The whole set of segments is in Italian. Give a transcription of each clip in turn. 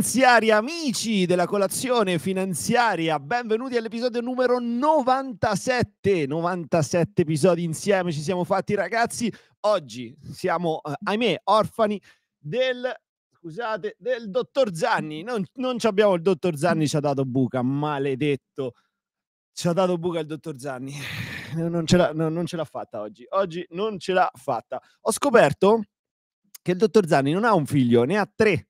finanziaria, amici della colazione finanziaria, benvenuti all'episodio numero 97. 97 episodi insieme ci siamo fatti, ragazzi. Oggi siamo, eh, ahimè, orfani del scusate, del dottor Zanni. Non, non abbiamo il dottor Zanni, ci ha dato buca, maledetto. Ci ha dato buca il dottor Zanni. Non ce, l'ha, no, non ce l'ha fatta oggi. Oggi non ce l'ha fatta. Ho scoperto che il dottor Zanni non ha un figlio, ne ha tre.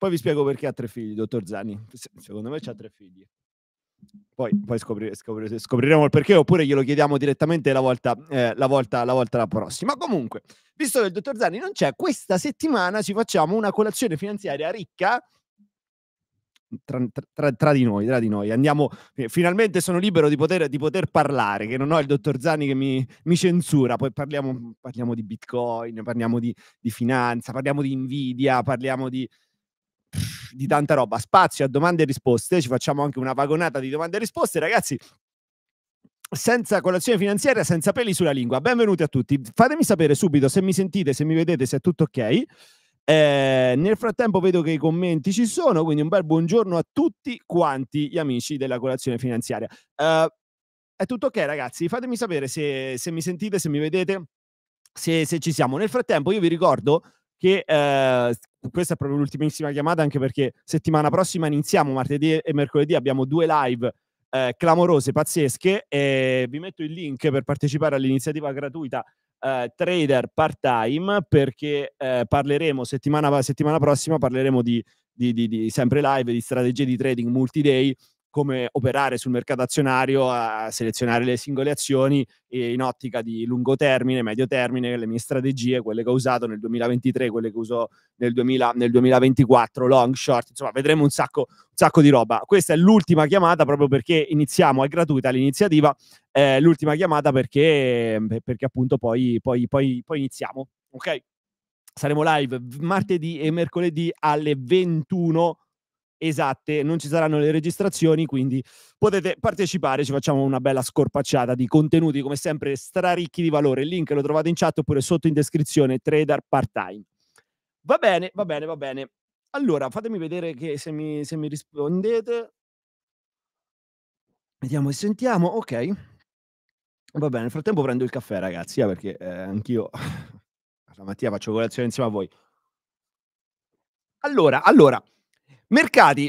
Poi vi spiego perché ha tre figli, dottor Zani. Secondo me c'ha tre figli. Poi, poi scopri, scopri, scopriremo il perché, oppure glielo chiediamo direttamente la volta, eh, la, volta, la volta, la prossima. Comunque, visto che il dottor Zani non c'è, questa settimana ci facciamo una colazione finanziaria ricca. Tra, tra, tra, di noi, tra di noi. Andiamo, eh, finalmente sono libero di poter, di poter, parlare, che non ho il dottor Zani che mi, mi censura, poi parliamo, parliamo, di Bitcoin, parliamo di, di finanza, parliamo di Nvidia, parliamo di, di tanta roba, spazio a domande e risposte, ci facciamo anche una vagonata di domande e risposte, ragazzi senza colazione finanziaria, senza peli sulla lingua. Benvenuti a tutti. Fatemi sapere subito se mi sentite, se mi vedete, se è tutto ok. Eh, nel frattempo vedo che i commenti ci sono, quindi un bel buongiorno a tutti quanti gli amici della colazione finanziaria. Eh, è tutto ok ragazzi, fatemi sapere se, se mi sentite, se mi vedete, se, se ci siamo. Nel frattempo io vi ricordo che eh, questa è proprio l'ultimissima chiamata anche perché settimana prossima iniziamo martedì e mercoledì abbiamo due live eh, clamorose, pazzesche e vi metto il link per partecipare all'iniziativa gratuita eh, Trader Part Time perché eh, parleremo settimana, settimana, prossima parleremo di, di, di, di sempre live di strategie di trading multi-day come operare sul mercato azionario a selezionare le singole azioni in ottica di lungo termine, medio termine, le mie strategie, quelle che ho usato nel 2023, quelle che uso nel, 2000, nel 2024, long, short, insomma vedremo un sacco, un sacco, di roba. Questa è l'ultima chiamata proprio perché iniziamo, è gratuita l'iniziativa, è l'ultima chiamata perché, perché appunto poi, poi, poi, poi iniziamo, ok? Saremo live martedì e mercoledì alle 21 esatte, non ci saranno le registrazioni, quindi potete partecipare, ci facciamo una bella scorpacciata di contenuti come sempre straricchi di valore. Il link lo trovate in chat oppure sotto in descrizione, trader part-time. Va bene, va bene, va bene. Allora, fatemi vedere se mi, se mi rispondete. Vediamo e sentiamo. Ok. Va bene, nel frattempo prendo il caffè, ragazzi, eh, perché eh, anch'io la mattina faccio colazione insieme a voi. Allora, allora, Mercati,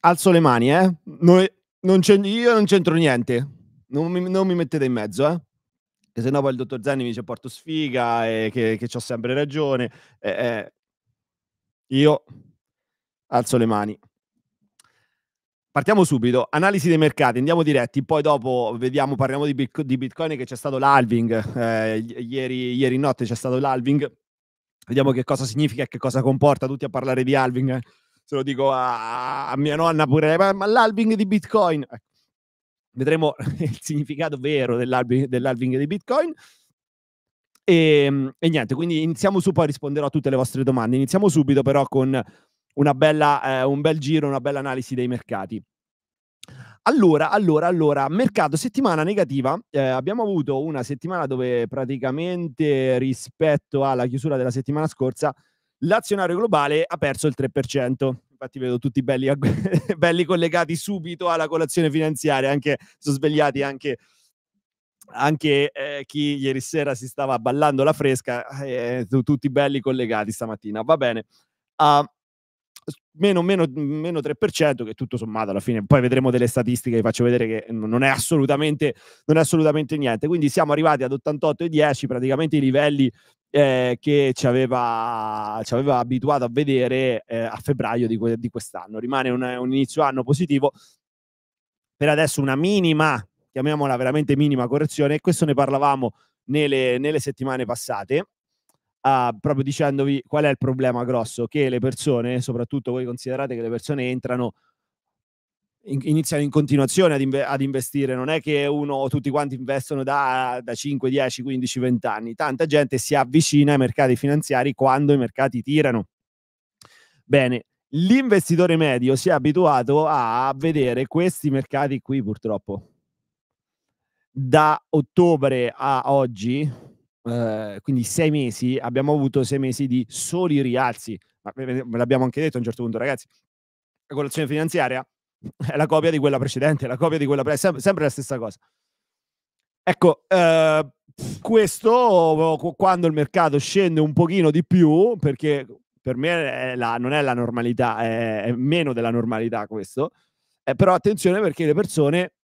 alzo le mani, eh? Noi, non io non c'entro niente, non mi, non mi, mettete in mezzo, eh? Che sennò poi il dottor Zanni mi dice porto sfiga e che, che ho sempre ragione. Eh, eh. Io alzo le mani. Partiamo subito, analisi dei mercati, andiamo diretti, poi dopo vediamo, parliamo di, Bitcoin che c'è stato l'alving, eh, ieri, ieri notte c'è stato l'alving, Vediamo che cosa significa e che cosa comporta tutti a parlare di halving. Eh. Se lo dico a, a mia nonna pure, ma, ma l'halving di Bitcoin. Ecco. Vedremo il significato vero dell'halving, dell'halving di Bitcoin. E, ehm, e, niente, quindi iniziamo su, poi risponderò a tutte le vostre domande. Iniziamo subito però con bella, eh, un bel giro, una bella analisi dei mercati. Allora, allora, allora, mercato settimana negativa. Eh, abbiamo avuto una settimana dove praticamente rispetto alla chiusura della settimana scorsa l'azionario globale ha perso il 3%. Infatti vedo tutti belli, belli collegati subito alla colazione finanziaria, anche, sono svegliati anche, anche eh, chi ieri sera si stava ballando la fresca, eh, tutti belli collegati stamattina. Va bene. Uh, meno, meno, meno 3%, che tutto sommato alla fine, poi vedremo delle statistiche, vi faccio vedere che non è assolutamente, non è assolutamente niente. Quindi siamo arrivati ad 88,10, praticamente i livelli eh, che ci aveva, ci aveva, abituato a vedere eh, a febbraio di, di quest'anno. Rimane un, un inizio anno positivo, per adesso una minima, chiamiamola veramente minima correzione, e questo ne parlavamo nelle, nelle settimane passate a, proprio dicendovi qual è il problema grosso, che le persone, soprattutto voi considerate che le persone entrano in, iniziano in continuazione ad, inve- ad, investire, non è che uno o tutti quanti investono da, da 5, 10, 15, 20 anni, tanta gente si avvicina ai mercati finanziari quando i mercati tirano. Bene, l'investitore medio si è abituato a vedere questi mercati qui purtroppo. Da ottobre a oggi, Uhm, quindi sei mesi, abbiamo avuto sei mesi di soli rialzi. Ma ve l'abbiamo anche detto a un certo punto, ragazzi, la colazione finanziaria è la copia di quella precedente, la copia di quella precedente, sempre, sempre la stessa cosa. Ecco, eh, questo quando il mercato scende un pochino di più, perché per me è la, non è la normalità, è, è, meno della normalità questo, eh, però attenzione perché le persone,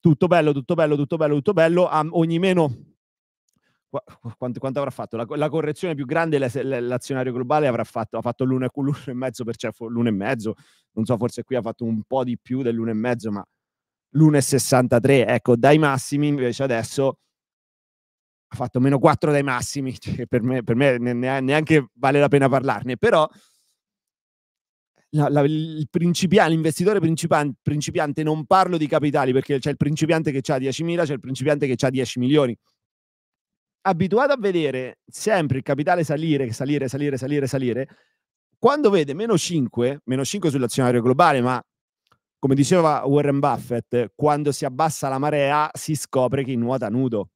tutto bello, tutto bello, tutto bello, tutto bello, ogni meno quanto, quanto, avrà fatto? La, la correzione più grande l'azionario globale avrà fatto, ha fatto l'1,5 per cioè l'1,5, non so, forse qui ha fatto un po' di più dell'1,5, ma l'1,63, ecco, dai massimi invece adesso ha fatto meno 4 dai massimi, cioè per me, per me neanche vale la pena parlarne, però la, la, il principiante, l'investitore principiante, principiante, non parlo di capitali perché c'è il principiante che ha 10.000, c'è il principiante che ha 10 milioni abituato a vedere sempre il capitale salire, salire, salire, salire, salire, quando vede meno 5, meno 5 sull'azionario globale, ma come diceva Warren Buffett, quando si abbassa la marea si scopre chi nuota nudo.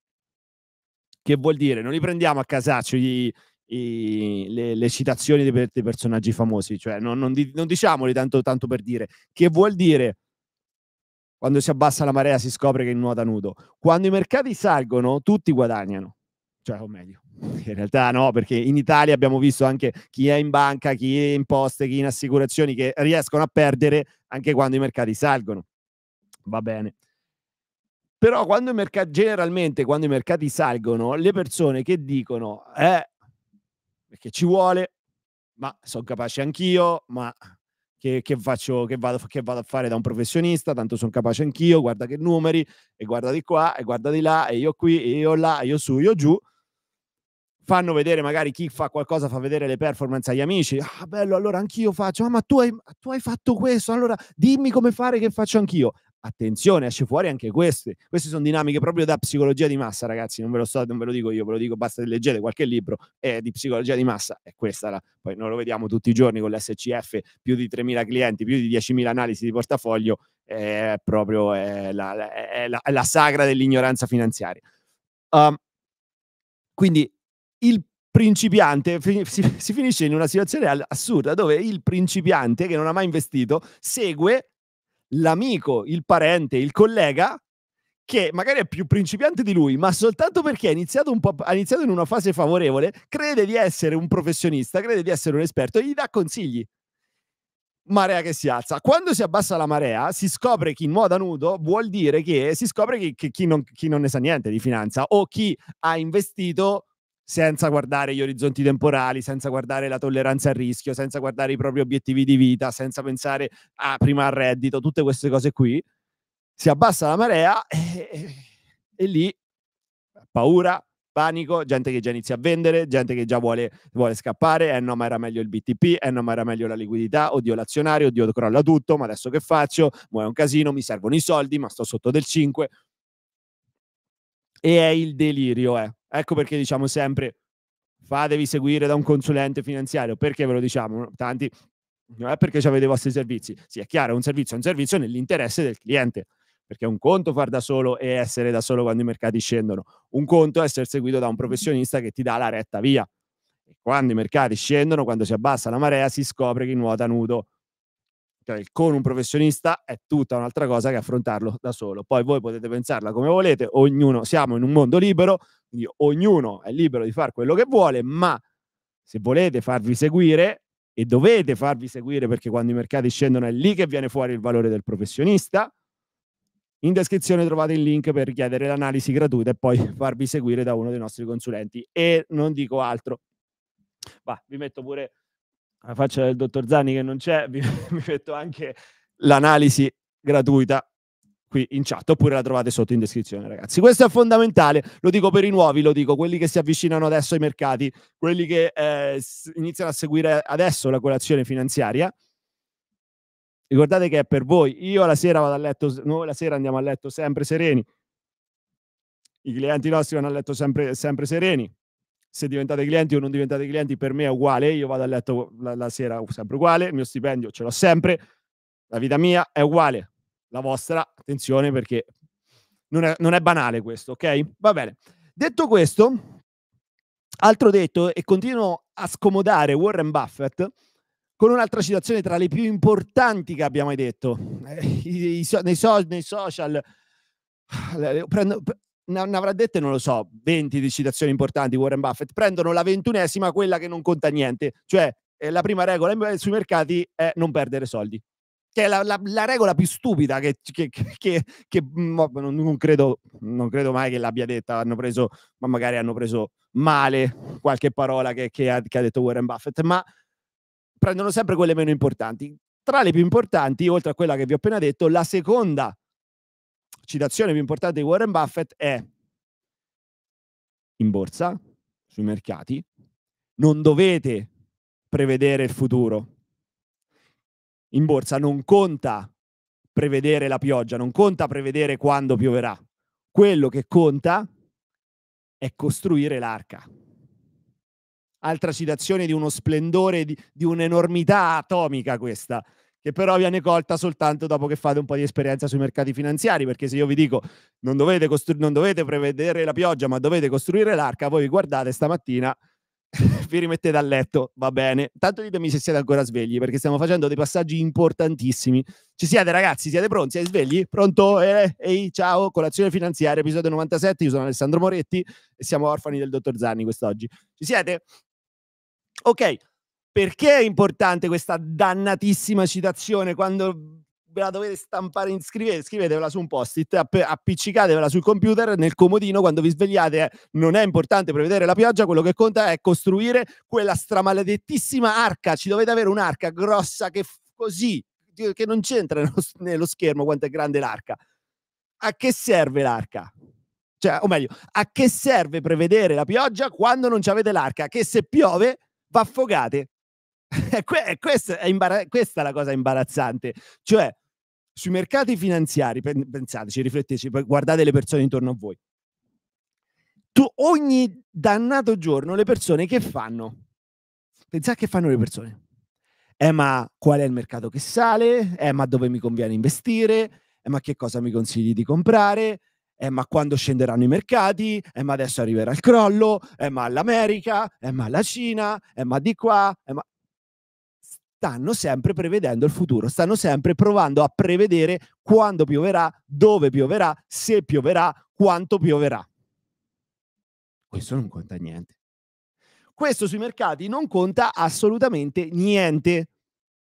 Che vuol dire? Non li prendiamo a casaccio gli, i, le, le, citazioni dei, dei, personaggi famosi, cioè non, non, di, non diciamoli tanto, tanto per dire. Che vuol dire? Quando si abbassa la marea si scopre che nuota nudo. Quando i mercati salgono, tutti guadagnano cioè, o meglio, in realtà no, perché in Italia abbiamo visto anche chi è in banca, chi è in poste, chi in assicurazioni che riescono a perdere anche quando i mercati salgono. Va bene. Però quando i mercati, generalmente quando i mercati salgono, le persone che dicono, eh, perché ci vuole, ma sono capace anch'io, ma che, che, faccio, che, vado, che, vado, a fare da un professionista, tanto sono capace anch'io, guarda che numeri, e guarda di qua, e guarda di là, e io qui, e io là, e io su, io giù fanno vedere magari chi fa qualcosa fa vedere le performance agli amici ah bello allora anch'io faccio ah ma tu hai, tu hai fatto questo allora dimmi come fare che faccio anch'io attenzione esce fuori anche queste queste sono dinamiche proprio da psicologia di massa ragazzi non ve lo, so, non ve lo dico io ve lo dico basta leggere qualche libro è di psicologia di massa è questa la, poi noi lo vediamo tutti i giorni con l'SCF più di 3.000 clienti più di 10.000 analisi di portafoglio è proprio è la, è la, è la, sagra dell'ignoranza finanziaria um, quindi il principiante si, si finisce in una situazione assurda dove il principiante che non ha mai investito segue l'amico, il parente, il collega che magari è più principiante di lui, ma soltanto perché ha iniziato, ha iniziato, in una fase favorevole, crede di essere un professionista, crede di essere un esperto e gli dà consigli. Marea che si alza. Quando si abbassa la marea, si scopre chi nuota nudo, vuol dire che si scopre che, che chi, non, chi non ne sa niente di finanza o chi ha investito senza guardare gli orizzonti temporali, senza guardare la tolleranza al rischio, senza guardare i propri obiettivi di vita, senza pensare a prima al reddito, tutte queste cose qui, si abbassa la marea e, e lì paura, panico, gente che già inizia a vendere, gente che già vuole, vuole, scappare, eh no ma era meglio il BTP, eh no ma era meglio la liquidità, oddio l'azionario, oddio crolla tutto, ma adesso che faccio? Ma è un casino, mi servono i soldi, ma sto sotto del 5 e è il delirio. Eh. Ecco perché diciamo sempre fatevi seguire da un consulente finanziario. Perché ve lo diciamo? Tanti non è perché avete i vostri servizi. Sì, è chiaro, un servizio è un servizio nell'interesse del cliente. Perché è un conto far da solo e essere da solo quando i mercati scendono. Un conto è essere seguito da un professionista che ti dà la retta via. quando i mercati scendono, quando si abbassa la marea, si scopre chi nuota nudo cioè, con un professionista è tutta un'altra cosa che affrontarlo da solo. Poi voi potete pensarla come volete, ognuno siamo in un mondo libero, quindi ognuno è libero di fare quello che vuole, ma se volete farvi seguire e dovete farvi seguire perché quando i mercati scendono è lì che viene fuori il valore del professionista. In descrizione trovate il link per richiedere l'analisi gratuita e poi farvi seguire da uno dei nostri consulenti. E non dico altro. Va, vi metto pure la faccia del dottor Zani che non c'è, vi, vi metto anche l'analisi gratuita qui in chat oppure la trovate sotto in descrizione ragazzi questo è fondamentale lo dico per i nuovi lo dico quelli che si avvicinano adesso ai mercati quelli che eh, iniziano a seguire adesso la colazione finanziaria ricordate che è per voi io la sera vado a letto noi la sera andiamo a letto sempre sereni i clienti nostri vanno a letto sempre, sempre sereni se diventate clienti o non diventate clienti per me è uguale, io vado a letto la, la sera uh, sempre uguale, il mio stipendio ce l'ho sempre, la vita mia è uguale, la vostra, attenzione perché non è, non è banale questo, ok? Va bene. Detto questo, altro detto, e continuo a scomodare Warren Buffett con un'altra citazione tra le più importanti che abbia mai detto. Eh, nei, so, nei social, prendo, ne avrà dette, non lo so, 20 di citazioni importanti Warren Buffett, prendono la ventunesima, quella che non conta niente, cioè eh, la prima regola sui mercati è non perdere soldi, che è la, la, la regola più stupida che, che, che, che mm, boh, no, non, credo, non, credo, mai che l'abbia detta, hanno preso, ma magari hanno preso male qualche parola che, ha, che ha detto Warren Buffett, ma prendono sempre quelle meno importanti. Tra le più importanti, oltre a quella che vi ho appena detto, la seconda citazione più importante di Warren Buffett è in borsa, sui mercati, non dovete prevedere il futuro. In borsa non conta prevedere la pioggia, non conta prevedere quando pioverà. Quello che conta è costruire l'arca. Altra citazione di uno splendore, di, di un'enormità atomica questa che però viene colta soltanto dopo che fate un po' di esperienza sui mercati finanziari, perché se io vi dico non dovete, costru- non dovete prevedere la pioggia, ma dovete costruire l'arca, voi vi guardate stamattina, vi rimettete a letto, va bene. Tanto ditemi se siete ancora svegli, perché stiamo facendo dei passaggi importantissimi. Ci siete ragazzi, siete pronti? Siete svegli? Pronto? Eh, ehi, ciao, colazione finanziaria, episodio 97, io sono Alessandro Moretti e siamo orfani del dottor Zanni quest'oggi. Ci siete? Ok, perché è importante questa dannatissima citazione quando ve la dovete stampare, in, scrivete, scrivetevela su un post-it, app- appiccicatevela sul computer, nel comodino, quando vi svegliate eh, non è importante prevedere la pioggia, quello che conta è costruire quella stramaledettissima arca, ci dovete avere un'arca grossa che f- così, che non c'entra nello, nello schermo quanto è grande l'arca. A che serve l'arca? Cioè, o meglio, a che serve prevedere la pioggia quando non avete l'arca? Che se piove, va affogate questa, è imbara- questa è la cosa imbarazzante. Cioè, sui mercati finanziari, pensateci, rifletteteci, guardate le persone intorno a voi. Tu ogni dannato giorno le persone che fanno? Pensate che fanno le persone. Eh, ma qual è il mercato che sale? Eh, ma dove mi conviene investire? Eh, ma che cosa mi consigli di comprare? Eh, ma quando scenderanno i mercati? Eh, ma adesso arriverà il crollo? Eh, ma l'America? Eh, ma la Cina? Eh, ma di qua? Eh, ma stanno sempre prevedendo il futuro, stanno sempre provando a prevedere quando pioverà, dove pioverà, se pioverà, quanto pioverà. Questo non conta niente. Questo sui mercati non conta assolutamente niente,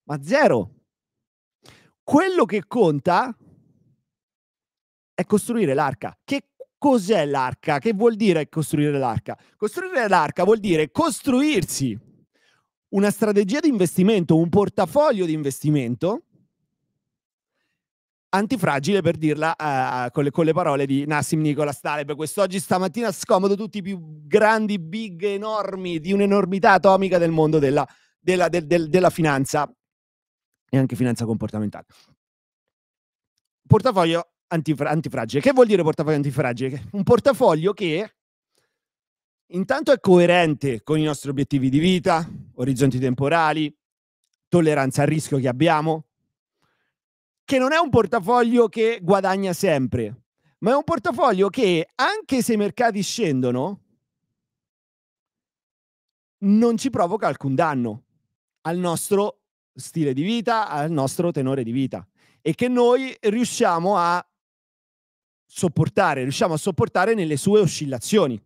ma zero. Quello che conta è costruire l'arca. Che cos'è l'arca? Che vuol dire costruire l'arca? Costruire l'arca vuol dire costruirsi una strategia di investimento, un portafoglio di investimento antifragile per dirla uh, con, le, con, le, parole di Nassim Nicola Staleb. Quest'oggi, stamattina, scomodo tutti i più grandi, big, enormi, di un'enormità atomica del mondo della, della, del, del, della finanza e anche finanza comportamentale. Portafoglio antifra- antifragile. Che vuol dire portafoglio antifragile? Un portafoglio che intanto è coerente con i nostri obiettivi di vita, orizzonti temporali, tolleranza al rischio che abbiamo, che non è un portafoglio che guadagna sempre, ma è un portafoglio che anche se i mercati scendono, non ci provoca alcun danno al nostro stile di vita, al nostro tenore di vita e che noi riusciamo a sopportare, riusciamo a sopportare nelle sue oscillazioni.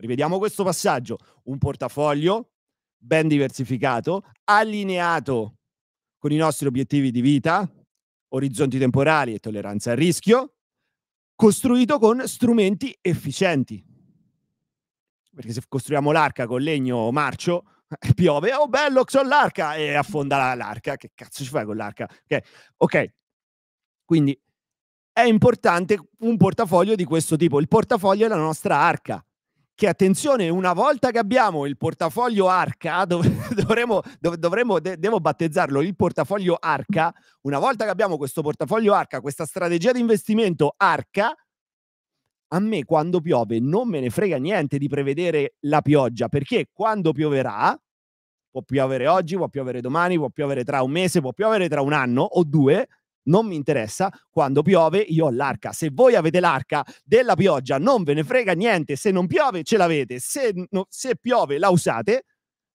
Rivediamo questo passaggio. Un portafoglio ben diversificato, allineato con i nostri obiettivi di vita, orizzonti temporali e tolleranza al rischio, costruito con strumenti efficienti. Perché se costruiamo l'arca con legno o marcio, piove, oh bello, c'ho l'arca e affonda l'arca. Che cazzo ci fai con l'arca? Ok, okay. quindi è importante un portafoglio di questo tipo. Il portafoglio è la nostra arca che attenzione, una volta che abbiamo il portafoglio Arca, dov- dovremo, dov- dovremo de- devo battezzarlo il portafoglio Arca, una volta che abbiamo questo portafoglio Arca, questa strategia di investimento Arca, a me quando piove non me ne frega niente di prevedere la pioggia, perché quando pioverà, può piovere oggi, può piovere domani, può piovere tra un mese, può piovere tra un anno o due, non mi interessa, quando piove io ho l'arca. Se voi avete l'arca della pioggia non ve ne frega niente, se non piove ce l'avete, se, no, se piove la usate,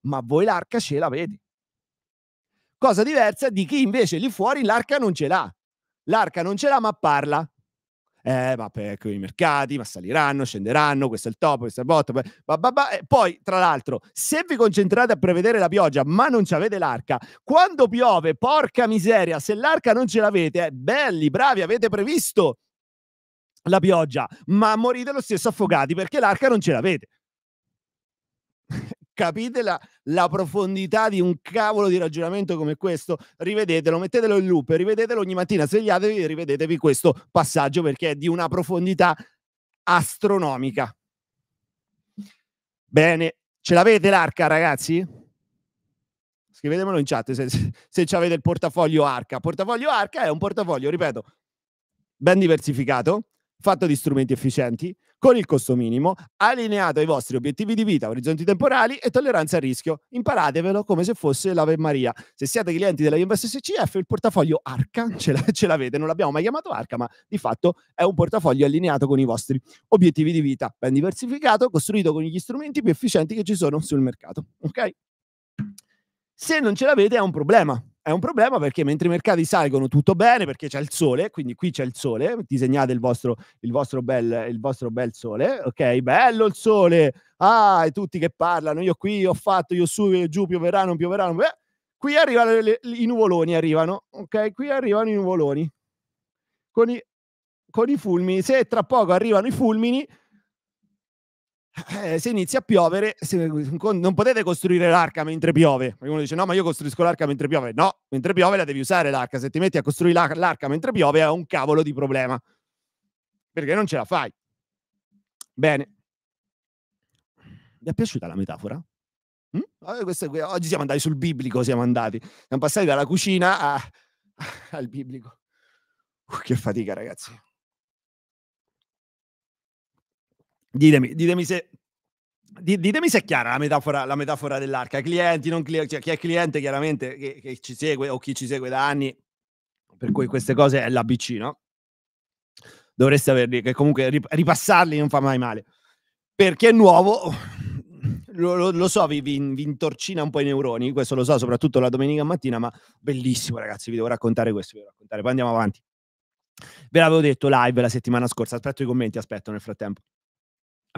ma voi l'arca ce l'avete. Cosa diversa di chi invece lì fuori l'arca non ce l'ha. L'arca non ce l'ha ma parla eh, ma per i mercati, ma saliranno, scenderanno, questo è il top, questo è il bottom, bah, bah, bah. poi tra l'altro se vi concentrate a prevedere la pioggia ma non avete l'arca, quando piove, porca miseria, se l'arca non ce l'avete, eh, belli, bravi, avete previsto la pioggia, ma morite lo stesso affogati perché l'arca non ce l'avete. Capite la, la, profondità di un cavolo di ragionamento come questo? Rivedetelo, mettetelo in loop, rivedetelo ogni mattina, svegliatevi e rivedetevi questo passaggio perché è di una profondità astronomica. Bene, ce l'avete l'arca ragazzi? Scrivetemelo in chat se, se, se avete il portafoglio arca. Portafoglio arca è un portafoglio, ripeto, ben diversificato, fatto di strumenti efficienti, con il costo minimo, allineato ai vostri obiettivi di vita, orizzonti temporali e tolleranza al rischio. Imparatevelo come se fosse l'Ave Maria. Se siete clienti della Invest SCF, il portafoglio Arca ce, la, ce l'avete, non l'abbiamo mai chiamato Arca, ma di fatto è un portafoglio allineato con i vostri obiettivi di vita, ben diversificato, costruito con gli strumenti più efficienti che ci sono sul mercato. Ok? Se non ce l'avete è un problema, è un problema perché mentre i mercati salgono tutto bene, perché c'è il sole, quindi qui c'è il sole, disegnate il vostro, il vostro, bel, il vostro bel sole, ok? Bello il sole! Ah, e tutti che parlano, io qui ho fatto, io su, io giù, pioverà, non pioverà, non pioverà. Qui arrivano le, i nuvoloni, arrivano, ok? Qui arrivano i nuvoloni. Con i, con i fulmini, se tra poco arrivano i fulmini, eh, eh, se inizia a piovere, se, con, non potete costruire l'arca mentre piove. Perché uno dice: No, ma io costruisco l'arca mentre piove. No, mentre piove la devi usare l'arca. Se ti metti a costruire l'arca, l'arca mentre piove, è un cavolo di problema. Perché non ce la fai. Bene. Mi è piaciuta la metafora? Mm? oggi siamo andati sul biblico, siamo andati. Siamo passati dalla cucina a, al biblico. Uh, che fatica, ragazzi. Ditemi, ditemi se ditemi se è chiara la metafora, la metafora dell'arca. Clienti, non clienti, cioè chi è cliente chiaramente che, che, ci segue o chi ci segue da anni, per cui queste cose è l'ABC, no? Dovreste averli, che comunque ripassarli non fa mai male. Perché è nuovo, lo, lo, lo so, vi, vi, vi, intorcina un po' i neuroni, questo lo so, soprattutto la domenica mattina, ma bellissimo ragazzi, vi devo raccontare questo, vi devo raccontare, poi andiamo avanti. Ve l'avevo detto live la settimana scorsa, aspetto i commenti, aspetto nel frattempo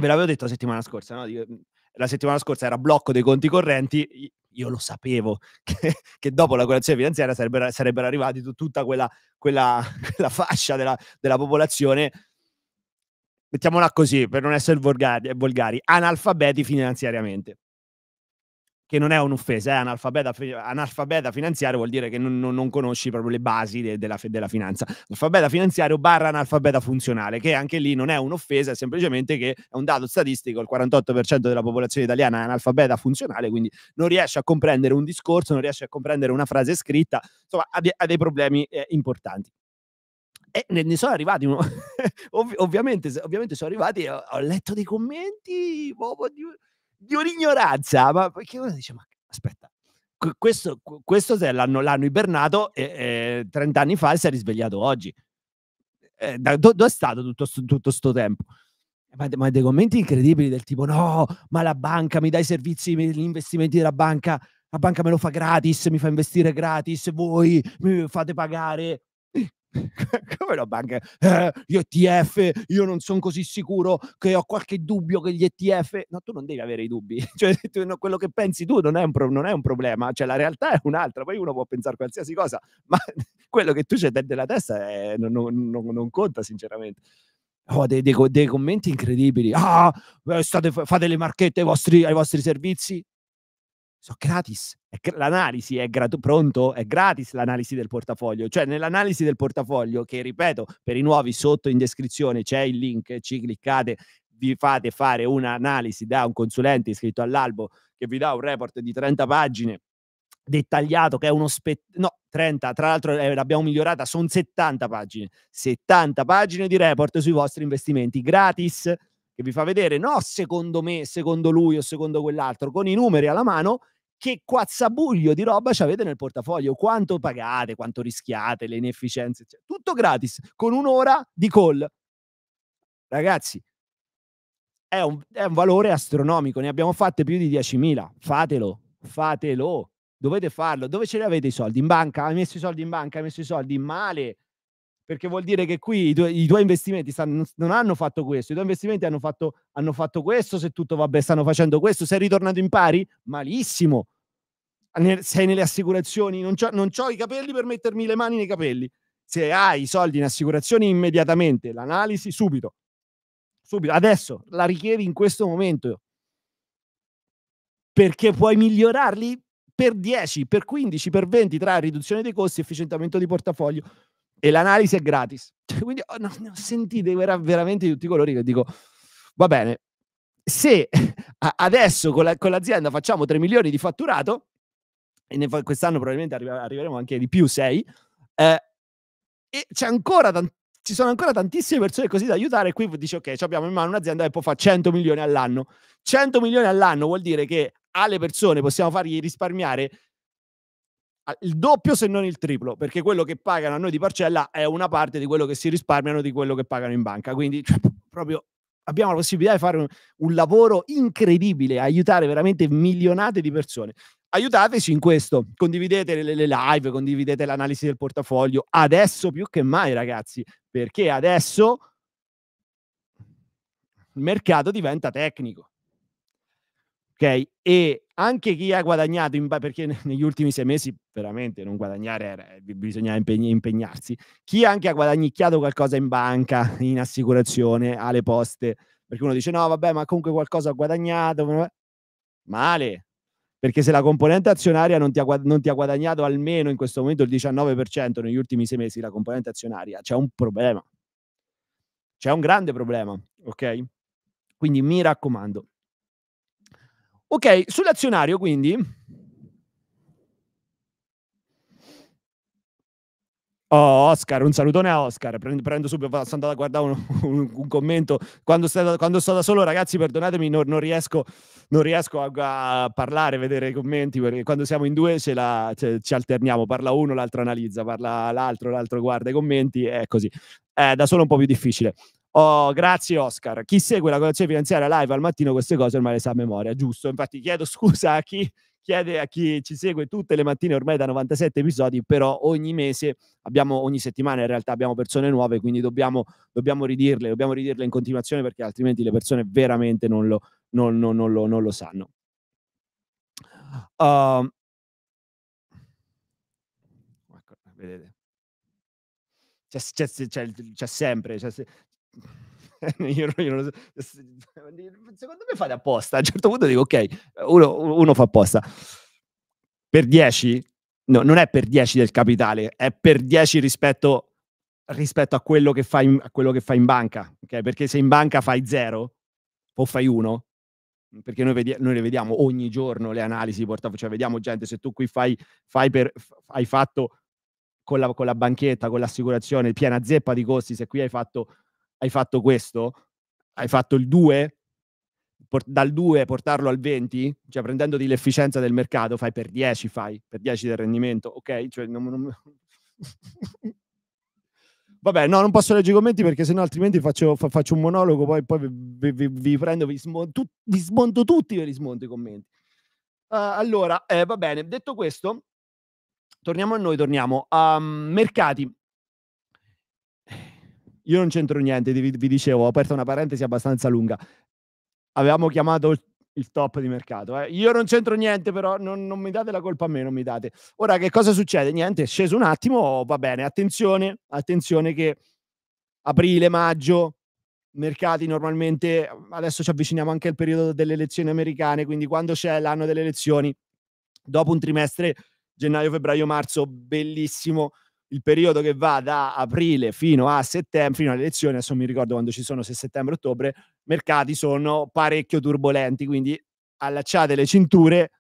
ve l'avevo detto la settimana scorsa, no? Mhmm, la settimana scorsa era blocco dei conti correnti, io lo sapevo che, che dopo la colazione finanziaria sarebbero, sarebbero arrivati tutta quella, quella, quella fascia della, della, popolazione, mettiamola così per non essere volgari, volgari analfabeti finanziariamente che non è un'offesa, è eh, analfabeta, analfabeta finanziario vuol dire che non, non, non conosci proprio le basi de, della, della, finanza. Analfabeta finanziario barra analfabeta funzionale, che anche lì non è un'offesa, è semplicemente che è un dato statistico, il 48% della popolazione italiana è analfabeta funzionale, quindi non riesce a comprendere un discorso, non riesce a comprendere una frase scritta, insomma ha, de, ha dei problemi eh, importanti. E ne, sono arrivati, ov- ovviamente, ovviamente sono arrivati, ho, letto dei commenti, oh, di un'ignoranza, ma perché uno dice, ma aspetta, questo, questo l'hanno, l'hanno, ibernato e, e, 30 anni fa e si è risvegliato oggi. Eh, da, dove è stato tutto, questo tempo? Ma, ma, dei commenti incredibili del tipo no, ma la banca mi dà i servizi, gli investimenti della banca, la banca me lo fa gratis, mi fa investire gratis, voi mi fate pagare. come la banca? Eh, gli ETF, io non sono così sicuro che ho qualche dubbio che gli ETF... No, tu non devi avere i dubbi, cioè tu, no, quello che pensi tu non è, un pro- non è un problema, cioè la realtà è un'altra, poi uno può pensare qualsiasi cosa, ma quello che tu c'è nella testa è, non, non, non conta sinceramente. Oh, dei, dei, dei, commenti incredibili. Ah, eh, state, fate le marchette ai vostri, ai vostri, servizi sono gratis. L'analisi è gratu- pronto, è gratis l'analisi del portafoglio. Cioè, nell'analisi del portafoglio, che ripeto, per i nuovi sotto in descrizione c'è il link, ci cliccate, vi fate fare un'analisi da un consulente iscritto all'albo che vi dà un report di 30 pagine dettagliato che è uno spettacolo no 30 tra l'altro eh, l'abbiamo migliorata sono 70 pagine 70 pagine di report sui vostri investimenti gratis che vi fa vedere no secondo me secondo lui o secondo quell'altro con i numeri alla mano che quazzabuglio di roba ci avete nel portafoglio, quanto pagate, quanto rischiate, le inefficienze, eccetera. tutto gratis, con un'ora di call. Ragazzi, è un, è un valore astronomico, ne abbiamo fatte più di 10.000, fatelo, fatelo, dovete farlo, dove ce li avete i soldi? In banca? Hai messo i soldi in banca? Hai messo i soldi male? perché vuol dire che qui i, tu- i tuoi investimenti stanno, non hanno fatto questo, i tuoi investimenti hanno fatto, hanno fatto questo, se tutto va bene stanno facendo questo, sei ritornato in pari? Malissimo, sei nelle assicurazioni, non ho, non ho i capelli per mettermi le mani nei capelli, se hai i soldi in assicurazioni immediatamente, l'analisi subito, subito, adesso la richiedi in questo momento, perché puoi migliorarli per 10, per 15, per 20 tra riduzione dei costi, efficientamento di portafoglio, e l'analisi è gratis. Cioè, quindi oh, no, no, sentite veramente di tutti i colori che dico, va bene, se adesso con, la, con l'azienda facciamo 3 milioni di fatturato, e fa, quest'anno probabilmente arriva, arriveremo anche di più 6, eh, e c'è ancora tant- ci sono ancora tantissime persone così da aiutare. Qui dice: Ok, abbiamo in mano un'azienda che può fare 100 milioni all'anno. 100 milioni all'anno vuol dire che alle persone possiamo fargli risparmiare Ah, il doppio se non il triplo, perché quello che pagano a noi di parcella è una parte di quello che si risparmiano di quello che pagano in banca. Quindi cioè, proprio abbiamo la possibilità di fare un, un, lavoro incredibile, aiutare veramente milionate di persone. Aiutateci in questo, condividete le, le live, condividete l'analisi del portafoglio, adesso più che mai ragazzi, perché adesso il mercato diventa tecnico. Ok? E anche chi ha guadagnato, in, perché negli ultimi sei mesi veramente non guadagnare era, eh, bisognava impegnarsi, chi anche ha guadagnicchiato qualcosa in banca, in assicurazione, alle poste, perché uno dice no vabbè ma comunque qualcosa ha guadagnato, male, perché se la componente azionaria non ti, ha, non ti ha guadagnato almeno in questo momento il 19% negli ultimi sei mesi, la componente azionaria, c'è un problema, c'è un grande problema, ok? Quindi mi raccomando, Ok, sull'azionario quindi... Oh, Oscar, un salutone a Oscar. Prendo, prendo subito, sono andato a guardare un, un, un commento. Quando, sta, quando sto da solo, ragazzi, perdonatemi, non, non riesco, non riesco a, a, parlare, vedere i commenti, perché quando siamo in due ce la, ce, ci alterniamo. Parla uno, l'altro analizza, parla l'altro, l'altro guarda i commenti, è così. È da solo un po' più difficile. Oh, grazie Oscar. Chi segue la colazione finanziaria live al mattino queste cose ormai le sa a memoria, giusto? Infatti chiedo scusa a chi chiede a chi ci segue tutte le mattine ormai da 97 episodi, però ogni mese abbiamo, ogni settimana in realtà abbiamo persone nuove, quindi dobbiamo, dobbiamo ridirle, dobbiamo ridirle in continuazione perché altrimenti le persone veramente non lo, non, non, non lo, lo sanno. Uh, vedete. C'è, c'è, c'è, c'è sempre, io, io non so. Secondo me fate apposta. A un certo punto dico, ok, uno, uno fa apposta. Per 10? No, non è per 10 del capitale, è per 10 rispetto, rispetto a, quello in, a, quello che fa in, banca. Okay? Perché se in banca fai 0 o fai 1, perché noi, vedi- noi, le vediamo ogni giorno le analisi cioè vediamo gente, se tu qui fai, fai per, hai fatto con la, con la, banchetta, con l'assicurazione, piena zeppa di costi, se qui hai fatto hai fatto questo? Hai fatto il 2? Port- dal 2 portarlo al 20? Cioè prendendoti l'efficienza del mercato fai per 10, fai per 10 del rendimento, ok? Cioè, non, non... Vabbè, no, non posso leggere i commenti perché sennò altrimenti faccio, fa- faccio un monologo, poi, poi vi, vi, vi, prendo, vi, smonto, tu- vi smonto tutti e vi rismonto i commenti. Uh, allora, eh, va bene, detto questo, torniamo a noi, torniamo a um, ehm, mercati. Io non c'entro niente, vi, vi dicevo, ho aperto una parentesi abbastanza lunga. Avevamo chiamato il top di mercato. Eh. Io non c'entro niente, però non, non, mi date la colpa a me, non mi date. Ora che cosa succede? Niente, è sceso un attimo, va bene, attenzione, attenzione che aprile, maggio, mercati normalmente, adesso ci avviciniamo anche al periodo delle elezioni americane, quindi quando c'è l'anno delle elezioni, dopo un trimestre, gennaio, febbraio, marzo, bellissimo, il periodo che va da aprile fino a settembre, fino alle elezioni, adesso mi ricordo quando ci sono se settembre-ottobre, mercati sono parecchio turbolenti, quindi allacciate le cinture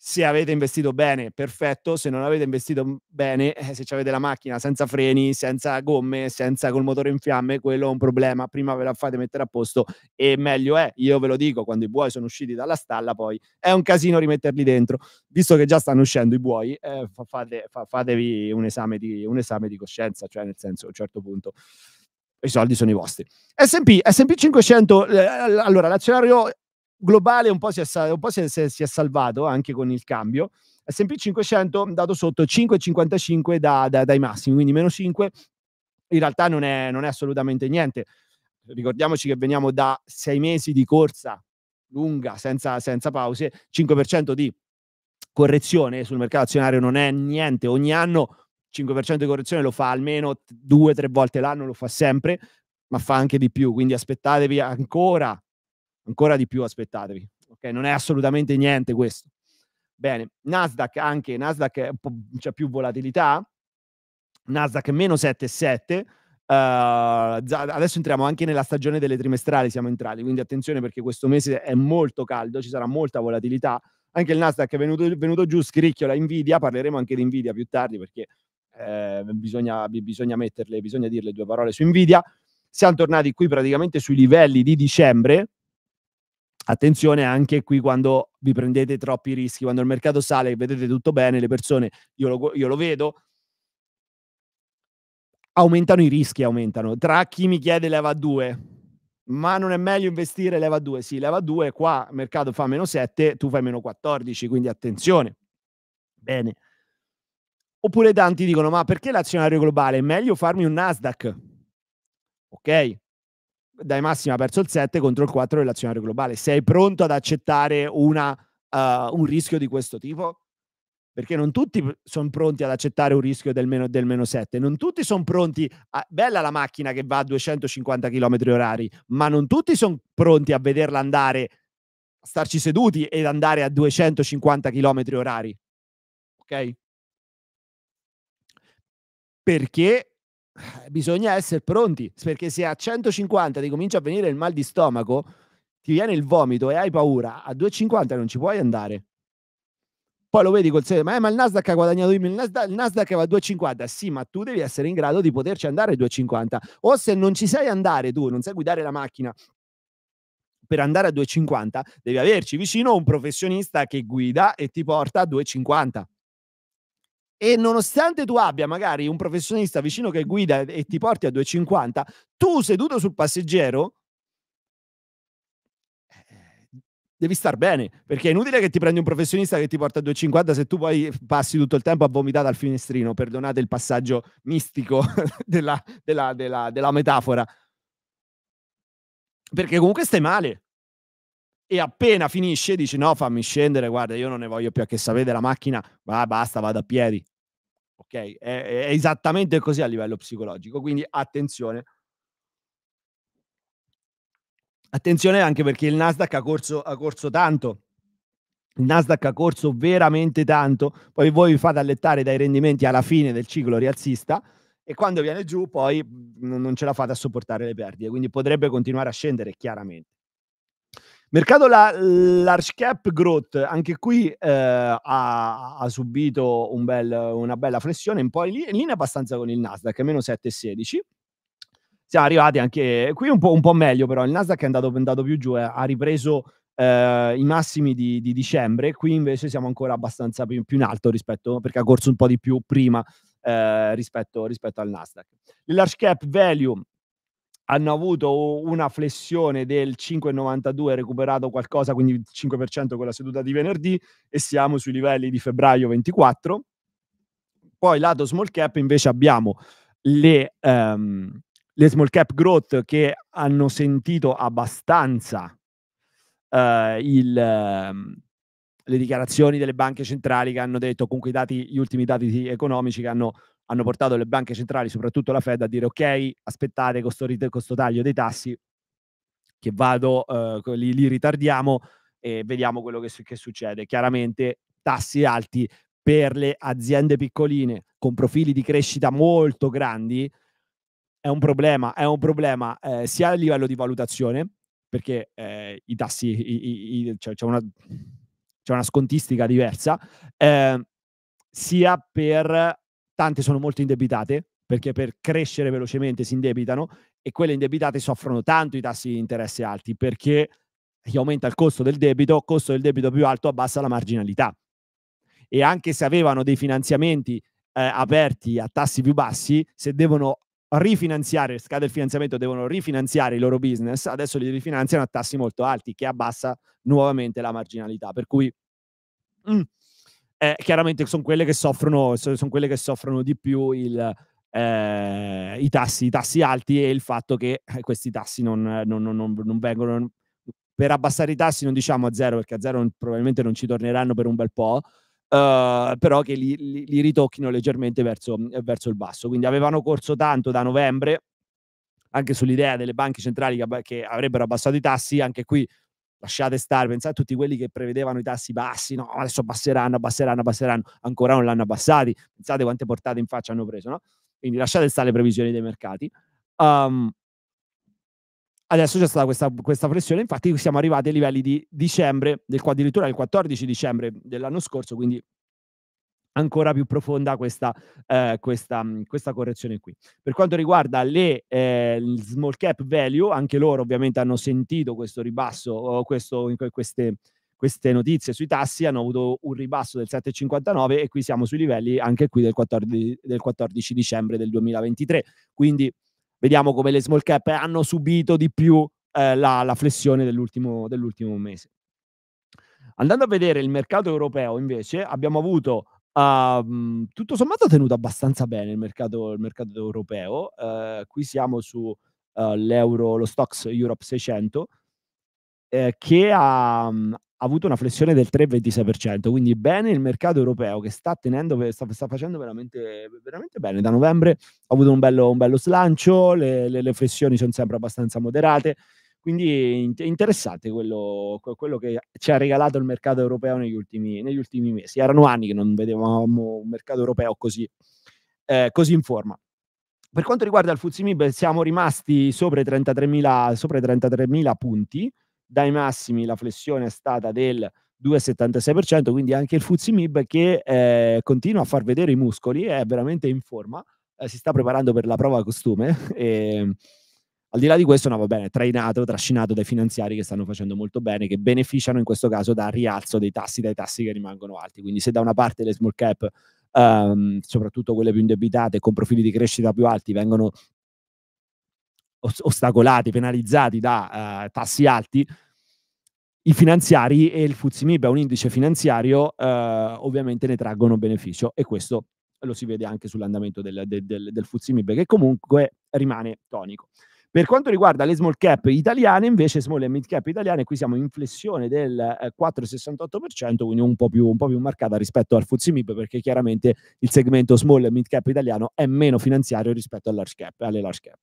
se avete investito bene, perfetto, se non avete investito bene, eh, se avete la macchina senza freni, senza gomme, senza col motore in fiamme, quello è un problema, prima ve la fate mettere a posto e meglio è, io ve lo dico, quando i buoi sono usciti dalla stalla poi è un casino rimetterli dentro, visto che già stanno uscendo i buoi, eh, fate, fa, fatevi un esame, di, un esame di coscienza, cioè nel senso a un certo punto i soldi sono i vostri. SP, SP 500, eh, allora l'azionario globale un po' si è, un po si è, si è salvato anche con il cambio. S&P 500 dato sotto 5,55 da, da, dai massimi, quindi meno 5 in realtà non è, non è, assolutamente niente. Ricordiamoci che veniamo da sei mesi di corsa lunga, senza, senza pause, 5% di correzione sul mercato azionario non è niente. Ogni anno 5% di correzione lo fa almeno due o tre volte l'anno, lo fa sempre, ma fa anche di più. Quindi aspettatevi ancora ancora di più aspettatevi. Ok, non è assolutamente niente questo. Bene, Nasdaq anche, Nasdaq c'è più volatilità, Nasdaq meno 7,7. Uh, eh, adesso entriamo anche nella stagione delle trimestrali, siamo entrati, quindi attenzione perché questo mese è molto caldo, ci sarà molta volatilità. Anche il Nasdaq è venuto, venuto giù, scricchiola Nvidia, parleremo anche di Nvidia più tardi perché eh, bisogna, bisogna metterle, bisogna dirle due parole su Nvidia. Siamo tornati qui praticamente sui livelli di dicembre, attenzione anche qui quando vi prendete troppi rischi, quando il mercato sale, vedete tutto bene, le persone, io lo, io lo vedo, aumentano i rischi, aumentano. Tra chi mi chiede leva 2, ma non è meglio investire leva 2? Sì, leva 2, qua il mercato fa meno 7, tu fai meno 14, quindi attenzione. Bene. Oppure tanti dicono, ma perché l'azionario globale? È meglio farmi un Nasdaq. Ok, dai massima ha perso il 7 contro il 4 dell'azionario globale. Sei pronto ad accettare una, uh, un rischio di questo tipo? Perché non tutti sono pronti ad accettare un rischio del meno, del meno 7, non tutti sono pronti. A... Bella la macchina che va a 250 km orari, ma non tutti sono pronti a vederla andare, a starci seduti ed andare a 250 km orari. Ok? Perché eh, bisogna essere pronti, perché se a 150 ti comincia a venire il mal di stomaco, ti viene il vomito e hai paura, a 250 non ci puoi andare. Poi lo vedi col serio, ma, eh, ma il Nasdaq ha guadagnato il Nasdaq, il Nasdaq va a 250. Sì, ma tu devi essere in grado di poterci andare a 250. O se non ci sai andare tu, non sai guidare la macchina per andare a 250, devi averci vicino un professionista che guida e ti porta a 250 e nonostante tu abbia magari un professionista vicino che guida e ti porti a 2,50, tu seduto sul passeggero eh, devi star bene, perché è inutile che ti prendi un professionista che ti porta a 2,50 se tu poi passi tutto il tempo a vomitare dal finestrino, perdonate il passaggio mistico della, della, della, della metafora, perché comunque stai male, e appena finisce dici no fammi scendere guarda io non ne voglio più a che sapete la macchina va basta vado a piedi Ok? È, è esattamente così a livello psicologico, quindi attenzione. Attenzione anche perché il Nasdaq ha corso, ha corso tanto il Nasdaq ha corso veramente tanto, poi voi vi fate allettare dai rendimenti alla fine del ciclo rialzista e quando viene giù poi mhmm, non ce la fate a sopportare le perdite, quindi potrebbe continuare a scendere chiaramente. Mercato la, large cap growth, anche qui eh, ha, ha, subito un bel, una bella flessione, un po' in, linea, in linea abbastanza con il Nasdaq, meno 7,16. Siamo arrivati anche qui un po', un po', meglio, però il Nasdaq è andato, andato più giù, eh, ha ripreso eh, i massimi di, di, dicembre, qui invece siamo ancora abbastanza più, più in alto rispetto, perché ha corso un po' di più prima eh, rispetto, rispetto al Nasdaq. Il large cap value hanno avuto una flessione del 5,92, recuperato qualcosa, quindi 5% con la seduta di venerdì e siamo sui livelli di febbraio 24. Poi lato small cap invece abbiamo le, um, le small cap growth che hanno sentito abbastanza uh, il, uh, le dichiarazioni delle banche centrali che hanno detto comunque i dati, gli ultimi dati economici che hanno hanno portato le banche centrali, soprattutto la Fed, a dire ok, aspettate con questo taglio dei tassi che vado, eh, li, li, ritardiamo e vediamo quello che, che succede. Chiaramente tassi alti per le aziende piccoline con profili di crescita molto grandi è un problema, è un problema eh, sia a livello di valutazione, perché eh, i tassi, i, i, i, cioè, c'è, una, c'è, una, scontistica diversa, eh, sia per tante sono molto indebitate perché per crescere velocemente si indebitano e quelle indebitate soffrono tanto i tassi di interesse alti perché aumenta il costo del debito, il costo del debito più alto abbassa la marginalità. E anche se avevano dei finanziamenti eh, aperti a tassi più bassi, se devono rifinanziare, scade il finanziamento, devono rifinanziare i loro business, adesso li rifinanziano a tassi molto alti che abbassa nuovamente la marginalità. Per cui mh, mm, eh, chiaramente sono quelle che soffrono, sono quelle che soffrono di più il, eh, i, tassi, i, tassi, alti e il fatto che eh, questi tassi non, non, non, non vengono per abbassare i tassi non diciamo a zero perché a zero probabilmente non ci torneranno per un bel po', Uh, però che li, li, li ritocchino leggermente verso, verso, il basso. Quindi avevano corso tanto da novembre, anche sull'idea delle banche centrali che, che, avrebbero abbassato i tassi, anche qui lasciate stare, pensate a tutti quelli che prevedevano i tassi bassi, no, adesso abbasseranno, abbasseranno, abbasseranno, ancora non l'hanno abbassati, pensate quante portate in faccia hanno preso, no? Quindi lasciate stare le previsioni dei mercati. Um, adesso c'è stata questa, questa, pressione, infatti siamo arrivati ai livelli di dicembre, del, addirittura il 14 dicembre dell'anno scorso, quindi ancora più profonda questa, eh, questa, mm, questa correzione qui. Per quanto riguarda le eh, small cap value, anche loro ovviamente hanno sentito questo ribasso, questo, queste, queste notizie sui tassi hanno avuto un ribasso del 7,59 e qui siamo sui livelli anche qui del 14, del 14 dicembre del 2023. Quindi vediamo come le small cap hanno subito di più eh, la, la, flessione dell'ultimo, dell'ultimo mese. Andando a vedere il mercato europeo invece abbiamo avuto Um, tutto sommato ha tenuto abbastanza bene il mercato, il mercato europeo. Uh, qui siamo su uh, l'euro, lo Stocks Europe 600, eh, uhm, che ha, um, ha, avuto una flessione del 3,26%. Quindi bene il mercato europeo che sta, tenendo, sta, sta facendo veramente, veramente, bene. Da novembre ha avuto un bello, un bello slancio, le, le, le flessioni sono sempre abbastanza moderate. Quindi è interessante quello, quello, che ci ha regalato il mercato europeo negli ultimi, negli ultimi, mesi. Erano anni che non vedevamo un mercato europeo così, eh, così in forma. Per quanto riguarda il Fuzimib, siamo rimasti sopra i 33.000, sopra i 33.000 punti. Dai massimi la flessione è stata del 2,76%, quindi anche il Fuzimib che eh, continua a far vedere i muscoli, è veramente in forma, eh, si sta preparando per la prova costume. E, ehm, al di là di questo, no, va bene, trainato, trascinato dai finanziari che stanno facendo molto bene, che beneficiano in questo caso dal rialzo dei tassi, dai tassi che rimangono alti. Quindi se da una parte le small cap, ehm, soprattutto quelle più indebitate, con profili di crescita più alti, vengono ostacolati, penalizzati da eh, tassi alti, i finanziari e il Fuzimib è un indice finanziario, eh, ovviamente ne traggono beneficio e questo lo si vede anche sull'andamento del, del, del, del Fuzimib, che comunque rimane tonico. Per quanto riguarda le small cap italiane, invece small e mid cap italiane, qui siamo in flessione del 4,68%, eh, quindi un po' più, un po più marcata rispetto al FTSE MIB, perché chiaramente il segmento small e mid cap italiano è meno finanziario rispetto large cap, alle large cap.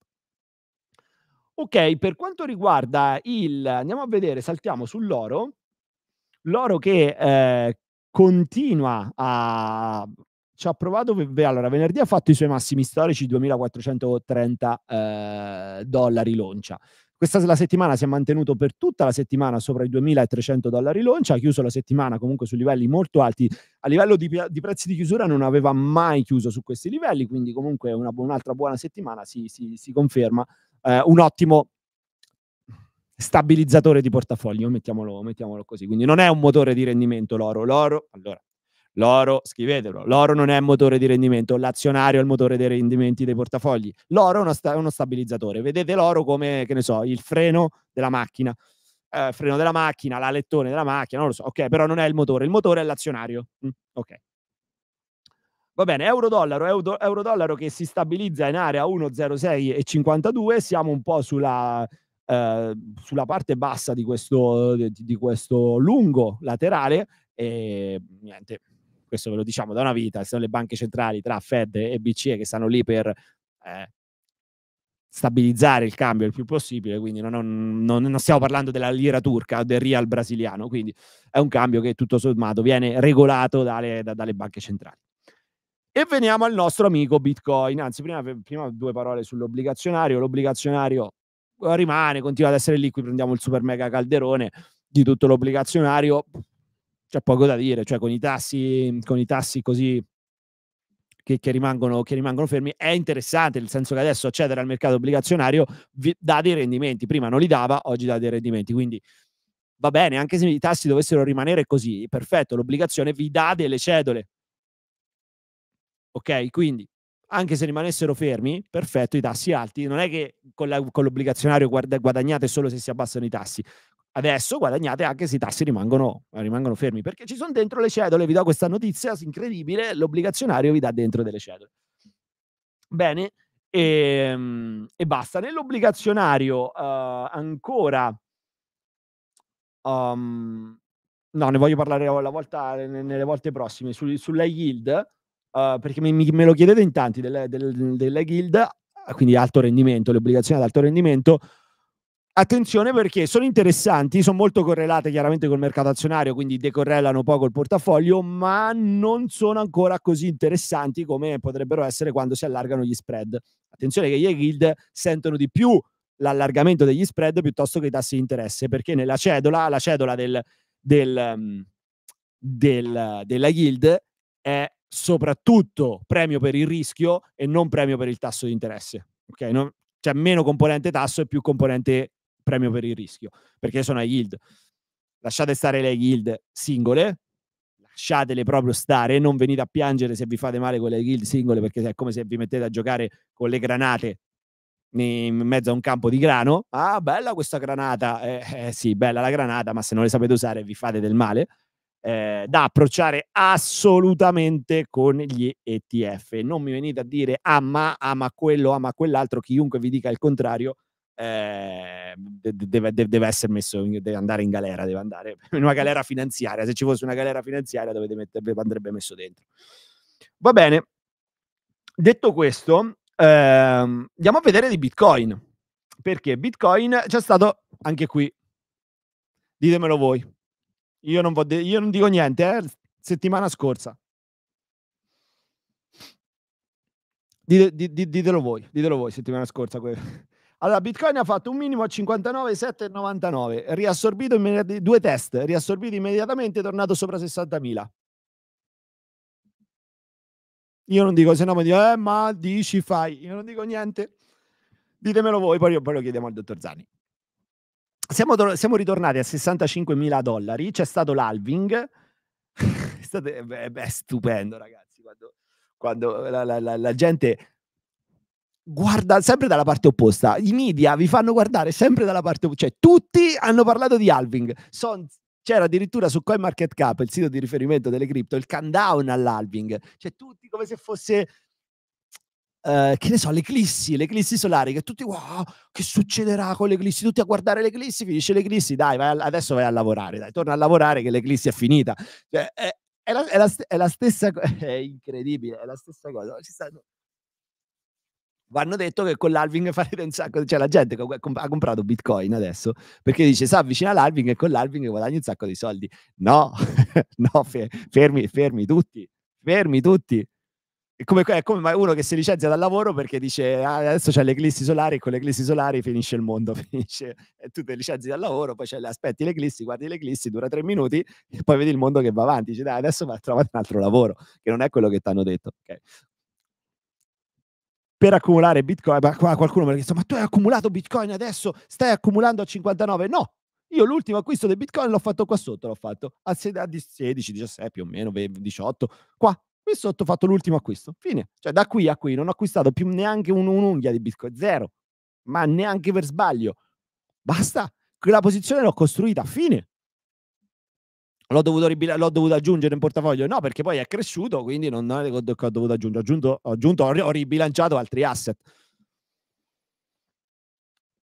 Ok, per quanto riguarda il... andiamo a vedere, saltiamo sull'oro, l'oro che eh, continua a ci ha provato, allora venerdì ha fatto i suoi massimi storici, 2.430 eh, dollari l'oncia. Questa la settimana si è mantenuto per tutta la settimana sopra i 2.300 dollari l'oncia, ha chiuso la settimana comunque su livelli molto alti. A livello di, di, prezzi di chiusura non aveva mai chiuso su questi livelli, quindi comunque una, un'altra buona settimana si, si, si conferma. Eh, un ottimo stabilizzatore di portafoglio, mettiamolo, mettiamolo, così. Quindi non è un motore di rendimento l'oro. L'oro, allora, L'oro, scrivetelo, l'oro non è motore di rendimento, l'azionario è il motore dei rendimenti dei portafogli. L'oro è uno, sta- uno stabilizzatore. Vedete l'oro come, che ne so, il freno della macchina. Eh, freno della macchina, la lettone della macchina, non lo so. Ok, però non è il motore, il motore è l'azionario. Mm, ok. Va bene, euro-dollaro, euro, dollaro euro dollaro che si stabilizza in area 1,06,52, siamo un po' sulla, eh, sulla parte bassa di questo, di, di questo lungo laterale e niente, questo ve lo diciamo da una vita, sono le banche centrali tra Fed e BCE che stanno lì per eh, stabilizzare il cambio il più possibile, quindi non, non, non, stiamo parlando della lira turca o del real brasiliano, quindi è un cambio che tutto sommato viene regolato dalle, da, dalle banche centrali. E veniamo al nostro amico Bitcoin, anzi prima, prima due parole sull'obbligazionario, l'obbligazionario rimane, continua ad essere lì, qui prendiamo il super mega calderone di tutto l'obbligazionario, c'è poco da dire, cioè con i tassi, con i tassi così che, che, rimangono, che, rimangono, fermi è interessante, nel senso che adesso accedere al mercato obbligazionario vi, dà dei rendimenti, prima non li dava, oggi dà dei rendimenti, quindi va bene, anche se i tassi dovessero rimanere così, perfetto, l'obbligazione vi dà delle cedole. Ok, quindi anche se rimanessero fermi, perfetto, i tassi alti, non è che con, la, con l'obbligazionario guarda, guadagnate solo se si abbassano i tassi, Adesso guadagnate anche se i tassi rimangono, rimangono fermi, perché ci sono dentro le cedole. Vi do questa notizia incredibile, l'obbligazionario vi dà dentro delle cedole. Bene, e, ehm, e basta. Nell'obbligazionario uh, ancora... Um, no, ne voglio parlare volta, nelle volte prossime, su, sulla yield, uh, eh, perché mi, me lo chiedete in tanti, della, delle, delle, guild, quindi alto rendimento, le obbligazioni ad alto rendimento, Attenzione perché sono interessanti, sono molto correlate chiaramente col mercato azionario, quindi decorrelano poco il portafoglio, ma non sono ancora così interessanti come potrebbero essere quando si allargano gli spread. Attenzione che gli yield sentono di più l'allargamento degli spread piuttosto che i tassi di interesse, perché nella cedola, la cedola del, del, mm, del, della yield è soprattutto premio per il rischio e non premio per il tasso di interesse. Okay? Non, c'è cioè meno componente tasso e più componente premio per il rischio, perché sono a yield. Lasciate stare le yield singole, lasciatele proprio stare, non venite a piangere se vi fate male con le yield singole, perché è come se vi mettete a giocare con le granate in mezzo a un campo di grano. Ah, bella questa granata! Eh, eh, sì, bella la granata, ma se non le sapete usare vi fate del male. Eh, da approcciare assolutamente con gli ETF. Non mi venite a dire ama, ah, ah, ma, quello, ama ah, quell'altro, chiunque vi dica il contrario eh, deve, deve, essere messo, deve andare in galera, deve andare in una galera finanziaria. Se ci fosse una galera finanziaria dove mettere, andrebbe messo dentro. Va bene. Detto questo, ehm, andiamo a vedere di Bitcoin. Perché Bitcoin c'è stato anche qui. Ditemelo voi. Io non, de- io non dico niente, eh? settimana scorsa. Dite, ditelo voi, ditelo voi settimana scorsa. Que- allora, Bitcoin ha fatto un minimo a 59,799, riassorbito immediatamente, due test, riassorbito immediatamente, tornato sopra 60.000. Io non dico, se no mi dico, eh, ma dici, fai. Io non dico niente. Ditemelo voi, poi, io, poi lo chiediamo al dottor Zani. Siamo, siamo ritornati a 65.000 dollari, c'è stato l'alving. è, stato, è, è, stupendo, ragazzi, quando, quando la, la, la, la gente guarda sempre dalla parte opposta. I media vi fanno guardare sempre dalla parte opposta. Cioè, tutti hanno parlato di halving. Son... c'era addirittura su CoinMarketCap, il sito di riferimento delle cripto, il countdown all'halving. Cioè, tutti come se fosse... Uh, che ne so, l'eclissi, l'eclissi solare, che tutti, wow, che succederà con l'eclissi? Tutti a guardare l'eclissi, finisce l'eclissi, dai, vai a, adesso vai a lavorare, dai, torna a lavorare che l'eclissi è finita. Cioè, è, è, la, è, la, è la stessa cosa, è incredibile, è la stessa cosa. Ci stanno vanno detto che con l'alving farete un sacco, cioè la gente ha comprato bitcoin adesso perché dice si avvicina l'alving e con l'alving guadagni un sacco di soldi. No, no, fermi, fermi tutti, fermi tutti. È come, è come, uno che si licenzia dal lavoro perché dice ah, adesso c'è le solare e con le solare finisce il mondo, finisce, e tu ti licenzi dal lavoro, poi aspetti le guardi le dura tre minuti e poi vedi il mondo che va avanti, dici dai adesso va a trovare un altro lavoro, che non è quello che ti hanno detto. Okay per accumulare bitcoin, ma qua qualcuno mi ha chiesto, ma tu hai accumulato bitcoin adesso, stai accumulando a 59? No, io l'ultimo acquisto del Bitcoin l'ho fatto qua sotto, l'ho fatto a 16, 17 più o meno, 18, qua. Qui sotto ho fatto l'ultimo acquisto, fine. Cioè da qui a qui non ho acquistato più neanche un, un'unghia di Bitcoin, zero. Ma neanche per sbaglio. Basta, quella posizione l'ho costruita, fine. L'ho dovuto, ribila- l'ho dovuto, aggiungere in portafoglio? No, perché poi è cresciuto, quindi non è che ho dovuto aggiungere. Ho, aggiunto, ho, aggiunto, ho ribilanciato altri asset.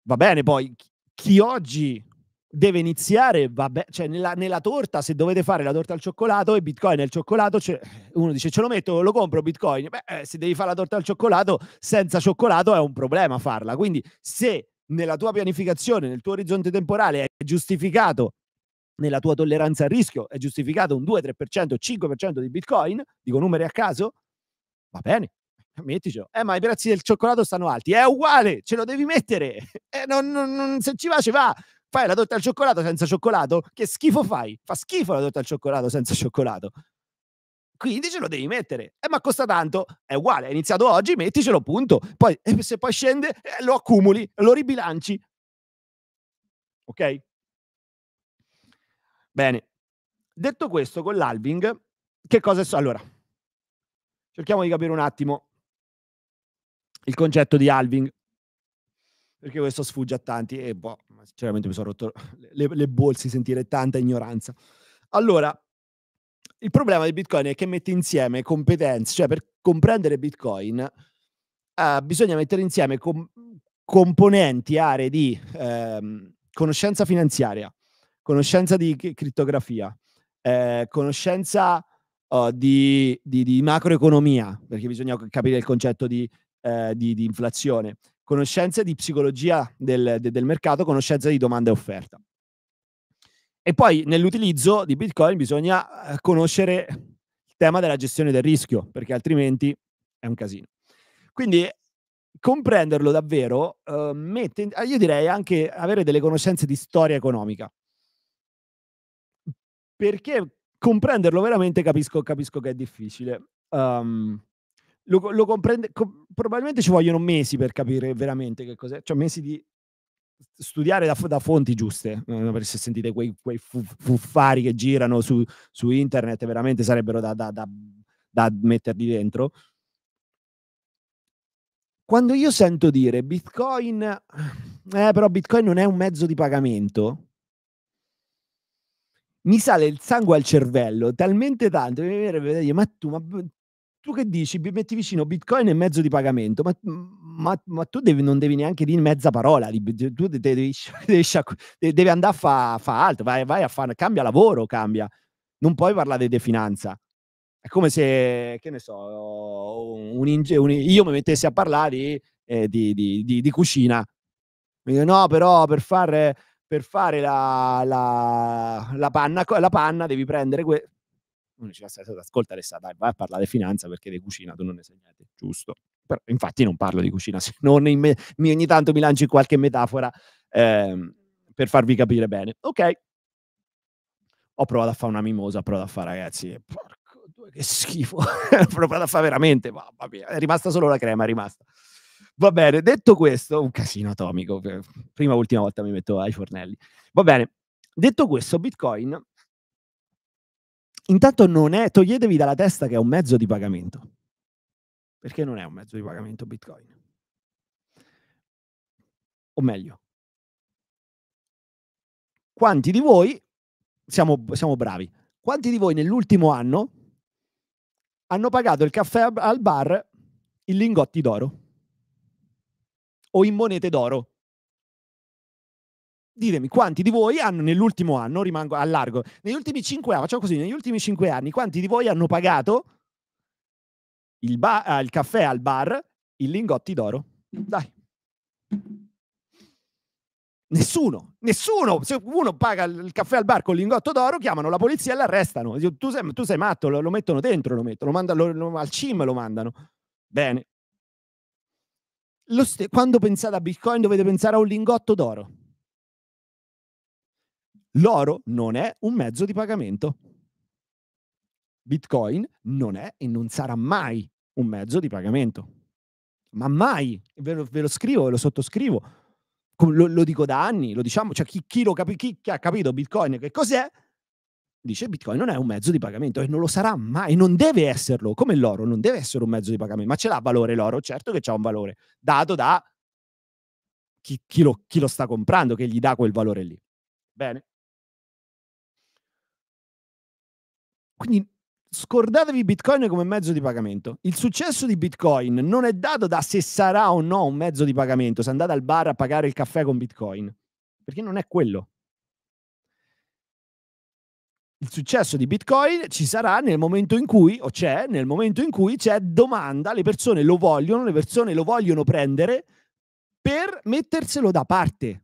Va bene, poi chi oggi deve iniziare, vabbè, cioè nella, nella, torta, se dovete fare la torta al cioccolato e Bitcoin è il cioccolato, cioè, uno dice ce lo metto, lo compro Bitcoin, beh, eh, se devi fare la torta al cioccolato senza cioccolato è un problema farla, quindi se nella tua pianificazione, nel tuo orizzonte temporale è giustificato nella tua tolleranza al rischio è giustificato un 2-3%, 5% di Bitcoin, dico numeri a caso, va bene, metticelo. Eh, ma i prezzi del cioccolato stanno alti, è uguale, ce lo devi mettere. Eh, non, non, non, se ci va, ci va. Fai la torta al cioccolato senza cioccolato, che schifo fai? Fa schifo la torta al cioccolato senza cioccolato. Quindi ce lo devi mettere. Eh, ma costa tanto, è uguale, è iniziato oggi, metticelo, punto. Poi, eh, se poi scende, eh, lo accumuli, lo ribilanci. Ok? Bene, detto questo, con l'alving, che cosa è... So- allora, cerchiamo di capire un attimo il concetto di alving perché questo sfugge a tanti e boh, sinceramente mi sono rotto le, le bolse sentire tanta ignoranza. Allora, il problema di Bitcoin è che mette insieme competenze, cioè per comprendere Bitcoin eh, bisogna mettere insieme com- componenti, aree di ehm, conoscenza finanziaria, conoscenza di criptografia, eh, conoscenza oh, di, di, di, macroeconomia, perché bisogna capire il concetto di, eh, di inflazione, conoscenza di psicologia del, de, del mercato, conoscenza di domanda e offerta. E poi nell'utilizzo di Bitcoin bisogna eh, conoscere il tema della gestione del rischio, perché altrimenti è un casino. Quindi comprenderlo davvero eh, mette, in, io direi anche avere delle conoscenze di storia economica, perché comprenderlo veramente capisco, capisco che è difficile. Um, lo, lo comprende, co- probabilmente ci vogliono mesi per capire veramente che cos'è, cioè mesi di studiare da, da fonti giuste, eh, se sentite quei, quei fuffari che girano su, su, internet, veramente sarebbero da, da, da metterli dentro. Quando io sento dire Bitcoin, eh, però Bitcoin non è un mezzo di pagamento, mi sale il sangue al cervello talmente tanto che mi viene a dire, ma tu, ma tu che dici? Metti vicino Bitcoin e mezzo di pagamento, ma, ma, ma tu devi, non devi neanche dire mezza parola, tu devi, devi, devi andare a fare fa altro, vai, vai a fare, cambia lavoro, cambia. Non puoi parlare di finanza. È come se, che ne so, un inge- un, io mi mettessi a parlare eh, di, di, di, di cucina, no, però per fare per fare la, la, la, panna, la panna devi prendere... Que- uno diceva, ascolta Alessà, dai, vai a parlare di finanza perché di cucina tu non ne sai niente, giusto. Però, infatti non parlo di cucina, se non me- ogni tanto mi lanci qualche metafora ehm, per farvi capire bene. Ok, ho provato a fare una mimosa, ho provato a fare ragazzi, porco, che schifo, ho provato a fare veramente, mamma mia, è rimasta solo la crema, è rimasta. Va bene, detto questo, un casino atomico, eh, prima o ultima volta mi metto ai fornelli. Va bene, detto questo, Bitcoin intanto non è, toglietevi dalla testa che è un mezzo di pagamento, perché non è un mezzo di pagamento Bitcoin. O meglio, quanti di voi, siamo, siamo bravi, quanti di voi nell'ultimo anno hanno pagato il caffè al bar in lingotti d'oro? o in monete d'oro. Ditemi quanti di voi hanno nell'ultimo anno, rimango a largo, negli ultimi cinque anni, facciamo così, negli ultimi cinque anni, quanti di voi hanno pagato il, bar, eh, il caffè al bar in lingotti d'oro? Dai. Nessuno, nessuno. Se uno paga il caffè al bar con l'ingotto d'oro, chiamano la polizia e l'arrestano. Tu sei, tu sei matto, lo, lo, mettono dentro, lo mettono, lo mandano, lo, al CIM lo mandano. Bene st- quando pensate a Bitcoin dovete pensare a un lingotto d'oro. L'oro non è un mezzo di pagamento. Bitcoin non è e non sarà mai un mezzo di pagamento. Ma mai, ve lo, ve lo scrivo, ve lo sottoscrivo, lo, lo, dico da anni, lo diciamo, cioè chi, chi, lo capi, chi, chi ha capito Bitcoin che cos'è, dice Bitcoin non è un mezzo di pagamento e non lo sarà mai, non deve esserlo, come l'oro non deve essere un mezzo di pagamento, ma ce l'ha valore l'oro, certo che c'ha un valore, dato da chi, chi, lo, chi lo sta comprando, che gli dà quel valore lì. Bene. Quindi scordatevi Bitcoin come mezzo di pagamento. Il successo di Bitcoin non è dato da se sarà o no un mezzo di pagamento, se andate al bar a pagare il caffè con Bitcoin, perché non è quello il successo di Bitcoin ci sarà nel momento in cui, o c'è, nel momento in cui c'è domanda, le persone lo vogliono, le persone lo vogliono prendere per metterselo da parte.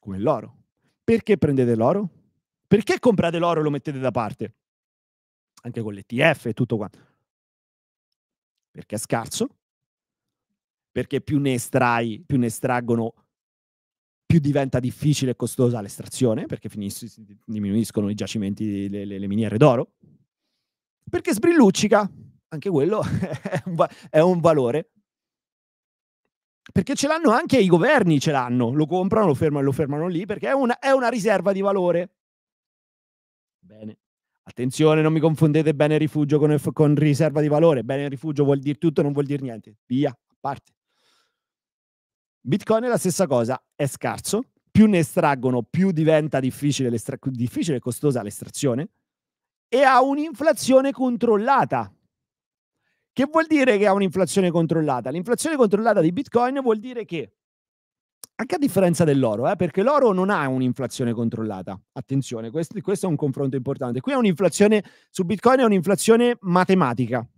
Come l'oro. Perché prendete l'oro? Perché comprate l'oro e lo mettete da parte? Anche con l'ETF e tutto quanto. Perché è scarso? Perché più ne estrai, più ne estraggono più diventa difficile e costosa l'estrazione, perché finis- diminuiscono i giacimenti, le, le, le miniere d'oro, perché sbrilluccica, anche quello è, un è un valore. Perché ce l'hanno anche i governi, ce l'hanno, lo comprano, lo fermano, lo fermano lì, perché è una, è una riserva di valore. Bene. Attenzione, non mi confondete bene rifugio con, con riserva di valore. Bene rifugio vuol dire tutto, non vuol dire niente. Via, a parte. Bitcoin è la stessa cosa, è scarso, più ne estraggono, più diventa difficile, difficile e costosa l'estrazione e ha un'inflazione controllata. Che vuol dire che ha un'inflazione controllata? L'inflazione controllata di Bitcoin vuol dire che, anche a differenza dell'oro, eh, perché l'oro non ha un'inflazione controllata, attenzione, questo, questo è un confronto importante, qui è un'inflazione su Bitcoin, è un'inflazione matematica,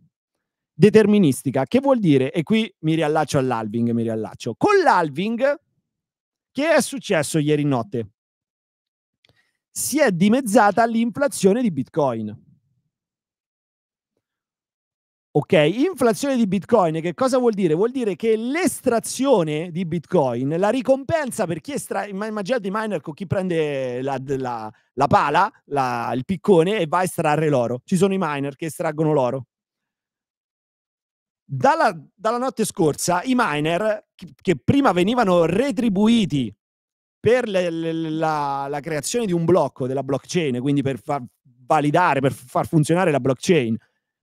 deterministica, che vuol dire, e qui mi riallaccio all'alving, mi riallaccio, con l'alving, che è successo ieri notte? Si è dimezzata l'inflazione di Bitcoin. Ok, inflazione di Bitcoin, che cosa vuol dire? Vuol dire che l'estrazione di Bitcoin, la ricompensa per chi estrae, immaginate i miner con chi prende la, la, la pala, la, il piccone e va a estrarre l'oro. Ci sono i miner che estraggono l'oro. Dalla, dalla notte scorsa i miner che, prima venivano retribuiti per le, le, la, la, creazione di un blocco della blockchain, quindi per far validare, per far funzionare la blockchain,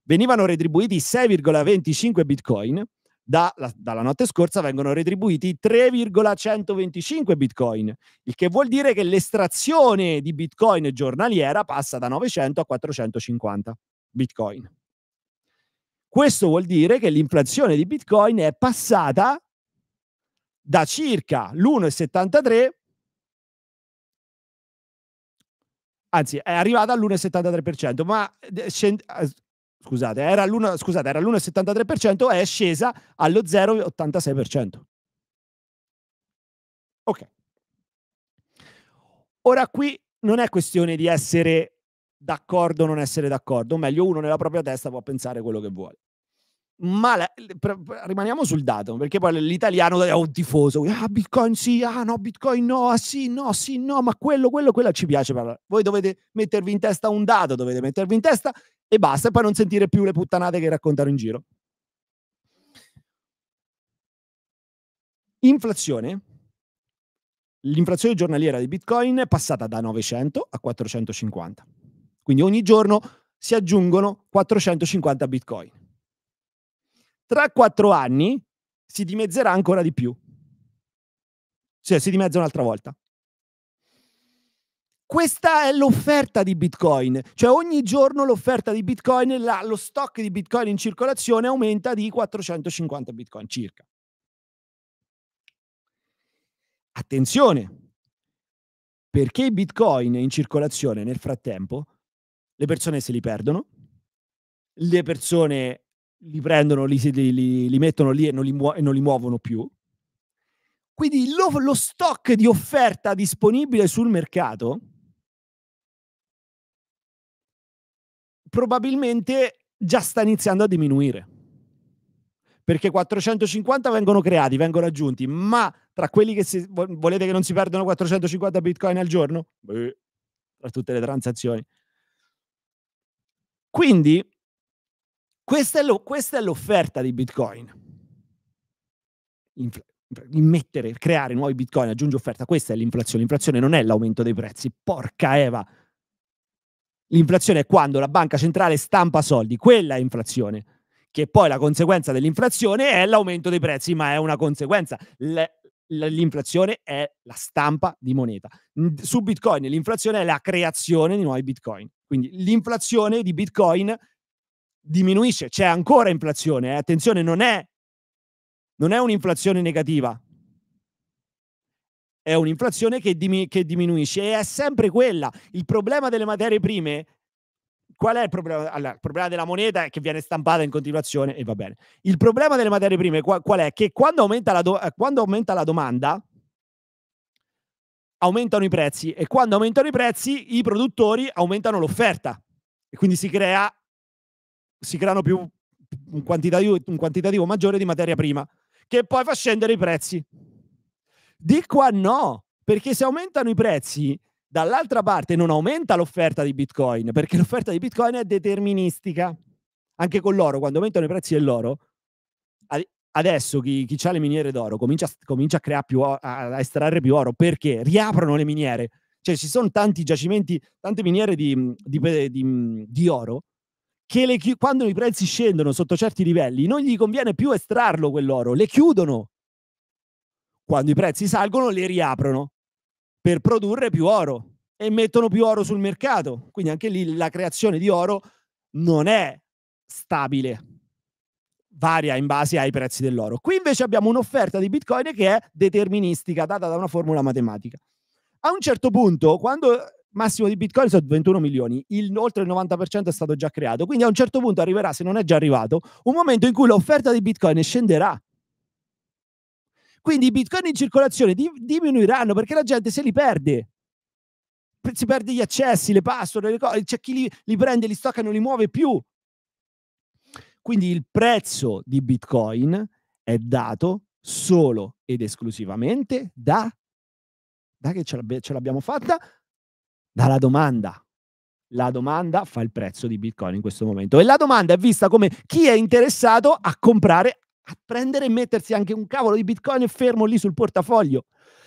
venivano retribuiti 6,25 bitcoin, da, la, dalla notte scorsa vengono retribuiti 3,125 bitcoin, il che vuol dire che l'estrazione di bitcoin giornaliera passa da 900 a 450 bitcoin. Questo vuol dire che l'inflazione di Bitcoin è passata da circa l'1,73 anzi è arrivata all'1,73%, ma eh, scend- eh, scusate, era l'1, scusate, era l'1,73%, è scesa allo 0,86%. Ok. Ora qui non è questione di essere d'accordo o non essere d'accordo, o meglio, uno nella propria testa può pensare quello che vuole. Ma la, rimaniamo sul dato, perché poi l'italiano è un tifoso, ah bitcoin sì, ah no bitcoin no, ah sì, no, sì, no, ma quello, quello, quello ci piace parlare. Voi dovete mettervi in testa un dato, dovete mettervi in testa e basta, e poi non sentire più le puttanate che raccontano in giro. Inflazione. L'inflazione giornaliera di Bitcoin è passata da 900 a 450. Quindi ogni giorno si aggiungono 450 bitcoin. Tra quattro anni si dimezzerà ancora di più. Cioè si dimezza un'altra volta. Questa è l'offerta di Bitcoin, cioè ogni giorno l'offerta di Bitcoin, la, lo stock di Bitcoin in circolazione aumenta di 450 Bitcoin circa. Attenzione, perché i Bitcoin in circolazione nel frattempo le persone se li perdono, le persone li prendono, li, li, li mettono lì e non li, muo- e non li, muovono più. Quindi lo, lo stock di offerta disponibile sul mercato probabilmente già sta iniziando a diminuire. Perché 450 vengono creati, vengono aggiunti, ma tra quelli che si, volete che non si perdano 450 bitcoin al giorno? Beh, tra tutte le transazioni. Quindi questa è, lo, questa è l'offerta di Bitcoin. Infl- cioè, immettere, creare nuovi Bitcoin, aggiunge offerta, questa è l'inflazione. L'inflazione non è l'aumento dei prezzi, porca Eva. L'inflazione è quando la banca centrale stampa soldi, quella è inflazione che poi la conseguenza dell'inflazione è l'aumento dei prezzi, ma è una conseguenza. l'inflazione è la stampa di moneta. Su Bitcoin l'inflazione è la creazione di nuovi Bitcoin. Quindi l'inflazione di Bitcoin diminuisce, c'è ancora inflazione, eh? attenzione, non è, non è un'inflazione negativa, è un'inflazione che, dimi- che, diminuisce e è sempre quella. Il problema delle materie prime, qual è il problema? Allora, il problema della moneta è che viene stampata in continuazione e va bene. Il problema delle materie prime qual, qual è? Che quando aumenta la, do- eh, quando aumenta la domanda, aumentano i prezzi e quando aumentano i prezzi i produttori aumentano l'offerta e quindi si crea si creano più un quantitativo, un quantitativo maggiore di materia prima che poi fa scendere i prezzi di qua no perché se aumentano i prezzi dall'altra parte non aumenta l'offerta di bitcoin perché l'offerta di bitcoin è deterministica anche con l'oro quando aumentano i prezzi dell'oro adesso chi, chi ha le miniere d'oro comincia, comincia a, creare più, a estrarre più oro perché riaprono le miniere. Cioè ci sono tanti giacimenti, tante miniere di, di, di, di oro che le, quando i prezzi scendono sotto certi livelli non gli conviene più estrarlo quell'oro, le chiudono. Quando i prezzi salgono le riaprono per produrre più oro e mettono più oro sul mercato. Quindi anche lì la creazione di oro non è stabile varia in base ai prezzi dell'oro. Qui invece abbiamo un'offerta di Bitcoin che è deterministica, data da una formula matematica. A un certo punto, quando massimo di Bitcoin sono 21 milioni, il, oltre il 90% è stato già creato, quindi a un certo punto arriverà, se non è già arrivato, un momento in cui l'offerta di Bitcoin scenderà. Quindi i Bitcoin in circolazione di, diminuiranno perché la gente se li perde. Si perde gli accessi, le password, le cose, c'è chi li, li prende, li stocca e non li muove più quindi il prezzo di Bitcoin è dato solo ed esclusivamente da, da che ce, l'abbiamo fatta? Dalla domanda. La domanda fa il prezzo di Bitcoin in questo momento e la domanda è vista come chi è interessato a comprare, a prendere e mettersi anche un cavolo di Bitcoin fermo lì sul portafoglio.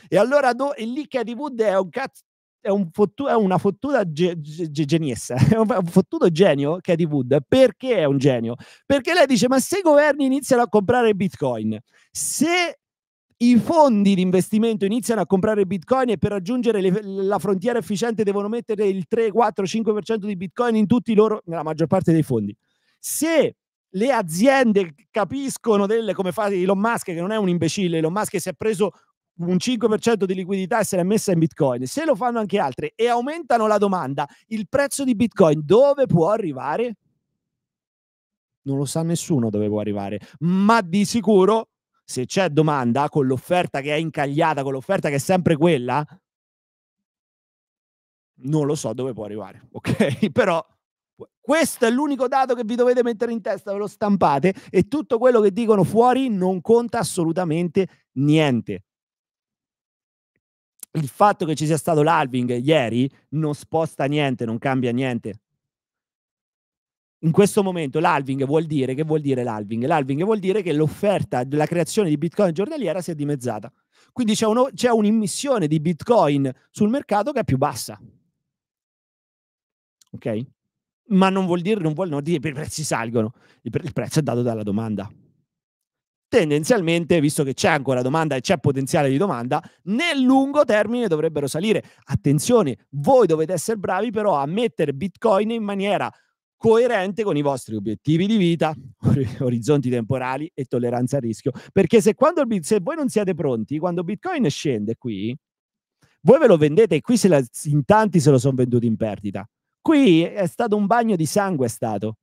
E allora do, e lì Cathy Wood è un cazzo è, un fottu- è una fottuta ge- ge- geniessa, è un, fottuto genio Katie Wood. Perché è un genio? Perché lei dice, ma se i governi iniziano a comprare bitcoin, se i fondi di investimento iniziano a comprare bitcoin e per raggiungere le, la frontiera efficiente devono mettere il 3, 4, 5% di bitcoin in tutti i loro, nella maggior parte dei fondi. Se le aziende capiscono delle, come fa Elon Musk, che non è un imbecille, Elon Musk si è preso un 5% di liquidità e se l'è messa in Bitcoin, se lo fanno anche altre e aumentano la domanda, il prezzo di Bitcoin dove può arrivare? Non lo sa nessuno dove può arrivare, ma di sicuro se c'è domanda con l'offerta che è incagliata, con l'offerta che è sempre quella, non lo so dove può arrivare, ok? Però questo è l'unico dato che vi dovete mettere in testa, ve lo stampate e tutto quello che dicono fuori non conta assolutamente niente il fatto che ci sia stato l'alving ieri non sposta niente, non cambia niente. In questo momento l'alving vuol dire che vuol dire l'alving? L'alving vuol dire che l'offerta della creazione di Bitcoin giornaliera si è dimezzata. Quindi c'è, uno, c'è un'immissione di Bitcoin sul mercato che è più bassa. Ok? Ma non vuol dire, non vuol non dire che i prezzi salgono, il, pre- il prezzo è dato dalla domanda tendenzialmente, visto che c'è ancora domanda e c'è potenziale di domanda, nel lungo termine dovrebbero salire. Attenzione, voi dovete essere bravi però a mettere Bitcoin in maniera coerente con i vostri obiettivi di vita, orizzonti temporali e tolleranza al rischio. Perché se, quando, se voi non siete pronti, quando Bitcoin scende qui, voi ve lo vendete e qui la, in tanti se lo sono venduti in perdita. Qui è stato un bagno di sangue, è stato.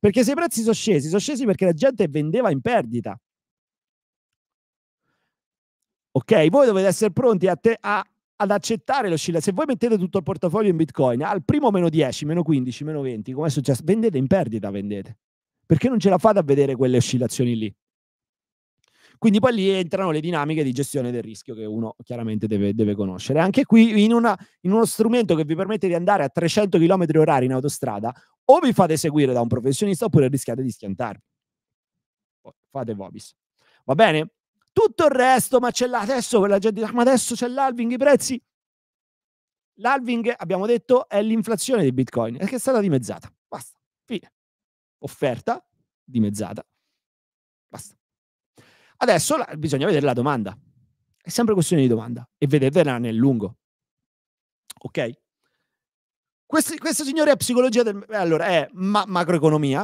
Perché se i prezzi sono scesi, sono scesi perché la gente vendeva in perdita. Ok, voi dovete essere pronti a te, a, ad accettare l'oscillazione. Se voi mettete tutto il portafoglio in Bitcoin, al primo meno 10, meno 15, meno 20, come è successo, vendete in perdita, vendete. Perché non ce la fate a vedere quelle oscillazioni lì. Quindi poi lì entrano le dinamiche di gestione del rischio che uno chiaramente deve, deve conoscere. Anche qui in, una, in, uno strumento che vi permette di andare a 300 km orari in autostrada, o vi fate seguire da un professionista oppure rischiate di schiantarvi. Fate vobis. Va bene? Tutto il resto, ma c'è là adesso quella gente, ah, ma adesso c'è l'alving, i prezzi. L'alving, abbiamo detto, è l'inflazione di Bitcoin, che è stata dimezzata. Basta, fine. Offerta dimezzata. Basta. Adesso la, bisogna vedere la domanda. È sempre questione di domanda e vederla nel lungo. Ok? Questi, questo signore è psicologia del... Allora, è ma- macroeconomia,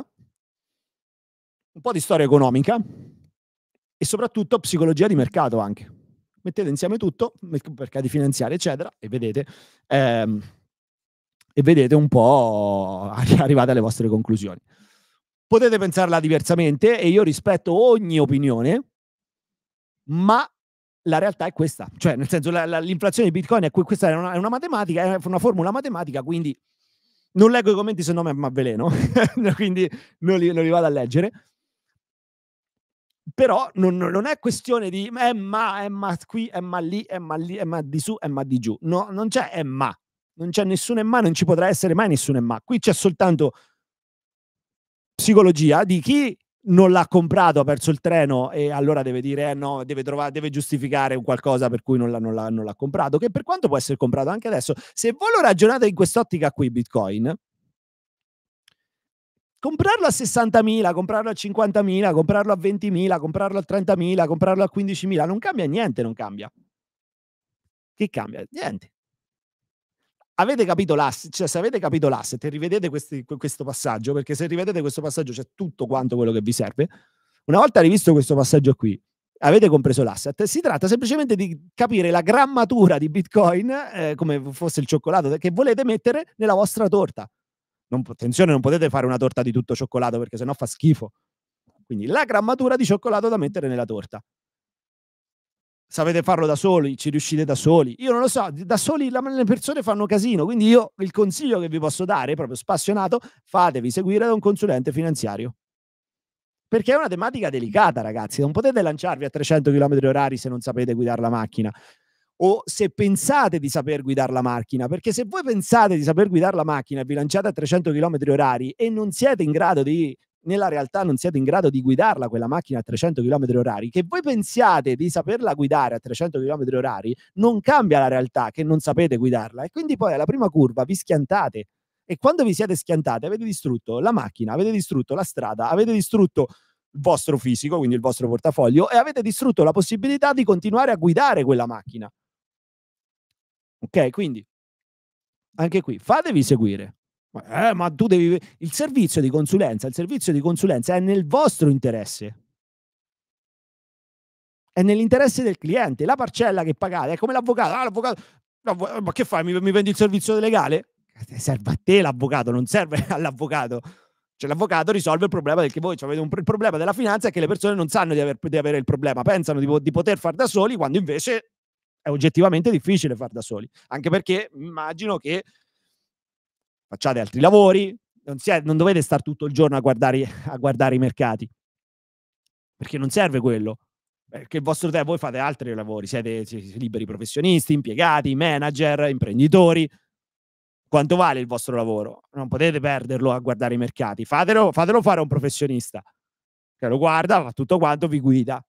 un po' di storia economica, e soprattutto psicologia di mercato anche. Mettete insieme tutto, mercati finanziari, eccetera, e vedete, ehm, e vedete un po' arrivate alle vostre conclusioni. Potete pensarla diversamente e io rispetto ogni opinione, ma la realtà è questa, cioè nel senso la, la, l'inflazione di Bitcoin è questa, è una, è una, matematica, è una formula matematica, quindi non leggo i commenti se no mi avveleno, quindi non li, non li vado a leggere, però non, non è questione di eh, ma, qui, eh, ma lì, eh, ma lì, eh, ma di su, eh, ma di giù. No, non c'è eh, ma. Non c'è nessun e ma, non ci potrà essere mai nessun e ma. Qui c'è soltanto psicologia di chi non l'ha comprato, ha perso il treno e allora deve dire eh no, deve, trovare, deve giustificare un qualcosa per cui non l'ha, non, l'ha, non l'ha comprato, che per quanto può essere comprato anche adesso, se voi lo ragionate in quest'ottica qui Bitcoin, comprarlo a 60.000, comprarlo a 50.000, comprarlo a 20.000, comprarlo a 30.000, comprarlo a 15.000, non cambia niente, non cambia. Che cambia? Niente. Avete capito l'asset? Cioè, se avete capito l'asset e rivedete questi, questo passaggio, perché se rivedete questo passaggio c'è tutto quanto quello che vi serve, una volta rivisto questo passaggio qui, avete compreso l'asset. Si tratta semplicemente di capire la grammatura di Bitcoin, eh, come fosse il cioccolato che volete mettere nella vostra torta. Non, attenzione, non potete fare una torta di tutto cioccolato perché sennò fa schifo. Quindi la grammatura di cioccolato da mettere nella torta. Sapete farlo da soli, ci riuscite da soli. Io non lo so, da soli le persone fanno casino, quindi io il consiglio che vi posso dare, proprio spassionato, fatevi seguire da un consulente finanziario perché è una tematica delicata, ragazzi. Non potete lanciarvi a 300 km h se non sapete guidare la macchina o se pensate di saper guidare la macchina, perché se voi pensate di saper guidare la macchina e vi lanciate a 300 km orari e non siete in grado di nella realtà non siete in grado di guidarla quella macchina a 300 km orari, che voi pensiate di saperla guidare a 300 km orari, non cambia la realtà che non sapete guidarla e quindi poi alla prima curva vi schiantate e quando vi siete schiantati avete distrutto la macchina, avete distrutto la strada, avete distrutto il vostro fisico, quindi il vostro portafoglio e avete distrutto la possibilità di continuare a guidare quella macchina. Ok, quindi anche qui fatevi seguire. Eh, ma tu devi. Il servizio di consulenza, il servizio di consulenza è nel vostro interesse. È nell'interesse del cliente. La parcella che pagate è come l'avvocato. Ah, l'avvocato. ma che fai? Mi, mi vendi il servizio legale? Eh, serve a te l'avvocato, non serve all'avvocato. Cioè, l'avvocato risolve il problema perché voi cioè, avete un, il problema della finanza è che le persone non sanno di, aver, di avere il problema, pensano di, di poter far da soli quando invece è oggettivamente difficile far da soli, anche perché immagino che facciate altri lavori, non, siete, non dovete stare tutto il giorno a guardare, a guardare i mercati, perché non serve quello, perché il vostro tempo, voi fate altri lavori, siete, siete liberi professionisti, impiegati, manager, imprenditori, quanto vale il vostro lavoro. Non potete perderlo a guardare i mercati. Fatelo, fatelo fare a un professionista che lo guarda, fa tutto quanto, vi guida.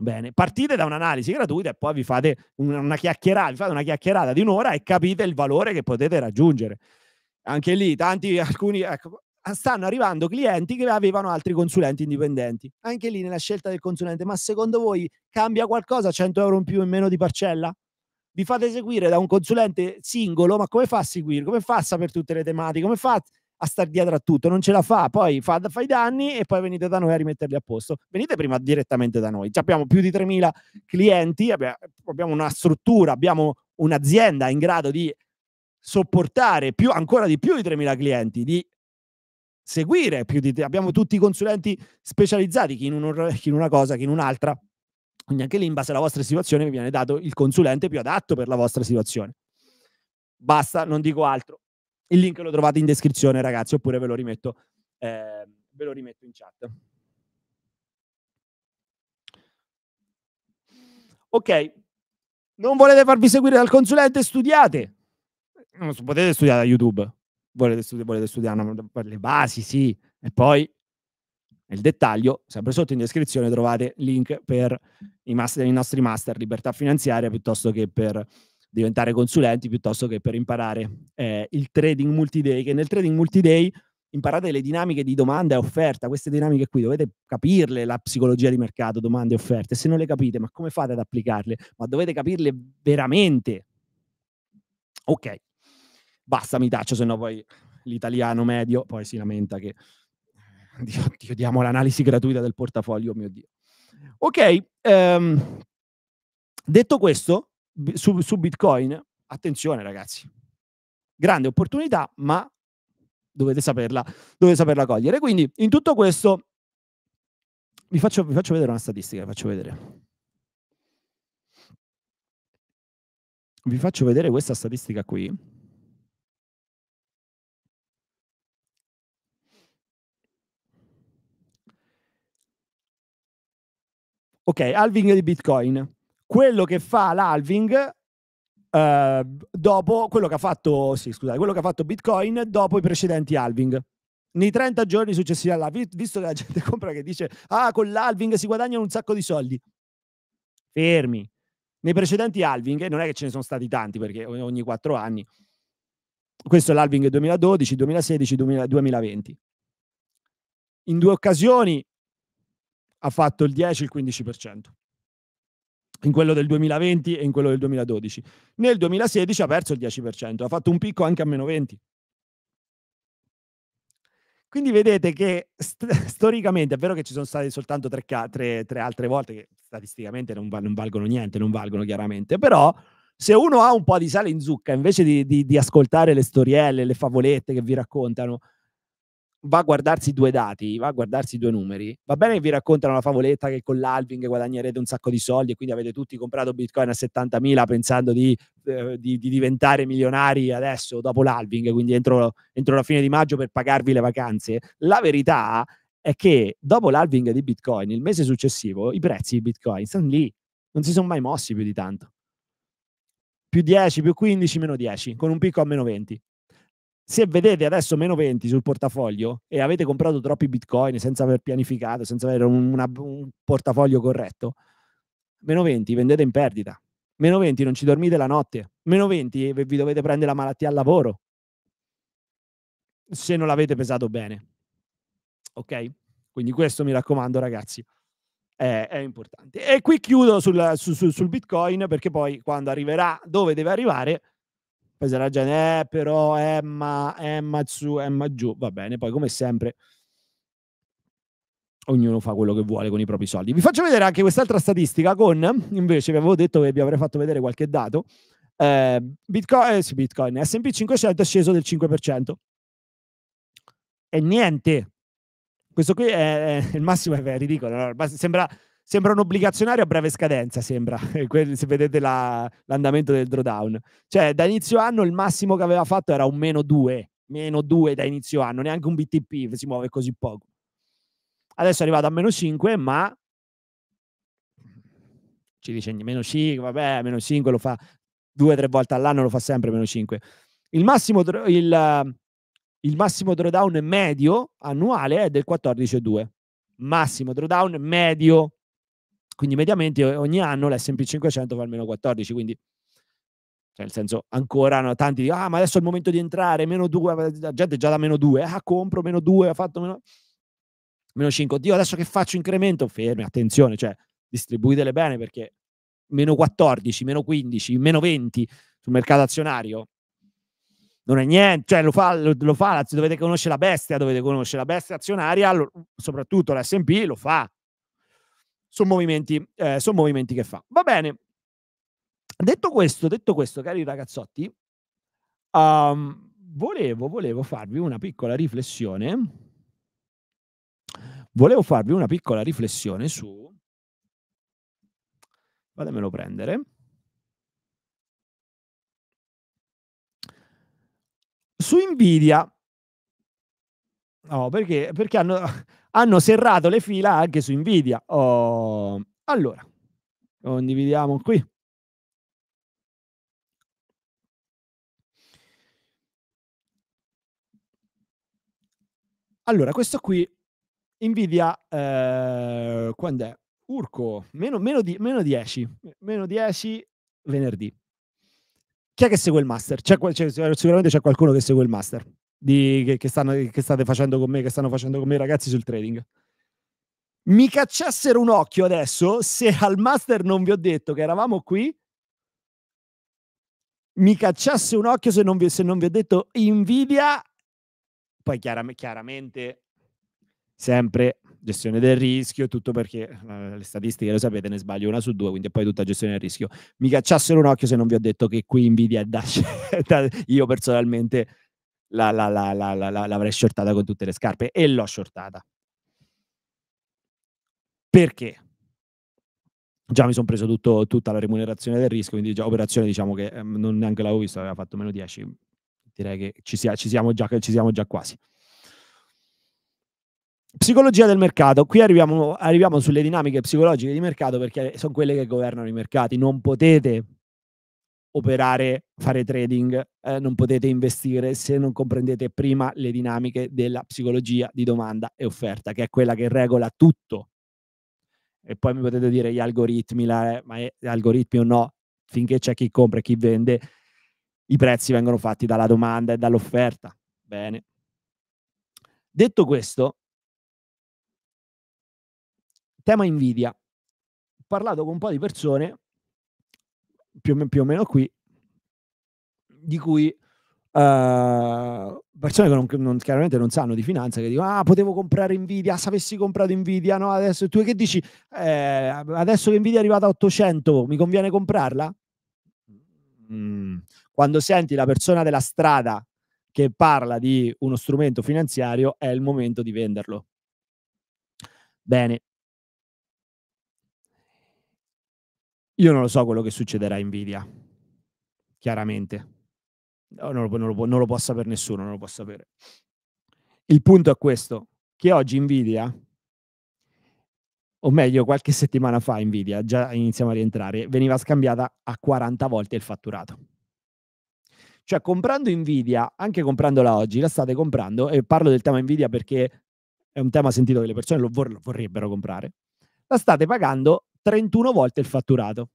Bene, partite da un'analisi gratuita e poi vi fate una chiacchierata, vi fate una chiacchierata di un'ora e capite il valore che potete raggiungere. Anche lì, tanti, alcuni, ecco, stanno arrivando clienti che avevano altri consulenti indipendenti. Anche lì nella scelta del consulente, ma secondo voi cambia qualcosa 100 euro in più in meno di parcella? Vi fate seguire da un consulente singolo, ma come fa a seguire? Come fa a sapere tutte le tematiche? Come fa? A a star dietro a tutto, non ce la fa, poi fa, fa i danni e poi venite da noi a rimetterli a posto. Venite prima direttamente da noi, Già abbiamo più di 3.000 clienti, abbiamo una struttura, abbiamo un'azienda in grado di sopportare più, ancora di più di 3.000 clienti, di seguire più di te. Abbiamo tutti i consulenti specializzati, chi in, un, chi in una cosa, chi in un'altra. Quindi anche lì, in base alla vostra situazione, vi viene dato il consulente più adatto per la vostra situazione. Basta, non dico altro. Il link lo trovate in descrizione, ragazzi, oppure ve lo rimetto, eh, ve lo rimetto in chat. Ok, non volete farvi seguire dal consulente? Studiate. Non potete studiare da YouTube. Volete, studi- volete studiare le basi, sì. E poi nel dettaglio, sempre sotto in descrizione trovate link per i, master, i nostri master libertà finanziaria piuttosto che per diventare consulenti piuttosto che per imparare eh, il trading multiday, che nel trading multiday imparate le dinamiche di domanda e offerta, queste dinamiche qui dovete capirle, la psicologia di mercato, domande e offerte, se non le capite, ma come fate ad applicarle? Ma dovete capirle veramente. Ok, basta, mi taccio, se no poi l'italiano medio poi si lamenta che, ti diamo l'analisi gratuita del portafoglio, oh mio Dio. Ok, um, detto questo, su, su Bitcoin, attenzione ragazzi, grande opportunità, ma dovete saperla, dovete saperla cogliere. Quindi in tutto questo vi faccio, vi faccio vedere una statistica, vi faccio vedere. Vi faccio vedere questa statistica qui. Ok, halving di Bitcoin quello che fa l'alving eh, dopo quello che ha fatto, sì, scusate, quello che ha fatto Bitcoin dopo i precedenti halving. nei 30 giorni successivi all'alving, visto che la gente compra che dice ah con l'alving si guadagnano un sacco di soldi fermi nei precedenti halving e non è che ce ne sono stati tanti perché ogni 4 anni questo è l'alving 2012 2016 2020 in due occasioni ha fatto il 10 il 15% in quello del 2020 e in quello del 2012. Nel 2016 ha perso il 10%, ha fatto un picco anche a meno 20. Quindi vedete che st- storicamente è vero che ci sono state soltanto tre, ca- tre, tre altre volte che statisticamente non, val- non, valgono niente, non valgono chiaramente, però se uno ha un po' di sale in zucca invece di, di, di ascoltare le storielle, le favolette che vi raccontano, va a guardarsi due dati, va a guardarsi due numeri, va bene che vi raccontano la favoletta che con l'alving guadagnerete un sacco di soldi e quindi avete tutti comprato Bitcoin a 70.000 pensando di, eh, di, di diventare milionari adesso dopo l'alving, quindi entro, entro la fine di maggio per pagarvi le vacanze. La verità è che dopo l'alving di Bitcoin, il mese successivo, i prezzi di Bitcoin stanno lì, non si sono mai mossi più di tanto. Più 10, più 15, meno 10, con un picco a meno 20 se vedete adesso meno 20 sul portafoglio e avete comprato troppi bitcoin senza aver pianificato, senza avere un, una, un, portafoglio corretto, meno 20 vendete in perdita, meno 20 non ci dormite la notte, meno 20 vi dovete prendere la malattia al lavoro se non l'avete pesato bene. Ok? Quindi questo mi raccomando ragazzi. È, è importante. E qui chiudo sul, su, su, sul Bitcoin perché poi quando arriverà dove deve arrivare, poi sarà già, eh, però Emma, Emma su, Emma giù, va bene, poi come sempre ognuno fa quello che vuole con i propri soldi. Vi faccio vedere anche quest'altra statistica con, invece vi avevo detto che vi avrei fatto vedere qualche dato, eh, Bitcoin, eh, sì, Bitcoin, S&P 500 è sceso del 5%. E niente, questo qui è, è il massimo è ridicolo, sembra Sembra un obbligazionario a breve scadenza, sembra, se vedete la, l'andamento del drawdown. Cioè, da inizio anno il massimo che aveva fatto era un meno 2, meno 2 da inizio anno, neanche un BTP si muove così poco. Adesso è arrivato a meno 5, ma ci dice meno 5, vabbè, meno 5 lo fa due o tre volte all'anno, lo fa sempre meno 5. Il massimo, il, il massimo drawdown medio annuale è del 14,2. Massimo drawdown medio quindi mediamente ogni anno l'S&P500 fa almeno 14, quindi cioè nel senso ancora no, tanti dicono ah ma adesso è il momento di entrare, meno 2, la gente è già da meno 2, eh, ah compro meno 2, ha fatto meno, meno 5, oddio adesso che faccio incremento, fermi, attenzione, cioè distribuitele bene perché meno 14, meno 15, meno 20 sul mercato azionario non è niente, cioè lo fa, lo, lo fa, dovete conoscere la bestia, dovete conoscere la bestia azionaria, lo, soprattutto l'S&P lo fa, sono movimenti, eh, son movimenti che fa. Va bene. Detto questo, detto questo cari ragazzotti, um, volevo, volevo farvi una piccola riflessione. Volevo farvi una piccola riflessione su... Fatemelo prendere. Su Nvidia. No, perché, perché hanno hanno serrato le fila anche su Nvidia. Oh, allora, condividiamo qui. Allora, questo qui, Nvidia, eh, quando è? Urco, meno, meno, di, meno 10, meno 10 venerdì. Chi è che segue il master? C'è, c'è, sicuramente c'è qualcuno che segue il master di, che, che, stanno, che state facendo con me, che stanno facendo con me i ragazzi sul trading mi cacciassero un occhio adesso se al master non vi ho detto che eravamo qui mi cacciasse un occhio se non vi, se non vi ho detto invidia poi chiaram- chiaramente sempre gestione del rischio tutto perché eh, le statistiche lo sapete ne sbaglio una su due quindi poi tutta gestione del rischio mi cacciassero un occhio se non vi ho detto che qui invidia è da, da io personalmente la, la, la, l'avrei shortata con tutte le scarpe e l'ho shortata. Perché? Già mi sono preso tutto, tutta la remunerazione del rischio, quindi già operazione diciamo che ehm, non neanche l'avevo vista, aveva fatto meno 10, direi che ci, sia, ci, siamo già, ci siamo già quasi. Psicologia del mercato, qui arriviamo, arriviamo sulle dinamiche psicologiche di mercato perché sono quelle che governano i mercati, non potete operare, fare trading, eh, non potete investire se non comprendete prima le dinamiche della psicologia di domanda e offerta, che è quella che regola tutto. E poi mi potete dire gli algoritmi, la, eh, ma è, algoritmi o no, finché c'è chi compra e chi vende, i prezzi vengono fatti dalla domanda e dall'offerta. Bene. Detto questo, tema Nvidia. Ho parlato con un po' di persone più, più o meno qui, di cui Uh, persone che, non, non, chiaramente non sanno di finanza che dicono ah potevo comprare Nvidia, se avessi comprato Nvidia no, adesso tu che dici eh, adesso che Nvidia è arrivata a 800 mi conviene comprarla? Mm. Quando senti la persona della strada che parla di uno strumento finanziario è il momento di venderlo. Bene, Io non lo so quello che succederà a Nvidia, chiaramente. Non lo, non, lo può, non lo, può, sapere nessuno, non lo può sapere. Il punto è questo, che oggi Nvidia, o meglio qualche settimana fa Nvidia, già iniziamo a rientrare, veniva scambiata a 40 volte il fatturato. Cioè comprando Nvidia, anche comprandola oggi, la state comprando, e parlo del tema Nvidia perché è un tema sentito che le persone lo, vor- vorrebbero comprare, la state pagando 31 volte il fatturato.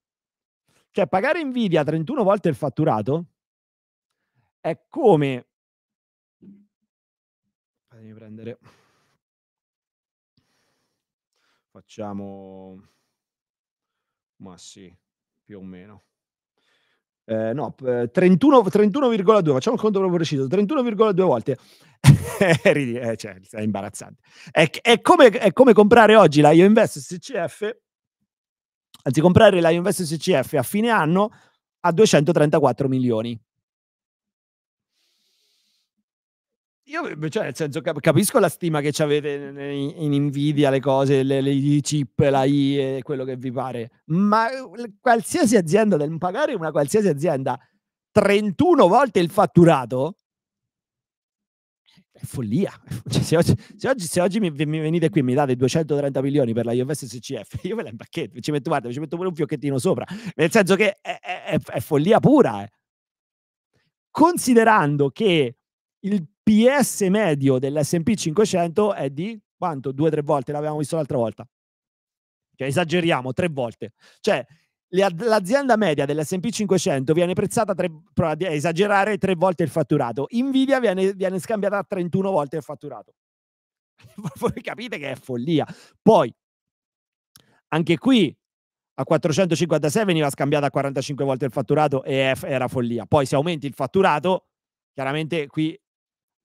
Cioè, pagare Nvidia 31 volte il fatturato è come... Fatemi prendere... Facciamo... Ma sì, più o meno. Eh, no, 31,2, 31, eh, facciamo il conto proprio preciso, 31,2 volte. eh, cioè, è imbarazzante. È, è, come, è come comprare oggi la Io SCF anzi comprare la Invest SCF a fine anno a 234 milioni. Io, cioè, nel senso, capisco la stima che avete in, Nvidia, le cose, le, le chip, la I, e quello che vi pare, ma uh, qualsiasi azienda, pagare una qualsiasi azienda 31 volte il fatturato, è follia. Cioè, se, oggi, se, oggi, se oggi mi, mi, venite qui e mi date 230 milioni per la Juventus SCF, io ve la impacchetto, ci metto, guarda, ci metto pure un fiocchettino sopra, nel senso che è, è, è follia pura. Eh. Considerando che il PS medio dell'SP 500 è di quanto? Due o tre volte, l'avevamo visto l'altra volta. Cioè, esageriamo, tre volte. Cioè, L'azienda media dell'SP 500 viene prezzata, tre, a esagerare, tre volte il fatturato. Nvidia viene, viene scambiata a 31 volte il fatturato. Voi capite che è follia. Poi, anche qui a 456 veniva scambiata a 45 volte il fatturato e era follia. Poi se aumenti il fatturato, chiaramente qui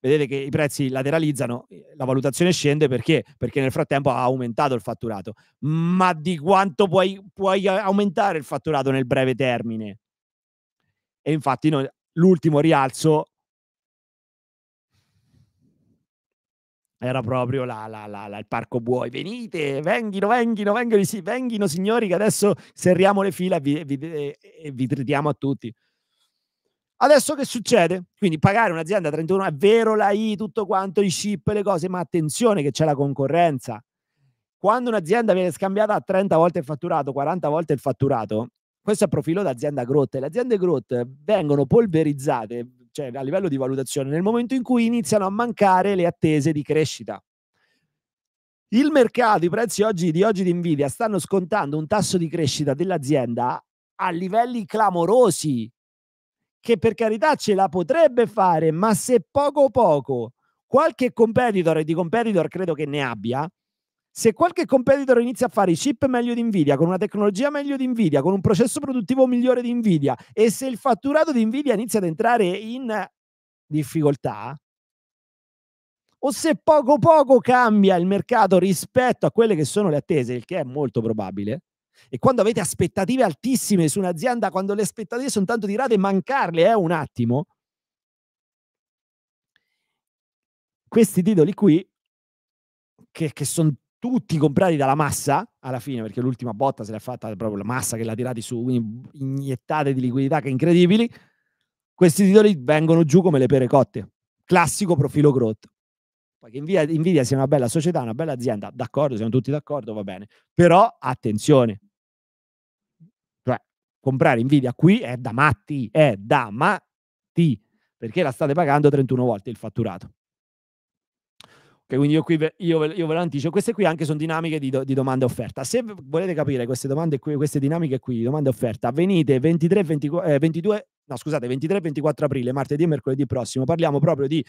vedete che i prezzi lateralizzano, eh, la valutazione scende perché? Perché nel frattempo ha aumentato il fatturato. Ma di quanto puoi, puoi aumentare il fatturato nel breve termine? E infatti noi, l'ultimo rialzo era proprio la, la, la, il parco buoi. Venite, venghino, venghino, venghino, venghino signori che adesso serriamo le fila e vi, vi, e vi tritiamo a tutti. Adesso che succede? Quindi pagare un'azienda 31 è vero la I, tutto quanto, i chip, le cose, ma attenzione che c'è la concorrenza. Quando un'azienda viene scambiata a 30 volte il fatturato, 40 volte il fatturato, questo è profilo d'azienda growth. Le aziende grotte vengono polverizzate, cioè a livello di valutazione, nel momento in cui iniziano a mancare le attese di crescita. Il mercato, i prezzi oggi, di oggi di Nvidia stanno scontando un tasso di crescita dell'azienda a livelli clamorosi, che per carità ce la potrebbe fare, ma se poco poco qualche competitor, e di competitor credo che ne abbia, se qualche competitor inizia a fare i chip meglio di Nvidia, con una tecnologia meglio di Nvidia, con un processo produttivo migliore di Nvidia, e se il fatturato di Nvidia inizia ad entrare in difficoltà, o se poco poco cambia il mercato rispetto a quelle che sono le attese, il che è molto probabile, e quando avete aspettative altissime su un'azienda, quando le aspettative sono tanto tirate, mancarle è eh, un attimo. Questi titoli qui, che, che sono tutti comprati dalla massa alla fine, perché l'ultima botta se l'ha fatta proprio la massa che l'ha tirati su, quindi iniettate di liquidità che incredibili. Questi titoli vengono giù come le pere cotte. Classico profilo growth. Poi che Nvidia sia una bella società, una bella azienda, d'accordo, siamo tutti d'accordo, va bene. Però attenzione, comprare Nvidia qui è da matti, è da matti, perché la state pagando 31 volte il fatturato. Ok, quindi io, qui io, io ve lo anticipo. Queste qui anche sono dinamiche di, do, di domanda e offerta. Se volete capire queste, domande qui, queste dinamiche qui, domanda e offerta, venite 23, 20, eh, 22, no scusate, 23 24 aprile, martedì e mercoledì prossimo, parliamo proprio di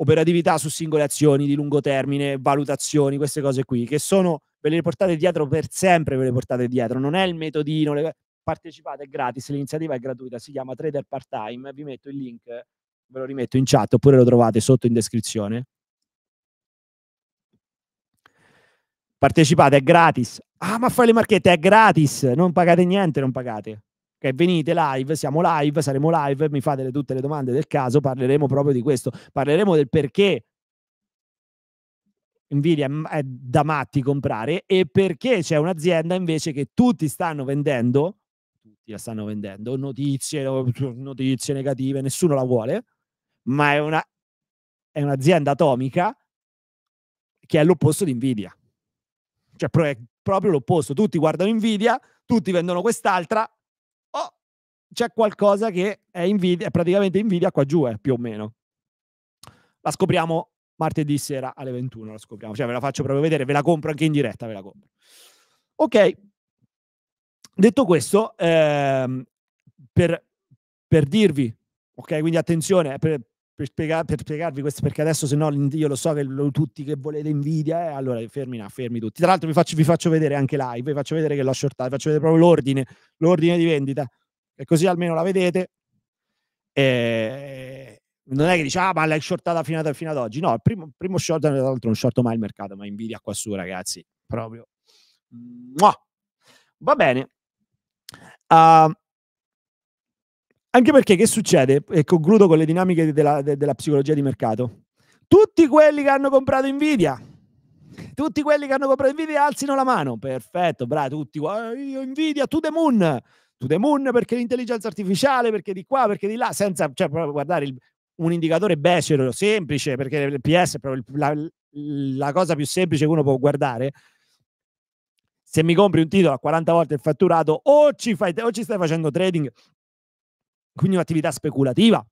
operatività su singole azioni di lungo termine, valutazioni, queste cose qui, che sono, ve le portate dietro per sempre, ve le portate dietro, non è il metodino, le, partecipate, è gratis, l'iniziativa è gratuita, si chiama Trader Part Time, vi metto il link, ve lo rimetto in chat oppure lo trovate sotto in descrizione. Partecipate, è gratis. Ah, ma fai le marchette è gratis, non pagate niente, non pagate. Okay, venite live, siamo live, saremo live, mi fate le, tutte le domande del caso, parleremo proprio di questo, parleremo del perché Nvidia è da matti comprare e perché c'è un'azienda invece che tutti stanno vendendo tutti la stanno vendendo, notizie, notizie negative, nessuno la vuole, ma è, una, è un'azienda atomica che è l'opposto di Nvidia. Cioè è proprio l'opposto, tutti guardano Nvidia, tutti vendono quest'altra, oh, c'è qualcosa che è, Nvidia, è praticamente Nvidia qua giù, eh, più o meno. La scopriamo martedì sera alle 21, la scopriamo, cioè ve la faccio proprio vedere, ve la compro anche in diretta, ve la compro. Ok, Detto questo, ehm, per, per, dirvi, ok, quindi attenzione, eh, per, per, spiega, per spiegarvi questo, perché adesso se no io lo so che lo, tutti che volete invidia, eh, allora fermi, no, fermi tutti. Tra l'altro vi faccio, vi faccio, vedere anche live, vi faccio vedere che l'ho shortato, vi faccio vedere proprio l'ordine, l'ordine di vendita, e così almeno la vedete. E eh, non è che dici, ah, ma l'hai shortata fino ad, fino ad oggi. No, il primo, primo short, tra l'altro non shorto mai il mercato, ma invidia qua su, ragazzi, proprio. Mua! Va bene, Uh, anche perché che succede? E concludo con le dinamiche della, della psicologia di mercato. Tutti quelli che hanno comprato Nvidia, tutti quelli che hanno comprato Nvidia alzino la mano. Perfetto, bravo, tutti. Eh, io Nvidia, to the moon. To the moon perché l'intelligenza artificiale, perché di qua, perché di là, senza cioè, guardare il, un indicatore becero, semplice, perché il PS è proprio la, la cosa più semplice che uno può guardare se mi compri un titolo a 40 volte il fatturato o ci, fai, o ci stai facendo trading, quindi un'attività speculativa,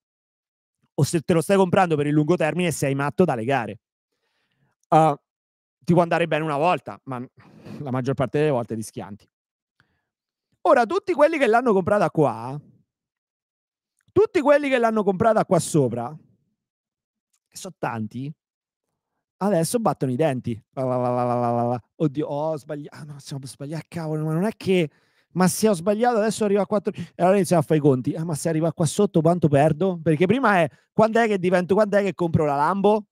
o se te lo stai comprando per il lungo termine sei matto dalle gare. Uh, ti può andare bene una volta, ma la maggior parte delle volte rischianti. Ora, tutti quelli che l'hanno comprata qua, tutti quelli che l'hanno comprata qua sopra, che sono tanti, adesso battono i denti. Oddio, ho sbagliato. Ah, no, siamo ho sbagliato, cavolo, ma non è che. Ma se ho sbagliato, adesso arriva a 4. E allora iniziamo a fare i conti. Ah, ma se arriva qua sotto, quanto perdo? Perché prima è quando è che divento, quando è che compro la Lambo?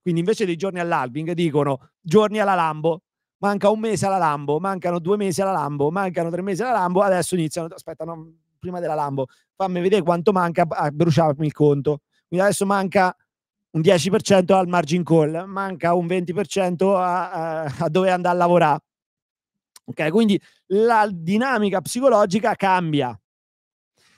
Quindi invece dei giorni all'albing dicono giorni alla Lambo. Manca un mese alla Lambo, mancano due mesi alla Lambo, mancano tre mesi alla Lambo. Adesso iniziano. Aspetta, no, prima della Lambo, fammi vedere quanto manca a bruciarmi il conto. Quindi adesso manca un 10% al margin call, manca un 20% a, a, dove andare a lavorare. Ok, quindi la dinamica psicologica cambia.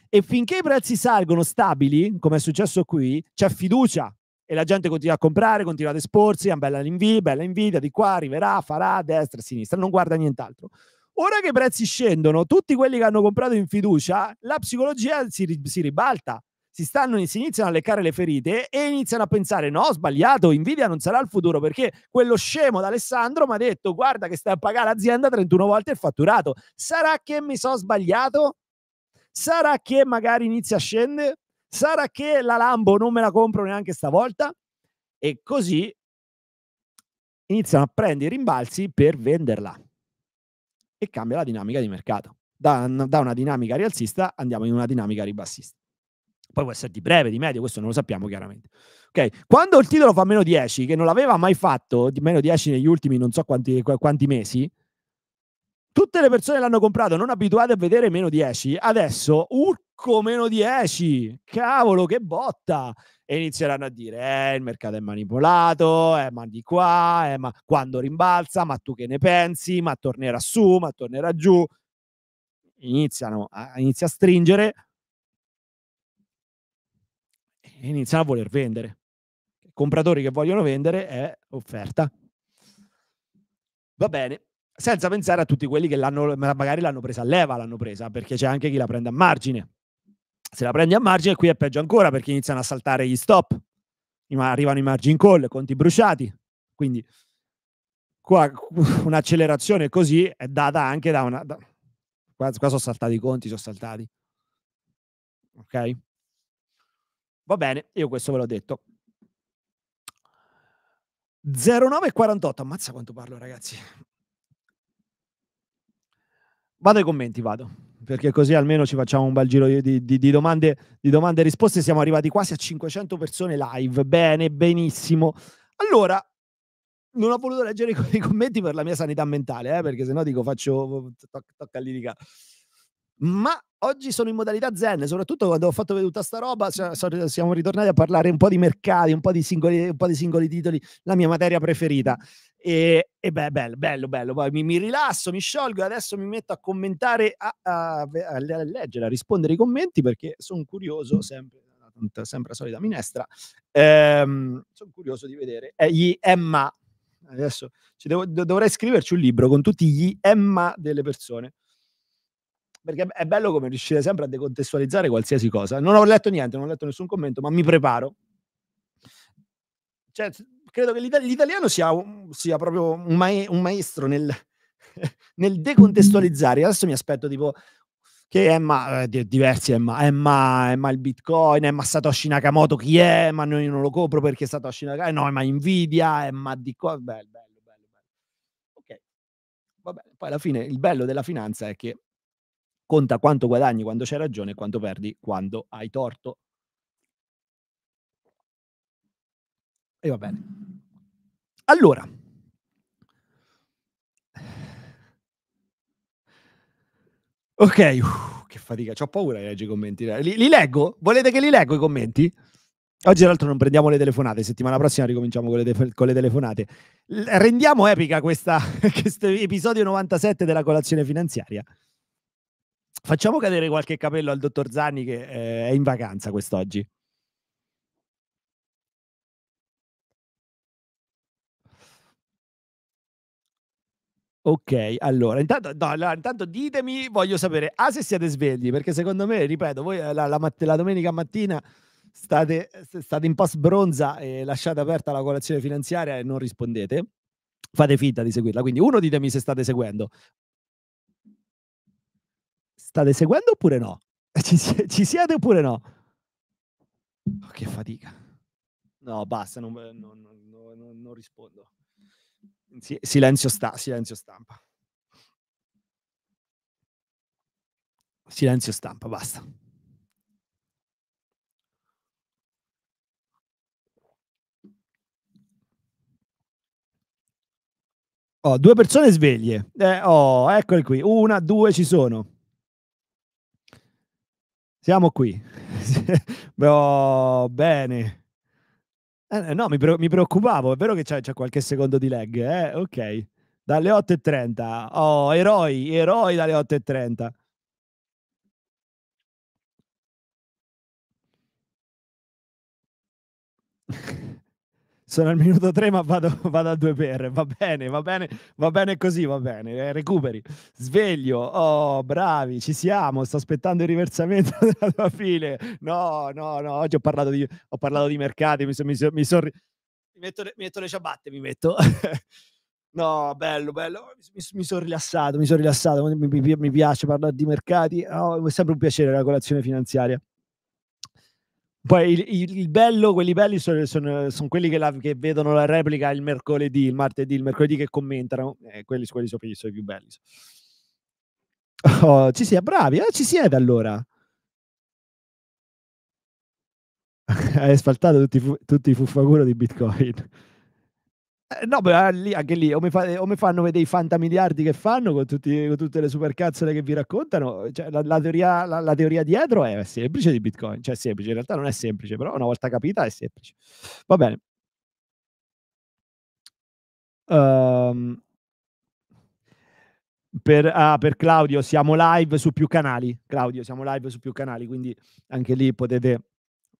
E finché i prezzi salgono stabili, come è successo qui, c'è fiducia e la gente continua a comprare, continua ad esporsi, ha bella l'invidia, bella invidia, di qua arriverà, farà a destra, a sinistra, non guarda nient'altro. Ora che i prezzi scendono, tutti quelli che hanno comprato in fiducia, la psicologia si, si ribalta si, stanno, si iniziano a leccare le ferite e iniziano a pensare: no, ho sbagliato, Nvidia non sarà il futuro perché quello scemo d'Alessandro mi ha detto: guarda, che stai a pagare l'azienda 31 volte il fatturato. Sarà che mi sono sbagliato? Sarà che magari inizia a scendere? Sarà che la Lambo non me la compro neanche stavolta? E così iniziano a prendere i rimbalzi per venderla e cambia la dinamica di mercato. Da, da una dinamica rialzista andiamo in una dinamica ribassista. Poi può essere di breve, di medio, questo non lo sappiamo chiaramente. Okay. Quando il titolo fa meno 10, che non l'aveva mai fatto, di meno 10 negli ultimi non so quanti, quanti mesi, tutte le persone l'hanno comprato, non abituate a vedere meno 10, adesso urco meno 10, cavolo che botta! E inizieranno a dire, eh, il mercato è manipolato, eh, ma di qua, eh, ma quando rimbalza, ma tu che ne pensi, ma tornerà su, ma tornerà giù. Iniziano a, inizia a stringere iniziano a voler vendere. Compratori che vogliono vendere è offerta. Va bene, senza pensare a tutti quelli che l'hanno, magari l'hanno presa a leva, l'hanno presa, perché c'è anche chi la prende a margine. Se la prendi a margine, qui è peggio ancora perché iniziano a saltare gli stop, arrivano i margin call, conti bruciati. Quindi qua un'accelerazione così è data anche da una... Da, qua, qua sono saltati i conti, sono saltati. Ok? Va bene, io questo ve l'ho detto. 0948, ammazza quanto parlo ragazzi. Vado ai commenti, vado, perché così almeno ci facciamo un bel giro di, di, di, domande, di domande e risposte. Siamo arrivati quasi a 500 persone live, bene, benissimo. Allora, non ho voluto leggere i commenti per la mia sanità mentale, eh, perché sennò dico faccio tocca lirica. Ma oggi sono in modalità zen, soprattutto quando ho fatto vedere tutta sta roba, cioè, siamo ritornati a parlare un po' di mercati, un po' di singoli, po di singoli titoli, la mia materia preferita. E, e beh, bello, bello, bello. Poi mi, mi, rilasso, mi sciolgo e adesso mi metto a commentare, a, a, a leggere, a rispondere ai commenti perché sono curioso sempre sempre la solita minestra. Ehm, sono curioso di vedere eh, gli Emma. Adesso devo, dovrei scriverci un libro con tutti gli Emma delle persone perché è bello come riuscire sempre a decontestualizzare qualsiasi cosa. Non ho letto niente, non ho letto nessun commento, ma mi preparo. Cioè, credo che l'ita- l'italiano sia, sia proprio un, mae- un maestro nel, nel, decontestualizzare. Adesso mi aspetto tipo che Emma, eh, diversi Emma, Emma, Emma il Bitcoin, Emma Satoshi Nakamoto chi è, ma io non lo compro perché è Satoshi Nakamoto, eh, no, Emma Nvidia, Emma di qua, bello, bello, bello, bello. Ok, va bene. Poi alla fine il bello della finanza è che conta quanto guadagni quando c'hai ragione e quanto perdi quando hai torto. E va bene. Allora, ok, uh, che fatica, ho paura di leggere i commenti. Li, li, leggo? Volete che li leggo i commenti? Oggi tra l'altro non prendiamo le telefonate, settimana prossima ricominciamo con le, te- con le telefonate. L- rendiamo epica questo episodio 97 della colazione finanziaria. Facciamo cadere qualche capello al dottor Zanni che eh, è in vacanza quest'oggi. Ok, allora intanto, no, allora, intanto ditemi, voglio sapere, ah, se siete svegli, perché secondo me, ripeto, voi eh, la, la, la domenica mattina state, state in post bronza e lasciate aperta la colazione finanziaria e non rispondete, fate finta di seguirla. Quindi uno ditemi se state seguendo, State seguendo oppure no? Ci, ci siete oppure no? Oh, che fatica. No, basta, non, non, eh, non, non rispondo. Silenzio, sta, silenzio stampa. Silenzio stampa, basta. Oh, due persone sveglie. Eh, oh, eccole qui. Una, due ci sono. Siamo qui. oh, bene. Eh, eh, no, mi, pre- mi, preoccupavo, è vero che c'è, c'è qualche secondo di lag, eh? Ok. Dalle 8.30. Oh, eroi, eroi dalle 8.30. sono al minuto 3 ma vado, vado a 2 per, va bene, va bene, va bene così, va bene, eh, recuperi, sveglio, oh bravi, ci siamo, sto aspettando il riversamento della tua file, no, no, no, oggi ho parlato di, ho parlato di mercati, mi, sono, mi, so, mi, so, mi, metto le, mi metto le ciabatte, mi metto... No, bello, bello. Mi, mi sono rilassato, mi sono rilassato. Mi, mi, mi, piace parlare di mercati. Oh, è sempre un piacere la colazione finanziaria. Poi il, il, il, bello, quelli belli sono, sono, sono quelli che, la, che, vedono la replica il mercoledì, il martedì, il mercoledì che commentano. Eh, quelli, quelli sono, sono, i più belli. Oh, ci è bravi, eh? ci siete allora. Hai asfaltato tutti, tutti i fuffaguro di Bitcoin. Eh, no, beh, ah, anche lì o mi, fa, eh, o mi fanno vedere i fantamiliardi che fanno con, tutti, con, tutte le supercazzole che vi raccontano. Cioè, la, la, teoria, la, la, teoria, dietro è semplice di Bitcoin, cioè semplice, in realtà non è semplice, però una volta capita è semplice. Va bene. Um, per, ah, per Claudio siamo live su più canali. Claudio, siamo live su più canali, quindi anche lì potete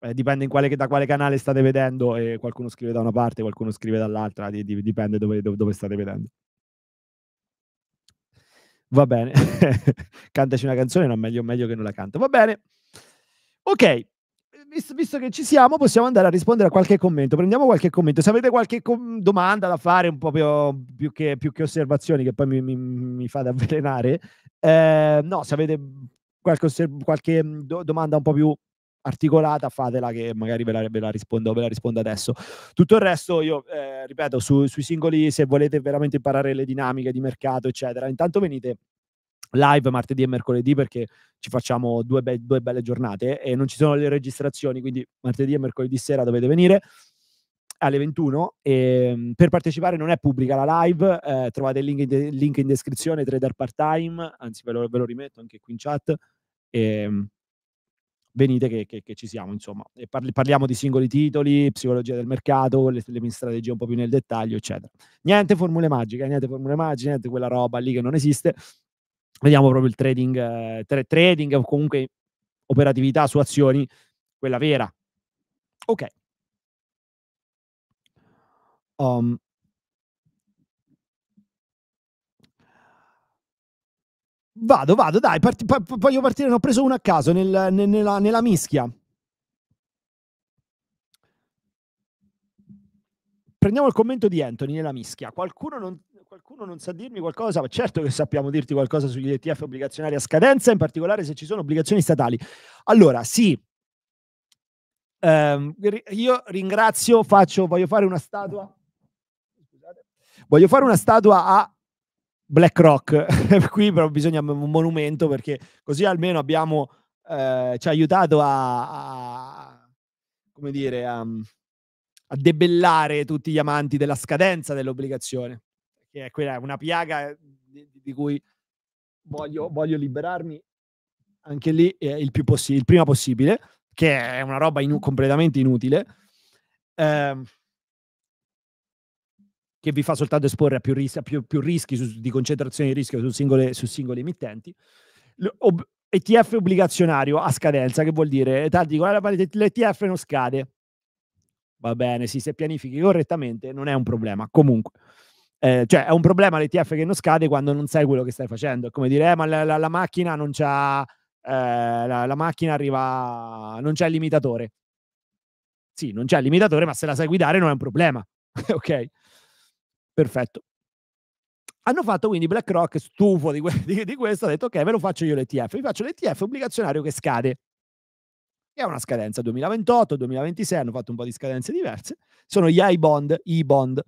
eh, dipende quale, da quale canale state vedendo e qualcuno scrive da una parte, qualcuno scrive dall'altra, di, di, dipende dove, dove, dove state vedendo. Va bene, cantaci una canzone, no, meglio, meglio che non la canto. Va bene. Ok, Visto, visto, che ci siamo, possiamo andare a rispondere a qualche commento. Prendiamo qualche commento. Se avete qualche com- domanda da fare, un po' più, più, che, più che, osservazioni, che poi mi, mi, mi fate avvelenare, eh, no, se avete qualche, qualche mm, do- domanda un po' più articolata, fatela che magari ve la, ve la, rispondo, ve la rispondo adesso. Tutto il resto io eh, ripeto su, sui singoli se volete veramente imparare le dinamiche di mercato eccetera. Intanto venite live martedì e mercoledì perché ci facciamo due, be- due belle giornate e non ci sono le registrazioni, quindi martedì e mercoledì sera dovete venire alle 21 e, ehm, per partecipare non è pubblica la live eh, trovate il link in, de- link in descrizione trader part time anzi ve lo, ve lo rimetto anche qui in chat e, ehm, venite che, che, che ci siamo, insomma. Parli, parliamo di singoli titoli, psicologia del mercato, le, le mie strategie un po' più nel dettaglio, eccetera. Niente formule magiche, niente formule magiche, niente quella roba lì che non esiste. Vediamo proprio il trading, eh, tra- trading o comunque operatività su azioni, quella vera. Ok. Um, Vado, vado, dai, parti, pa, voglio partire, ne ho preso uno a caso nel, nel, nella, nella mischia. Prendiamo il commento di Anthony nella mischia. Qualcuno non, qualcuno non sa dirmi qualcosa, ma certo che sappiamo dirti qualcosa sugli ETF obbligazionari a scadenza, in particolare se ci sono obbligazioni statali. Allora, sì, ehm, io ringrazio, faccio, voglio fare una statua. Scusate, voglio fare una statua a Black Rock qui però bisogna un monumento perché così almeno abbiamo, eh, ci ha aiutato a, a come dire, a, a, debellare tutti gli amanti della scadenza dell'obbligazione, che è quella, una piaga di, di cui voglio, voglio, liberarmi anche lì eh, il, più possi- il prima possibile, che è una roba inu- completamente inutile. Eh, che vi fa soltanto esporre a più, ris- a più, più rischi su, di concentrazione di rischio su singole, su singole emittenti. L- ob- ETF obbligazionario a scadenza, che vuol dire, tanti dicono, ah, l'ETF non scade. Va bene, sì, se pianifichi correttamente non è un problema, comunque. Eh, cioè è un problema l'ETF che non scade quando non sai quello che stai facendo. È come dire, eh, ma la, la, la, macchina non c'ha, eh, la, la, macchina arriva, non c'è il limitatore. Sì, non c'è il limitatore, ma se la sai guidare non è un problema. ok? Perfetto. Hanno fatto quindi BlackRock, stufo di, que- di, di questo, ha detto ok, ve lo faccio io l'ETF. Vi faccio l'ETF obbligazionario che scade. E ha una scadenza 2028, 2026, hanno fatto un po' di scadenze diverse. Sono gli I-bond, I-bond.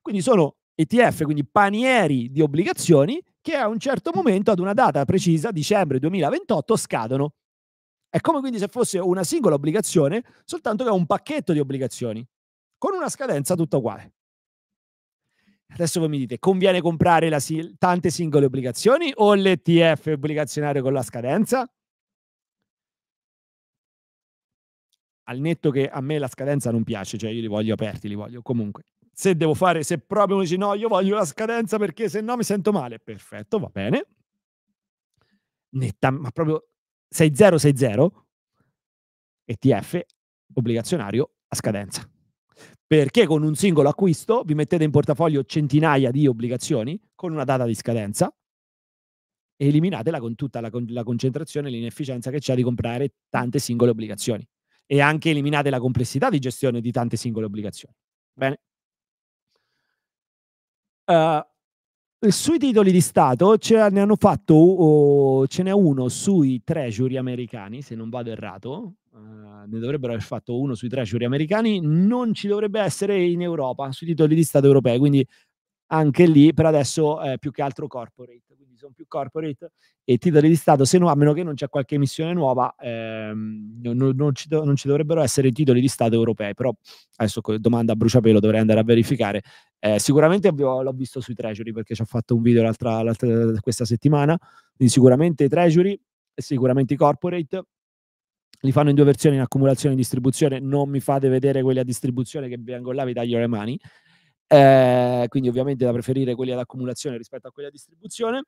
Quindi sono ETF, quindi panieri di obbligazioni che a un certo momento, ad una data precisa, dicembre 2028, scadono. È come quindi se fosse una singola obbligazione, soltanto che è un pacchetto di obbligazioni, con una scadenza tutta uguale. Adesso voi mi dite, conviene comprare la, tante singole obbligazioni o l'ETF obbligazionario con la scadenza? Al netto che a me la scadenza non piace, cioè io li voglio aperti, li voglio comunque. Se devo fare, se proprio uno dice no, io voglio la scadenza perché se no mi sento male, perfetto, va bene. Netta, ma proprio 6060 ETF obbligazionario a scadenza perché con un singolo acquisto vi mettete in portafoglio centinaia di obbligazioni con una data di scadenza e eliminatela con tutta la, con- la concentrazione e l'inefficienza che c'è di comprare tante singole obbligazioni e anche eliminate la complessità di gestione di tante singole obbligazioni. Bene. Uh, sui titoli di Stato ce ne hanno fatto, uh, ce n'è uno sui treasury americani, se non vado errato, Uh, ne dovrebbero aver fatto uno sui treasury americani, non ci dovrebbe essere in Europa, sui titoli di Stato europei, quindi anche lì per adesso è più che altro corporate, quindi sono più corporate e titoli di Stato, se no a meno che non c'è qualche emissione nuova, ehm, non, non, ci do, non, ci dovrebbero essere titoli di Stato europei, però adesso domanda a bruciapelo dovrei andare a verificare, eh, sicuramente l'ho visto sui treasury perché ci ho fatto un video l'altra, l'altra, questa settimana, quindi sicuramente i treasury, sicuramente i corporate, li fanno in due versioni, in accumulazione e distribuzione, non mi fate vedere quelli a distribuzione che vengo là, vi taglio le mani, eh, quindi ovviamente da preferire quelli ad accumulazione rispetto a quelli a distribuzione,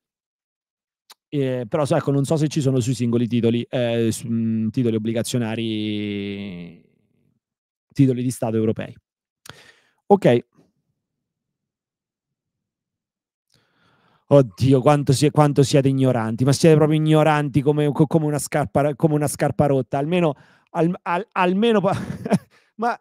eh, però ecco, non so se ci sono sui singoli titoli, eh, su, mh, mm, titoli obbligazionari, titoli di Stato europei. Ok, Oddio, quanto, si, quanto, siete ignoranti, ma siete proprio ignoranti come, come, una, scarpa, come una, scarpa, rotta, almeno, al, al, almeno ma,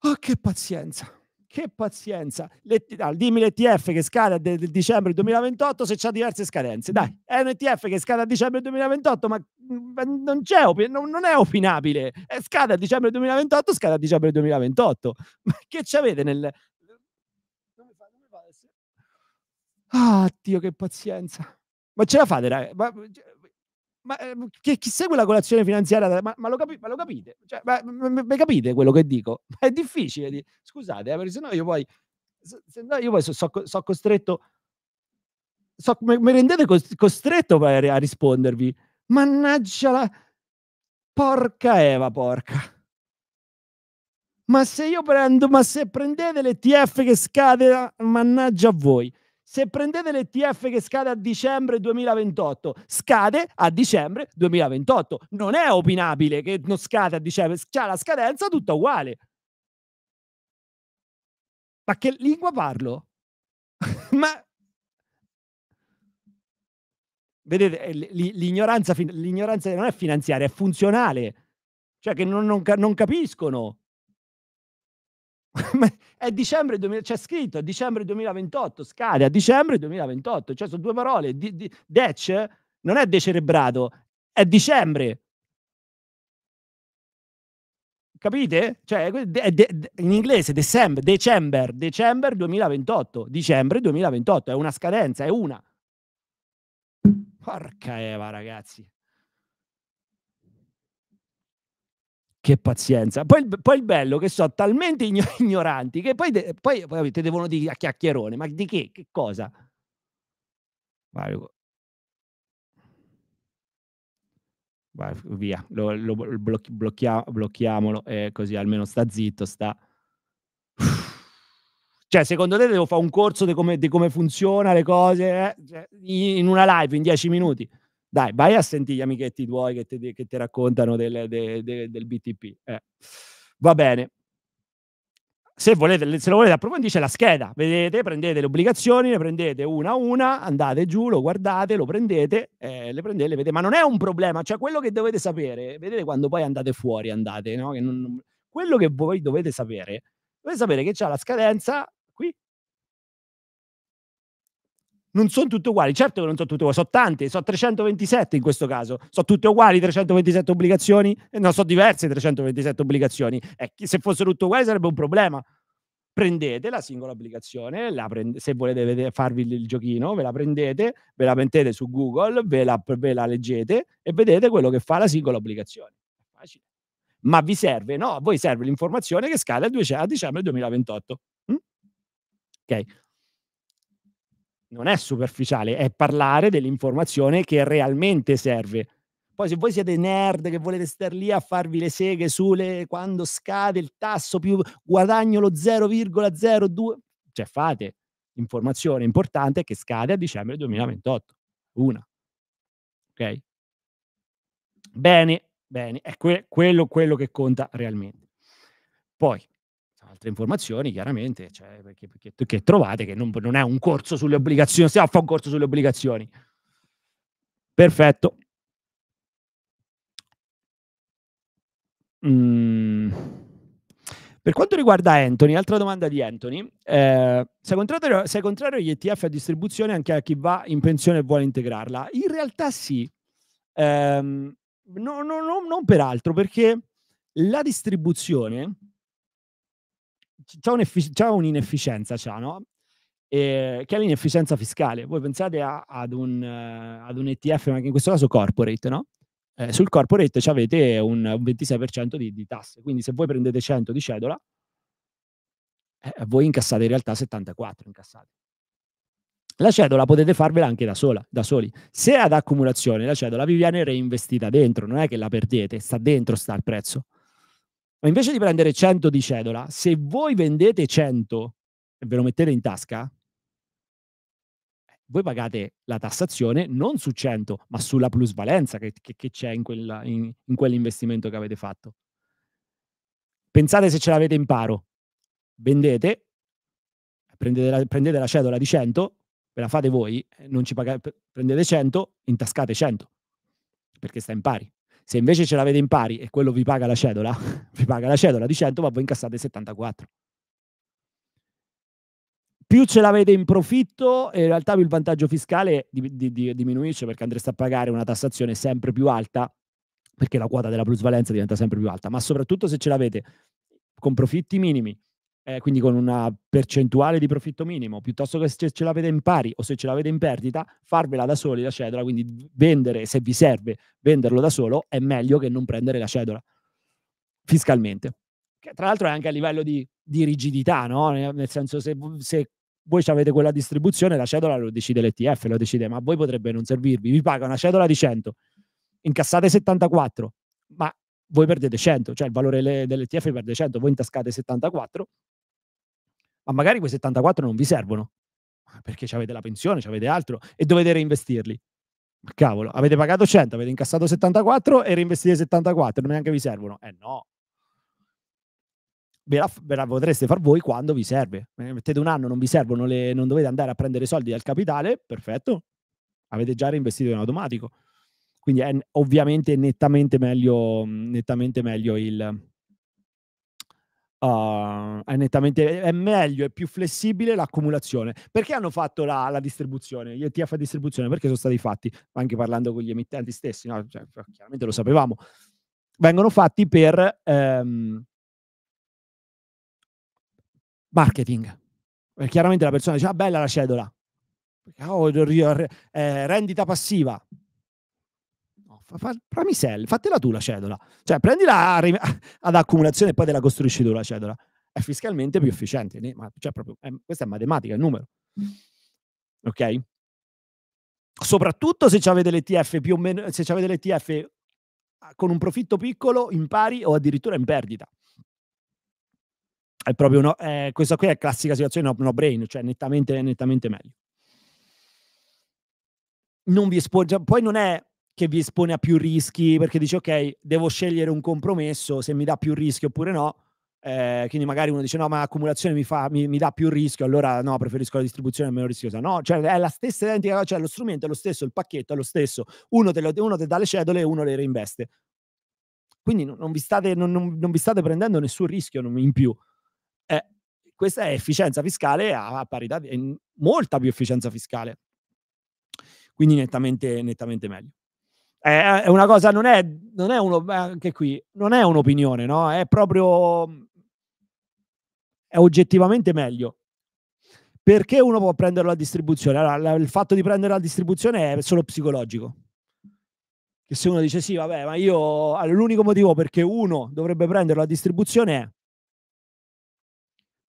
oh, che pazienza, che pazienza, L'ET, dimmi l'ETF che scade a de, dicembre 2028 se c'ha diverse scadenze, dai, mm. è un ETF che scade a dicembre 2028, ma non, opi- non, non è opinabile, è, eh, scade a dicembre 2028, scade a dicembre 2028, ma che c'avete nel, Ah, Dio, che pazienza. Ma ce la fate, ragazzi? Ma, ma cioè, ehm, chi, chi, segue la colazione finanziaria, ma, ma, lo, capi, ma lo, capite? Cioè, mi capite quello che dico? Ma è difficile. Di... Scusate, eh, perché sennò io poi, se no io poi sono so, so costretto, so, mi rendete costretto poi a rispondervi. Mannaggia la... Porca Eva, porca. Ma se io prendo, ma se prendete l'ETF che scade, mannaggia a voi se prendete l'ETF che scade a dicembre 2028, scade a dicembre 2028. Non è opinabile che non scade a dicembre, c'è la scadenza tutta uguale. Ma che lingua parlo? Ma vedete, eh, l'ignoranza, l'ignoranza, non è finanziaria, è funzionale. Cioè che non, non, non capiscono. è dicembre 2000, c'è scritto dicembre 2028, scade a dicembre 2028, cioè sono due parole. Di, di, dec non è decerebrato, è dicembre. Capite? Cioè, de, de, in inglese december, december, december 2028, dicembre 2028, è una scadenza, è una. Porca Eva, ragazzi. che pazienza. Poi, poi il bello che sono talmente ignoranti che poi, te, poi, poi te devono dire a chiacchierone, ma di che? Che cosa? Vai, vai via, lo, lo blocchi, blocchia, blocchiamolo eh, così almeno sta zitto, sta... Cioè, secondo te devo fare un corso di come, come funzionano le cose eh? cioè, in una live in dieci minuti? Dai, vai a sentire gli amichetti tuoi che ti, che ti raccontano del, de, de, del BTP. Eh. Va bene. Se, volete, se, lo volete approfondire c'è la scheda, vedete, prendete le obbligazioni, ne prendete una a una, andate giù, lo guardate, lo prendete, eh, le prendete, le vedete, ma non è un problema, cioè quello che dovete sapere, vedete quando poi andate fuori, andate, no? che non, quello che voi dovete sapere, dovete sapere che c'è la scadenza non sono tutte uguali. Certo che non sono tutte uguali, sono tante, sono 327 in questo caso. Sono tutte uguali 327 obbligazioni? no, sono diverse 327 obbligazioni. Eh, eh se fossero tutte uguali sarebbe un problema. Prendete la singola obbligazione, la prend- se volete vedere, farvi il giochino, ve la prendete, ve la mettete su Google, ve la, ve la leggete e vedete quello che fa la singola obbligazione. facile. Ma vi serve? No, a voi serve l'informazione che scade a, due- a dicembre 2028. Mm? Hm? Ok, non è superficiale, è parlare dell'informazione che realmente serve. Poi se voi siete nerd che volete star lì a farvi le seghe sulle quando scade il tasso più guadagno lo 0,02, cioè fate informazione importante che scade a dicembre 2028. Una. Ok? Bene, bene, è que- quello, quello che conta realmente. Poi, altre informazioni chiaramente cioè, perché, perché, che trovate che non, non, è un corso sulle obbligazioni, si fa un corso sulle obbligazioni. Perfetto. Mm. Per quanto riguarda Anthony, altra domanda di Anthony, eh, sei, contrario, sei contrario agli ETF a distribuzione anche a chi va in pensione e vuole integrarla? In realtà sì, eh, no, no, no, non peraltro perché la distribuzione c'è, un'effic- c'è un'inefficienza, c'è, no? E, che è l'inefficienza fiscale. Voi pensate a, ad, un, ad, un, ETF, ma anche in questo caso corporate, no? Eh, sul corporate avete un, un 26% di, di, tasse, quindi se voi prendete 100 di cedola, eh, voi incassate in realtà 74 incassate. La cedola potete farvela anche da, sola, da soli. Se ad accumulazione la cedola vi viene reinvestita dentro, non è che la perdete, sta dentro, sta al prezzo. Ma invece di prendere 100 di cedola, se voi vendete 100 e ve lo mettete in tasca, voi pagate la tassazione non su 100, ma sulla plusvalenza che, che, che c'è in, quella, in, in quell'investimento che avete fatto. Pensate se ce l'avete in paro. Vendete, prendete la, prendete la cedola di 100, ve la fate voi, non ci pagate, prendete 100, intascate 100, perché sta in pari. Se invece ce l'avete in pari e quello vi paga la cedola, vi paga la cedola di 100, ma voi incassate 74. Più ce l'avete in profitto, e in realtà più il vantaggio fiscale di, di, di, diminuisce perché andreste a pagare una tassazione sempre più alta, perché la quota della plusvalenza diventa sempre più alta, ma soprattutto se ce l'avete con profitti minimi eh, quindi con una percentuale di profitto minimo, piuttosto che se ce l'avete in pari o se ce l'avete in perdita, farvela da soli la cedola, quindi vendere, se vi serve, venderlo da solo è meglio che non prendere la cedola fiscalmente. Che tra l'altro è anche a livello di, di rigidità, no? nel senso se, se voi avete quella distribuzione, la cedola lo decide l'ETF, lo decide, ma a voi potrebbe non servirvi, vi paga una cedola di 100, incassate 74, ma voi perdete 100, cioè il valore dell'ETF perde 100, voi intascate 74, ma magari quei 74 non vi servono perché avete la pensione, avete altro e dovete reinvestirli. Ma cavolo, avete pagato 100, avete incassato 74 e reinvestite 74, non neanche vi servono. Eh no. Ve la, ve la, potreste far voi quando vi serve. Eh, mettete un anno, non vi servono, le, non dovete andare a prendere soldi dal capitale, perfetto, avete già reinvestito in automatico. Quindi è ovviamente nettamente meglio, nettamente meglio il, Uh, è nettamente è meglio, è più flessibile l'accumulazione. Perché hanno fatto la, la distribuzione, gli ETF a distribuzione? Perché sono stati fatti, anche parlando con gli emittenti stessi, no? cioè, chiaramente lo sapevamo, vengono fatti per ehm, marketing. Perché chiaramente la persona dice, ah bella la cedola, oh, eh, rendita passiva, fa, Pramiselle, fatela tu la cedola. Cioè, prendila ad accumulazione e poi te la costruisci tu la cedola. È fiscalmente più efficiente. Ma, cioè, proprio, è, questa è matematica, è il numero. Ok? Soprattutto se avete l'ETF più o meno, se avete l'ETF ah, con un profitto piccolo in pari o addirittura in perdita. È proprio no, eh, questa qui è la classica situazione no, no brain, cioè nettamente, nettamente meglio non vi esponge, poi non è che vi espone a più rischi perché dice ok, devo scegliere un compromesso se mi dà più rischi oppure no. Eh, quindi magari uno dice no, ma l'accumulazione mi, fa, mi, mi, dà più rischio, allora no, preferisco la distribuzione meno rischiosa. No, cioè è la stessa identica cosa, cioè lo strumento è lo stesso, il pacchetto è lo stesso. Uno te, lo, uno te dà le cedole e uno le reinveste. Quindi non, non, vi state, non, non, vi state, prendendo nessun rischio in più. Eh, questa è efficienza fiscale a, a parità, molta più efficienza fiscale. Quindi nettamente, nettamente meglio. Eh, è, una cosa, non è, non è uno, eh, anche qui, non è un'opinione, no? È proprio, è oggettivamente meglio. Perché uno può prendere la distribuzione? Allora, la, il fatto di prendere la distribuzione è solo psicologico. Che se uno dice sì, vabbè, ma io... l'unico motivo perché uno dovrebbe prendere la distribuzione è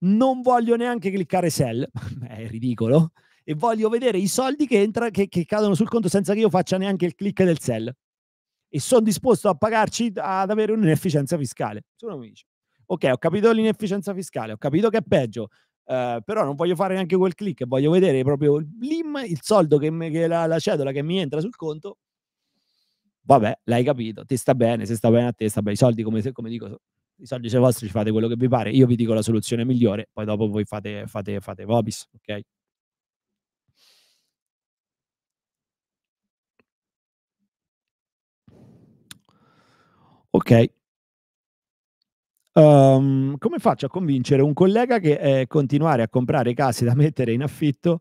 non voglio neanche cliccare sell, è ridicolo, e voglio vedere i soldi che, entra, che, che cadono sul conto senza che io faccia neanche il click del sell. E sono disposto a pagarci ad avere un'inefficienza fiscale. Se uno mi dice, ok, ho capito l'inefficienza fiscale, ho capito che è peggio, eh, però non voglio fare neanche quel click, voglio vedere proprio l'IM, il soldo, che, mi, che la, la cedola che mi entra sul conto. Vabbè, l'hai capito, ti sta bene, se sta bene a te, sta bene. I soldi, come, come dico, i soldi se vostri ci fate quello che vi pare, io vi dico la soluzione migliore, poi dopo voi fate, fate, fate Vobis, ok? Ok. Um, come faccio a convincere un collega che è eh, continuare a comprare case da mettere in affitto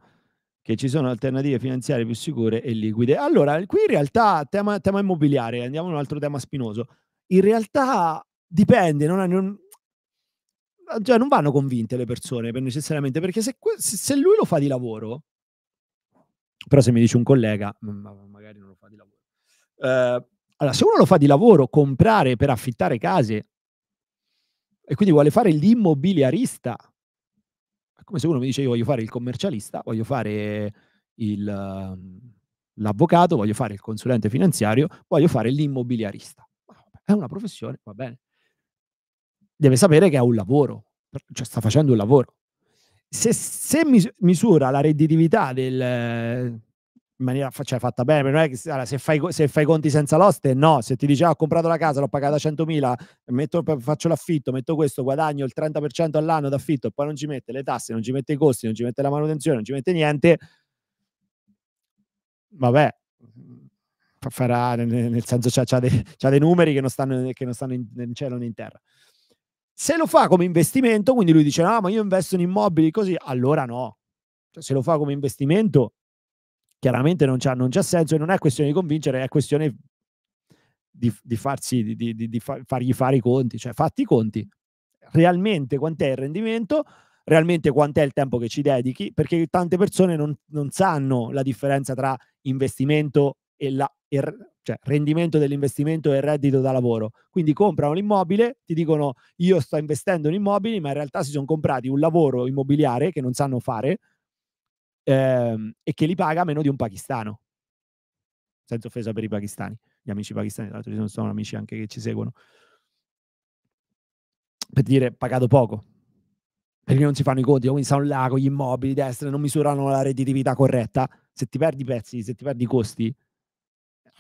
che ci sono alternative finanziarie più sicure e liquide? Allora, qui in realtà tema, tema immobiliare, andiamo a un altro tema spinoso. In realtà dipende, non, è, non, cioè non vanno convinte le persone per necessariamente, perché se, se, lui lo fa di lavoro, però se mi dice un collega, mm, magari non lo fa di lavoro, eh, allora, se uno lo fa di lavoro, comprare per affittare case e quindi vuole fare l'immobiliarista, è come se uno mi dice io voglio fare il commercialista, voglio fare il, ehm, l'avvocato, voglio fare il consulente finanziario, voglio fare l'immobiliarista. È una professione, va bene. Deve sapere che ha un lavoro, cioè sta facendo un lavoro. Se, se misura la redditività del, in maniera cioè, fatta bene, non è che allora, se, fai, se fai conti senza l'oste, eh, no, se ti dice ah, ho comprato la casa, l'ho pagata 100.000, metto, faccio l'affitto, metto questo, guadagno il 30% all'anno d'affitto e poi non ci mette le tasse, non ci mette i costi, non ci mette la manutenzione, non ci mette niente, vabbè, farà, nel senso c'ha, c'ha, dei, c'ha dei, numeri che non stanno, che non stanno in, in cielo né in terra. Se lo fa come investimento, quindi lui dice no, ma io investo in immobili così, allora no. Cioè, se lo fa come investimento chiaramente non, c'ha, non c'è senso e non è questione di convincere, è questione di, di, farsi, di, di far, fargli fare i conti, cioè fatti i conti, realmente quant'è il rendimento, realmente quant'è il tempo che ci dedichi, perché tante persone non, non sanno la differenza tra investimento e, la, e cioè rendimento dell'investimento e reddito da lavoro. Quindi comprano l'immobile, ti dicono io sto investendo in immobili, ma in realtà si sono comprati un lavoro immobiliare che non sanno fare, ehm, e che li paga meno di un pakistano. Senza offesa per i pakistani, gli amici pakistani, tra l'altro sono, amici anche che ci seguono. Per dire, pagato poco, perché non si fanno i conti, oh, quindi stanno là con gli immobili destra, non misurano la redditività corretta. Se ti perdi i pezzi, se ti perdi i costi,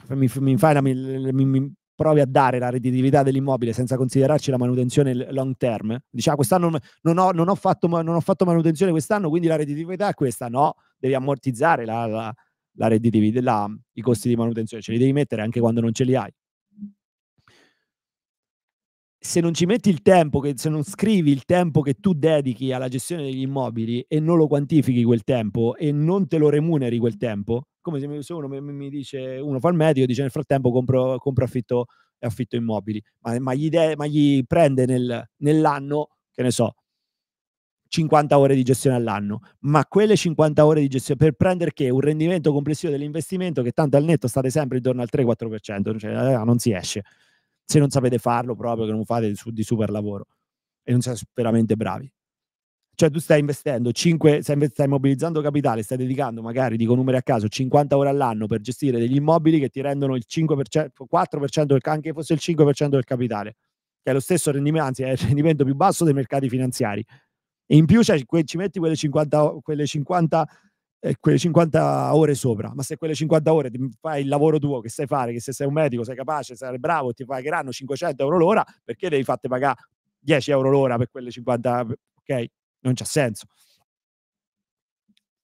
mi, mi fai la, mi, mi, provi a dare la redditività dell'immobile senza considerarci la manutenzione long term, diciamo quest'anno non ho, non, ho fatto, non ho, fatto, manutenzione quest'anno, quindi la redditività è questa, no, devi ammortizzare la, la, la redditività, la, i costi di manutenzione, ce li devi mettere anche quando non ce li hai. Se non ci metti il tempo, che, se non scrivi il tempo che tu dedichi alla gestione degli immobili e non lo quantifichi quel tempo e non te lo remuneri quel tempo, come se uno mi, mi dice, uno fa il medico dice nel frattempo compro, compro affitto, affitto, immobili, ma, ma, gli, de, ma gli, prende nel, nell'anno, che ne so, 50 ore di gestione all'anno, ma quelle 50 ore di gestione per prendere che un rendimento complessivo dell'investimento che tanto al netto state sempre intorno al 3-4%, cioè, eh, non si esce se non sapete farlo proprio, che non fate di super lavoro e non siete veramente bravi. Cioè tu stai investendo 5, stai, stai mobilizzando capitale, stai dedicando magari, dico numeri a caso, 50 ore all'anno per gestire degli immobili che ti rendono il 5%, 4% del, anche fosse il 5% del capitale, che è lo stesso rendimento, anzi è il rendimento più basso dei mercati finanziari. E in più cioè, ci metti quelle 50, quelle 50 eh, quelle 50 ore sopra, ma se quelle 50 ore ti fai il lavoro tuo che sai fare, che se sei un medico sei capace, sei bravo, ti pagheranno 500 euro l'ora, perché devi farti pagare 10 euro l'ora per quelle 50, ok? non c'ha senso.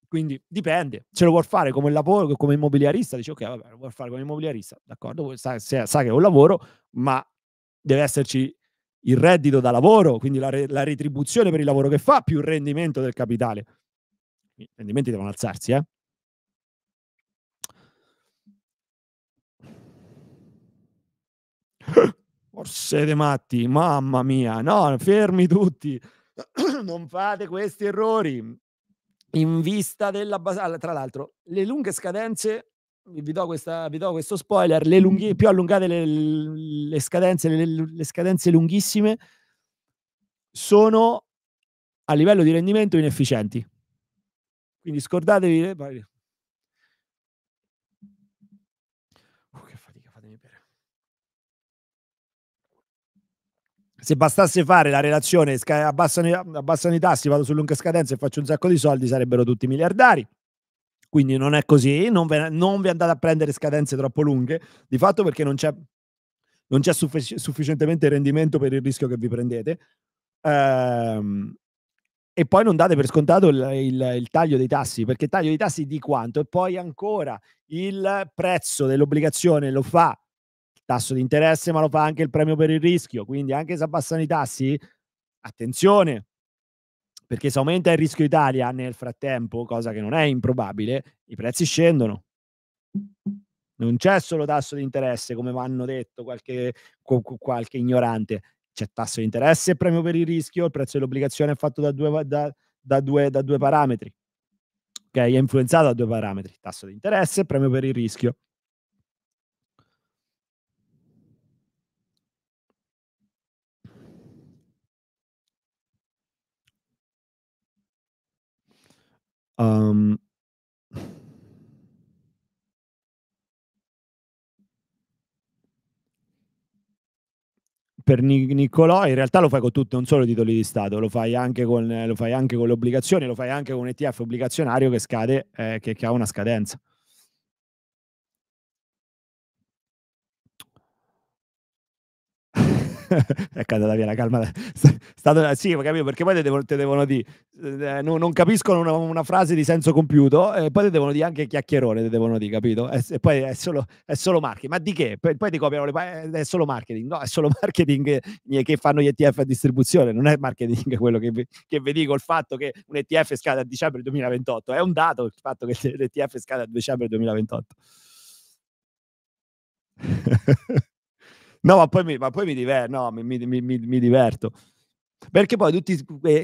Quindi dipende, se lo vuol fare come lavoro, come immobiliarista, dice ok, vabbè, lo vuol fare come immobiliarista, d'accordo, sa, sa, sa che è un lavoro, ma deve esserci il reddito da lavoro, quindi la, la, retribuzione per il lavoro che fa, più il rendimento del capitale. I rendimenti devono alzarsi, eh? Forse siete matti, mamma mia, no, fermi tutti. non fate questi errori in vista della basata. Tra l'altro, le lunghe scadenze, vi do, questa, vi do questo spoiler, le lunghi, più allungate le, le scadenze, le, le, scadenze lunghissime sono a livello di rendimento inefficienti. Quindi scordatevi, eh, se bastasse fare la relazione, abbassano, abbassano i tassi, vado su lunga scadenza e faccio un sacco di soldi, sarebbero tutti miliardari. Quindi non è così, non, ve, non vi andate a prendere scadenze troppo lunghe, di fatto perché non c'è, non c'è suffic- sufficientemente rendimento per il rischio che vi prendete. Ehm, e poi non date per scontato il, il, il taglio dei tassi, perché taglio dei tassi di quanto? E poi ancora il prezzo dell'obbligazione lo fa tasso di interesse, ma lo fa anche il premio per il rischio. Quindi anche se abbassano i tassi, attenzione, perché se aumenta il rischio Italia nel frattempo, cosa che non è improbabile, i prezzi scendono. Non c'è solo tasso di interesse, come hanno detto qualche, qualche ignorante, c'è tasso di interesse e premio per il rischio, il prezzo dell'obbligazione è fatto da due, da, da due, da due parametri, ok? È influenzato da due parametri, tasso di interesse e premio per il rischio. Um, per Niccolò in realtà lo fai con tutti, non solo i titoli di Stato, lo fai anche con, lo fai anche con le obbligazioni, lo fai anche con un ETF obbligazionario che scade, eh, che, che ha una scadenza. è andata via la calma. Stato, sì, capito, perché poi te devono, te devono dire, eh, non, non, capiscono una, una, frase di senso compiuto, e poi te devono dire anche chiacchierone, te devono dire, capito? E, e poi è solo, è solo, marketing. Ma di che? P- poi ti copiano le eh, è solo marketing, no? È solo marketing che, che, fanno gli ETF a distribuzione, non è marketing quello che vi, che vi dico, il fatto che un ETF scade a dicembre 2028, è un dato il fatto che l'ETF scade a dicembre 2028. No, ma poi mi, ma poi mi, diver- no, mi, mi, mi diverto. Perché poi tutti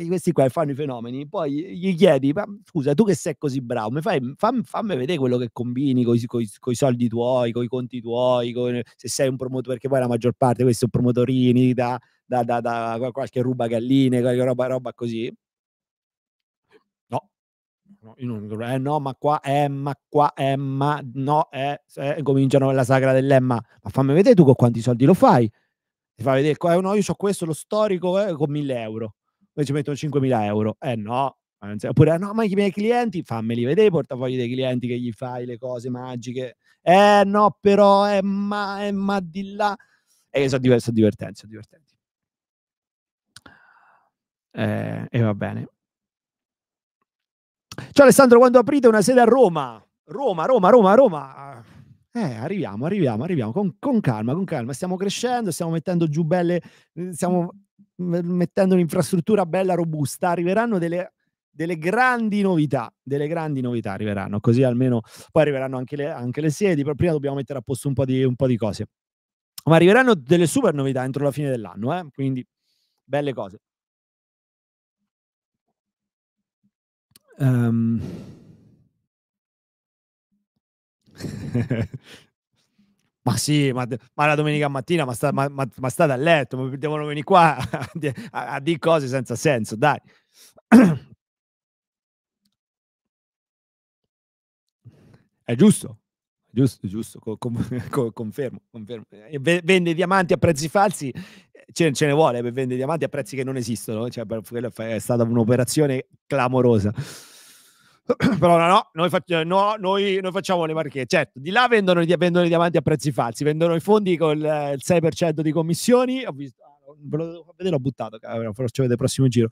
questi qua fanno i fenomeni, poi gli chiedi, ma scusa, tu che sei così bravo, mi fai, fam, fammi vedere quello che combini con i soldi tuoi, con i conti tuoi, coi, se sei un promotore, perché poi la maggior parte questi sono promotorini da, da, da, da qualche ruba galline, qualche roba, roba così no, io non dovrei, eh no, ma qua, Emma, qua, Emma, no, eh, eh, cominciano la sagra dell'Emma. Ma fammi vedere tu con quanti soldi lo fai. Ti fa vedere, qua, eh, no, io so questo, lo storico, eh, con 1000 euro. Poi ci mettono 5.000 euro. Eh no, oppure no ma i miei clienti fammeli vedere i portafogli dei clienti che gli fai le cose magiche eh no però Emma, eh, ma, eh, ma di là e eh, sono, diver- sono divertenti sono divertenti eh, e va bene Ciao Alessandro, quando aprite una sede a Roma? Roma, Roma, Roma, Roma. Eh, arriviamo, arriviamo, arriviamo, con, con calma, con calma. Stiamo crescendo, stiamo mettendo giù belle, eh, stiamo mettendo un'infrastruttura bella, robusta. Arriveranno delle delle grandi novità, delle grandi novità arriveranno, così almeno poi arriveranno anche le, anche le sedi, però prima dobbiamo mettere a posto un po, di, un po' di cose. Ma arriveranno delle super novità entro la fine dell'anno, eh? quindi belle cose. Um... ma sì, ma, ma, la domenica mattina, ma, sta, ma, ma, ma state a letto, ma devono venire qua a, a, a dire cose senza senso, dai. È giusto, giusto, giusto, confermo, confermo. Vende diamanti a prezzi falsi, ce, ne vuole per vendere diamanti a prezzi che non esistono, cioè, è stata un'operazione clamorosa. però no, noi, facciamo, no, noi, noi facciamo le marchette. Certo, di là vendono, vendono, i diamanti a prezzi falsi, vendono i fondi con eh, il 6% di commissioni. Ho visto, ah, ve lo devo vedere, l'ho buttato, forse vedete il prossimo giro.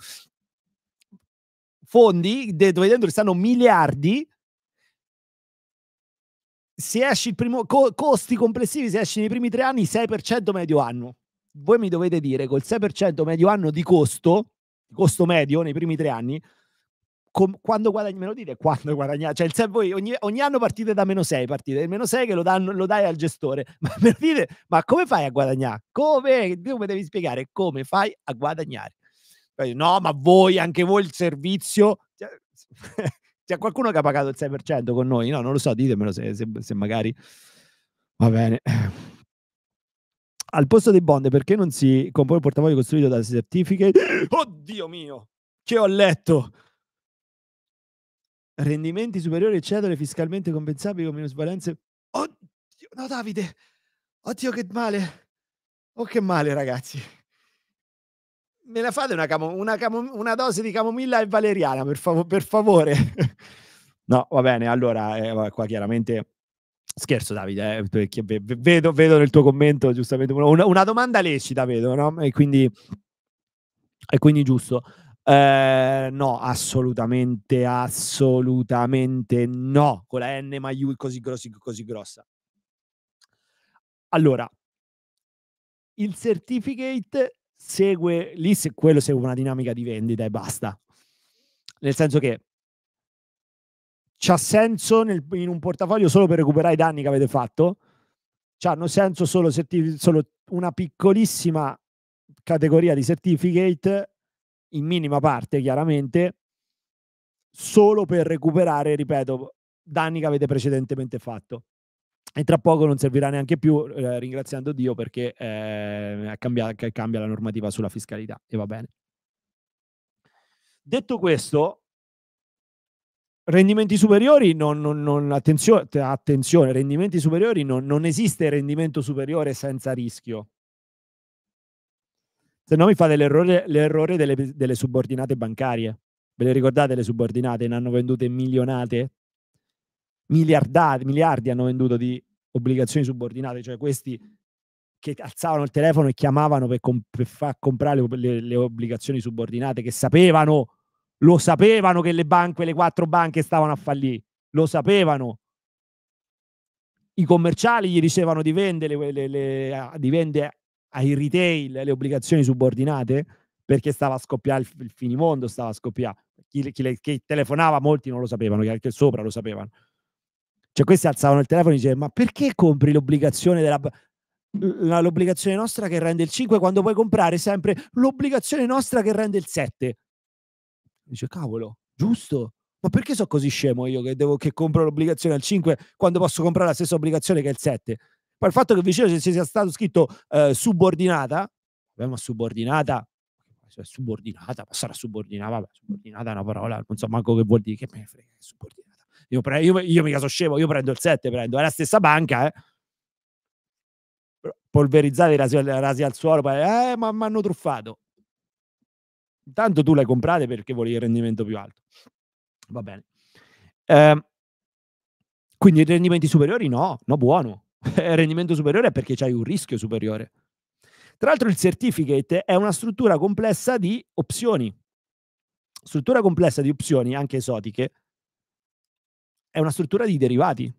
Fondi dove dentro stanno miliardi. Se esci il primo, co, costi complessivi, se esci nei primi tre anni, 6% medio anno. Voi mi dovete dire col 6% medio anno di costo, costo medio nei primi tre anni, com- quando guadagni, me lo dite quando guadagnate, cioè se voi ogni, ogni, anno partite da meno 6, partite il meno 6 che lo, danno, lo dai al gestore, ma me lo dite, ma come fai a guadagnare? Come? Tu mi devi spiegare come fai a guadagnare. No, ma voi, anche voi il servizio... Cioè, c'è qualcuno che ha pagato il 6% con noi? No, non lo so, ditemelo se, se, se magari... Va bene al posto dei bond perché non si compone il portafoglio costruito da certificate? Oddio mio, che ho letto! rendimenti superiori e cedole fiscalmente compensabili con minusvalenze. Oddio, no Davide, oddio che male, oh che male ragazzi. Me la fate una, camo- una, camo- una dose di camomilla e valeriana, per, fav- per favore. no, va bene, allora, eh, qua chiaramente... Scherzo Davide, eh, vedo, vedo, nel tuo commento giustamente una, una domanda lecita, vedo, no? E quindi, e quindi giusto. Eh, no, assolutamente, assolutamente no. Con la N maius così grossa, così grossa. Allora, il certificate segue lì, se quello segue una dinamica di vendita e basta. Nel senso che c'ha senso nel, in un portafoglio solo per recuperare i danni che avete fatto, ci hanno senso solo, solo una piccolissima categoria di certificate in minima parte chiaramente, solo per recuperare, ripeto, danni che avete precedentemente fatto. E tra poco non servirà neanche più, eh, ringraziando Dio, perché eh, cambia, cambia la normativa sulla fiscalità e va bene. Detto questo, rendimenti superiori non, non, non attenzione, attenzione, rendimenti superiori non, non esiste rendimento superiore senza rischio. Se no mi fate l'errore, l'errore delle, delle, subordinate bancarie. Ve le ricordate le subordinate? Ne hanno vendute milionate? miliardi hanno venduto di obbligazioni subordinate, cioè questi che alzavano il telefono e chiamavano per, comp- per far comprare le, le, le, obbligazioni subordinate che sapevano, lo sapevano che le banche, le quattro banche stavano a fallire, lo sapevano. I commerciali gli dicevano di vendere, le, di vendere ai retail le obbligazioni subordinate perché stava a scoppiare il, il finimondo, stava a scoppiare. Chi, chi, chi, telefonava molti non lo sapevano, che anche sopra lo sapevano. Cioè questi alzavano il telefono e dicevano ma perché compri l'obbligazione della... L'obbligazione nostra che rende il 5 quando puoi comprare sempre l'obbligazione nostra che rende il 7. Dice cavolo, giusto? Ma perché sono così scemo io che, devo, che compro l'obbligazione al 5 quando posso comprare la stessa obbligazione che è il 7? Poi il fatto che vicino ci sia stato scritto eh, subordinata, abbiamo ma cioè subordinata, ma sarà subordinata, vabbè, subordinata è una parola, non so manco che vuol dire, che me ne frega, subordinata. Io, pre- io, io mica sono scemo, io prendo il 7, prendo, è la stessa banca, eh polverizzati, rasi, rasi, al suolo, poi, eh, ma mi hanno truffato. Intanto tu le comprate perché volevi il rendimento più alto. Va bene. Eh, quindi rendimenti superiori no, no buono. rendimento superiore è perché c'hai un rischio superiore. Tra l'altro il certificate è una struttura complessa di opzioni. Struttura complessa di opzioni, anche esotiche, è una struttura di derivati.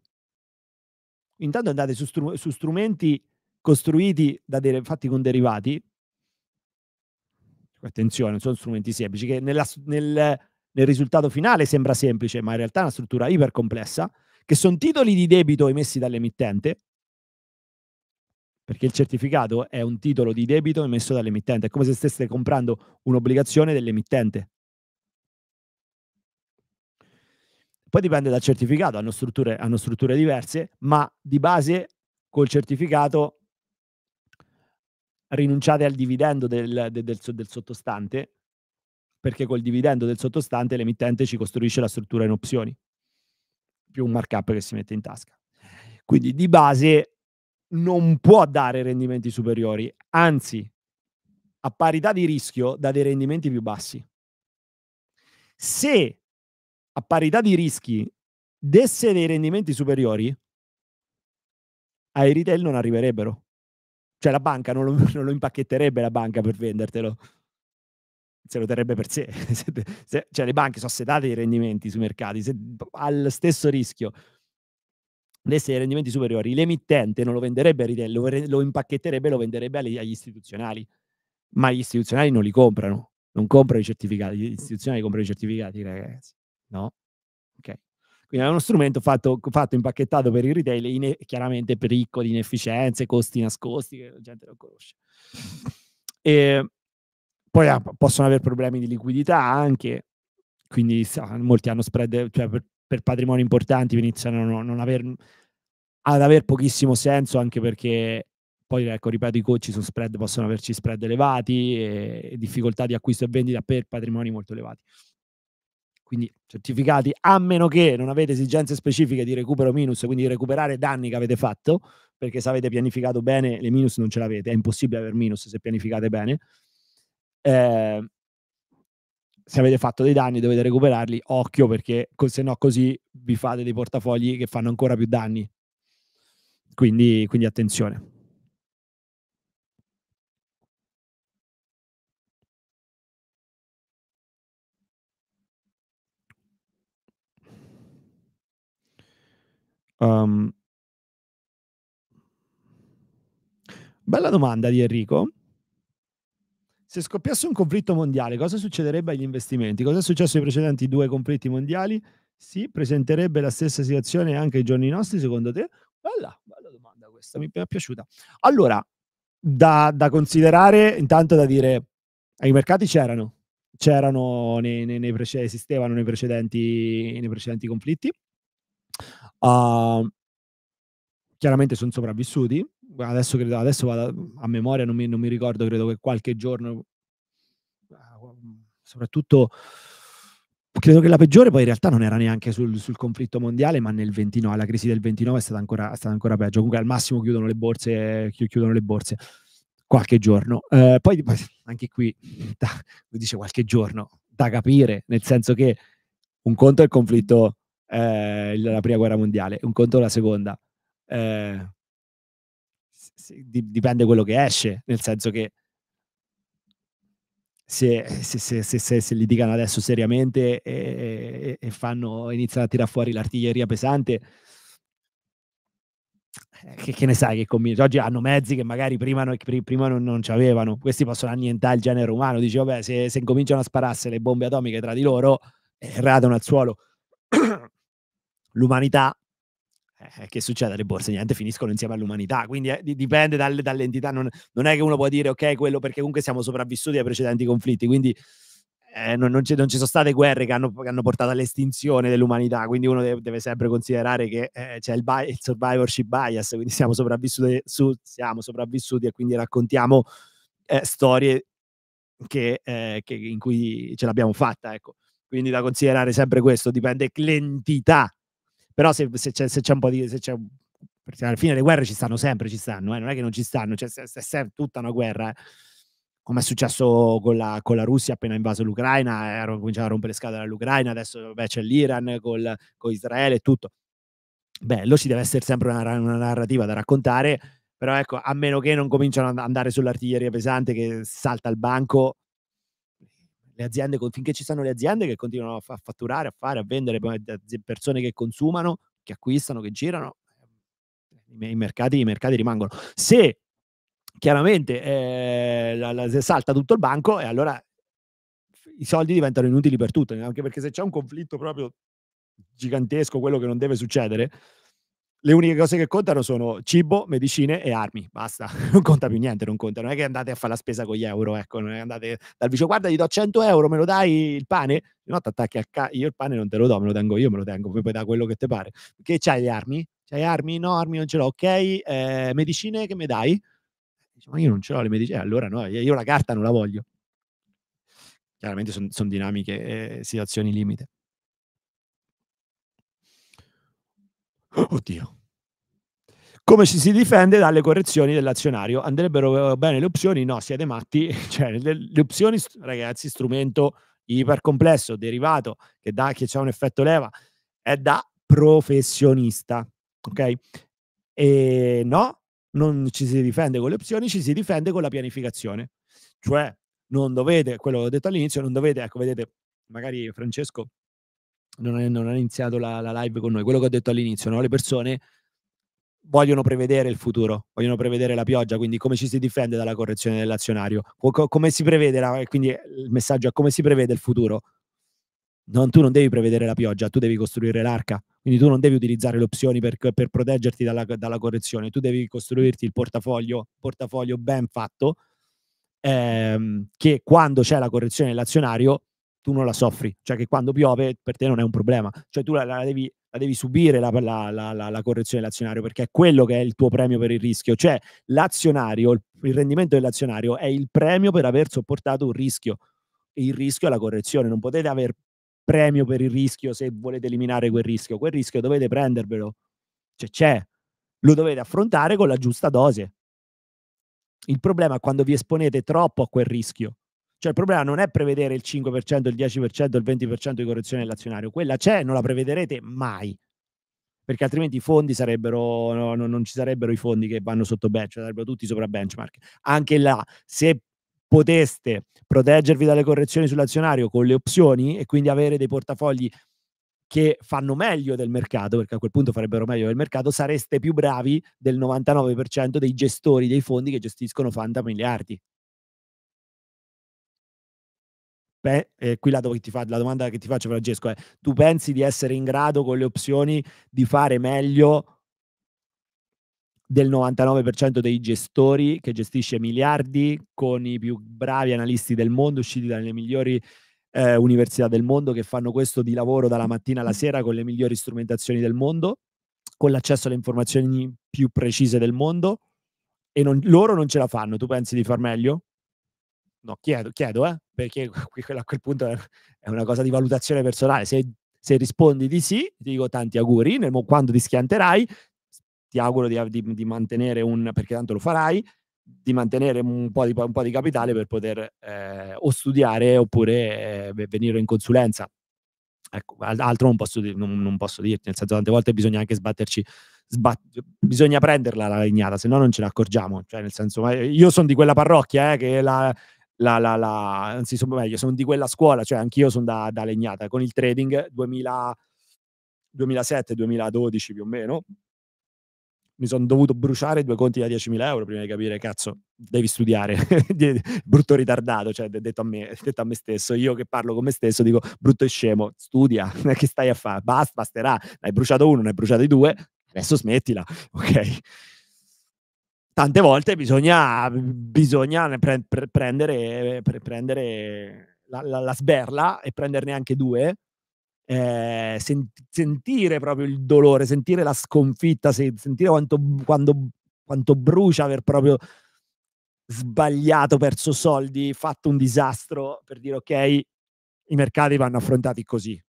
Intanto andate su, str- su strumenti costruiti da de- fatti con derivati. Attenzione, non sono strumenti semplici, che nella, nel, nel risultato finale sembra semplice, ma in realtà è una struttura ipercomplessa, che sono titoli di debito emessi dall'emittente, perché il certificato è un titolo di debito emesso dall'emittente, è come se stesse comprando un'obbligazione dell'emittente. Poi dipende dal certificato, hanno strutture, hanno strutture diverse, ma di base col certificato rinunciate al dividendo del, del, del, del sottostante, perché col dividendo del sottostante l'emittente ci costruisce la struttura in opzioni, più un markup che si mette in tasca. Quindi di base non può dare rendimenti superiori, anzi, a parità di rischio, dà dei rendimenti più bassi. Se a parità di rischi desse dei rendimenti superiori, ai retail non arriverebbero. Cioè la banca non lo, non lo impacchetterebbe la banca per vendertelo. Se lo terrebbe per sé. cioè le banche sono sedate di rendimenti sui mercati, se, al stesso rischio desse dei rendimenti superiori, l'emittente non lo venderebbe a retail, lo, lo impacchetterebbe e lo venderebbe agli, agli, istituzionali, ma gli istituzionali non li comprano, non comprano i certificati, gli istituzionali comprano i certificati, ragazzi, no? Ok. Quindi è uno strumento fatto, fatto impacchettato per il retail, in- chiaramente ricco di inefficienze, costi nascosti che la gente non conosce. E poi ah, possono avere problemi di liquidità anche, quindi sa, molti hanno spread, cioè per, per patrimoni importanti iniziano a non, non aver, ad aver pochissimo senso anche perché poi ecco, ripeto, i coach su spread possono averci spread elevati e, difficoltà di acquisto e vendita per patrimoni molto elevati. Quindi certificati, a meno che non avete esigenze specifiche di recupero minus, quindi recuperare danni che avete fatto, perché se avete pianificato bene le minus non ce l'avete, è impossibile avere minus se pianificate bene. Eh, se avete fatto dei danni dovete recuperarli, occhio perché se no così vi fate dei portafogli che fanno ancora più danni. Quindi, quindi attenzione. Um, bella domanda di Enrico. Se scoppiasse un conflitto mondiale, cosa succederebbe agli investimenti? Cosa è successo ai precedenti due conflitti mondiali? Si presenterebbe la stessa situazione anche ai giorni nostri, secondo te? Bella, bella domanda questa, mi è piaciuta. Allora, da, da considerare, intanto da dire, i mercati c'erano, c'erano nei, nei, nei precedenti, esistevano nei precedenti, nei precedenti conflitti. Uh, chiaramente sono sopravvissuti, adesso, credo, adesso vado a memoria, non mi, non mi ricordo, credo che qualche giorno, eh, soprattutto credo che la peggiore poi in realtà non era neanche sul, sul conflitto mondiale, ma nel 29, la crisi del 29 è stata ancora, è stata ancora peggio. Comunque al massimo chiudono le borse, chiudono le borse qualche giorno. Eh, poi anche qui da, dice qualche giorno da capire, nel senso che un conto è il conflitto, eh, la prima guerra mondiale, un conto è la seconda. Eh, dipende quello che esce, nel senso che se, se, se, se litigano adesso seriamente e, e, e fanno, iniziano a tirare fuori l'artiglieria pesante, eh, che, che, ne sai che cominciano? Cioè, oggi hanno mezzi che magari prima, no, prima non, non avevano. Questi possono annientare il genere umano. dice vabbè, se, se incominciano a spararsi le bombe atomiche tra di loro, eh, radano al suolo l'umanità eh, che succede alle borse? Niente, finiscono insieme all'umanità, quindi eh, dipende dalle, dall'entità, non, non, è che uno può dire ok quello perché comunque siamo sopravvissuti ai precedenti conflitti, quindi eh, non, non, ci, non, ci, sono state guerre che hanno, che hanno, portato all'estinzione dell'umanità, quindi uno deve, deve sempre considerare che eh, c'è il, bi- il, survivorship bias, quindi siamo sopravvissuti, su, siamo sopravvissuti e quindi raccontiamo eh, storie che, eh, che, in cui ce l'abbiamo fatta, ecco. Quindi da considerare sempre questo, dipende l'entità però se, se, c'è, se c'è, un po' di... perché alla fine le guerre ci stanno sempre, ci stanno, eh? non è che non ci stanno, cioè, se, se, tutta una guerra, eh? come è successo con la, con la, Russia appena invaso l'Ucraina, eh, erano cominciato a rompere le scatole all'Ucraina, adesso beh, c'è l'Iran col, con Israele e tutto. Bello, ci deve essere sempre una, una narrativa da raccontare, però ecco, a meno che non cominciano ad andare sull'artiglieria pesante che salta il banco, le aziende, finché ci sono le aziende che continuano a, fatturare, a fare, a vendere persone che consumano, che acquistano, che girano, ehm, i mercati, i mercati rimangono. Se chiaramente eh, la, la, salta tutto il banco e allora i soldi diventano inutili per tutti, anche perché se c'è un conflitto proprio gigantesco, quello che non deve succedere, le uniche cose che contano sono cibo, medicine e armi. Basta, non conta più niente, non conta. Non è che andate a fare la spesa con gli euro, ecco, non è che andate dal vice, guarda, gli do 100 euro, me lo dai il pane? No, ti attacchi al ca- io il pane non te lo do, me lo tengo io, me lo tengo, poi puoi dare quello che ti pare. Che c'hai le armi? C'hai armi? No, armi non ce l'ho, ok? Eh, medicine che mi dai? Dice, ma io non ce l'ho le medicine, eh, allora no, io la carta non la voglio. Chiaramente sono son dinamiche, eh, situazioni limite. Oddio. Come ci si difende dalle correzioni dell'azionario? Andrebbero eh, bene le opzioni? No, siete matti. Cioè, le, le opzioni, ragazzi, strumento ipercomplesso, derivato, che, dà, che ha un effetto leva, è da professionista. Ok? E no, non ci si difende con le opzioni, ci si difende con la pianificazione. Cioè, non dovete, quello che ho detto all'inizio, non dovete, ecco, vedete, magari Francesco non, è, non ha iniziato la, la, live con noi, quello che ho detto all'inizio, no? le persone vogliono prevedere il futuro, vogliono prevedere la pioggia, quindi come ci si difende dalla correzione dell'azionario, co- come si prevede, la, quindi il messaggio è come si prevede il futuro. Non, tu non devi prevedere la pioggia, tu devi costruire l'arca, quindi tu non devi utilizzare le opzioni per, per proteggerti dalla, dalla, correzione, tu devi costruirti il portafoglio, portafoglio ben fatto, ehm, che quando c'è la correzione dell'azionario tu non la soffri, cioè che quando piove per te non è un problema, cioè tu la, la devi, la devi subire la, la, correzione dell'azionario perché è quello che è il tuo premio per il rischio, cioè l'azionario, il, il rendimento dell'azionario è il premio per aver sopportato un rischio, il rischio è la correzione, non potete aver premio per il rischio se volete eliminare quel rischio, quel rischio dovete prendervelo, cioè c'è, lo dovete affrontare con la giusta dose. Il problema è quando vi esponete troppo a quel rischio cioè il problema non è prevedere il 5%, il 10%, il 20% di correzione dell'azionario, quella c'è, non la prevederete mai, perché altrimenti i fondi sarebbero, no, non ci sarebbero i fondi che vanno sotto benchmark, cioè sarebbero tutti sopra benchmark. Anche là, se poteste proteggervi dalle correzioni sull'azionario con le opzioni e quindi avere dei portafogli che fanno meglio del mercato, perché a quel punto farebbero meglio del mercato, sareste più bravi del 99% dei gestori dei fondi che gestiscono fanta miliardi. pe- eh, qui la, fa- la, domanda che ti faccio Francesco è, tu pensi di essere in grado con le opzioni di fare meglio del 99% dei gestori che gestisce miliardi con i più bravi analisti del mondo usciti dalle migliori eh, università del mondo che fanno questo di lavoro dalla mattina alla sera con le migliori strumentazioni del mondo, con l'accesso alle informazioni più precise del mondo e non, loro non ce la fanno. Tu pensi di far meglio? No, chiedo, chiedo eh, perché a quel punto è una cosa di valutazione personale. Se, se rispondi di sì, ti dico tanti auguri. Nel, quando ti schianterai, ti auguro di, di, di, mantenere un, perché tanto lo farai, di mantenere un po' di, un po di capitale per poter eh, o studiare oppure eh, venire in consulenza. Ecco, altro non posso, non, non posso, dirti, nel senso tante volte bisogna anche sbatterci, sbat- bisogna prenderla la legnata, se no non ce ne accorgiamo. Cioè, nel senso, io sono di quella parrocchia eh, che la, la, la, la, anzi sono meglio, sono di quella scuola, cioè anch'io sono da, da legnata con il trading 2007-2012 più o meno. Mi sono dovuto bruciare due conti da 10.000 euro prima di capire, cazzo, devi studiare, brutto ritardato, cioè detto a, me, detto a me stesso, io che parlo con me stesso dico, brutto e scemo, studia, che stai a fare? Basta, basterà, ne hai bruciato uno, ne hai bruciati due, adesso smettila, ok? tante volte bisogna, bisogna pre- pre- prendere, pre- prendere la, la, la, sberla e prenderne anche due, eh, sen- sentire proprio il dolore, sentire la sconfitta, se- sentire quanto, quando, quanto brucia aver proprio sbagliato, perso soldi, fatto un disastro, per dire ok, i mercati vanno affrontati così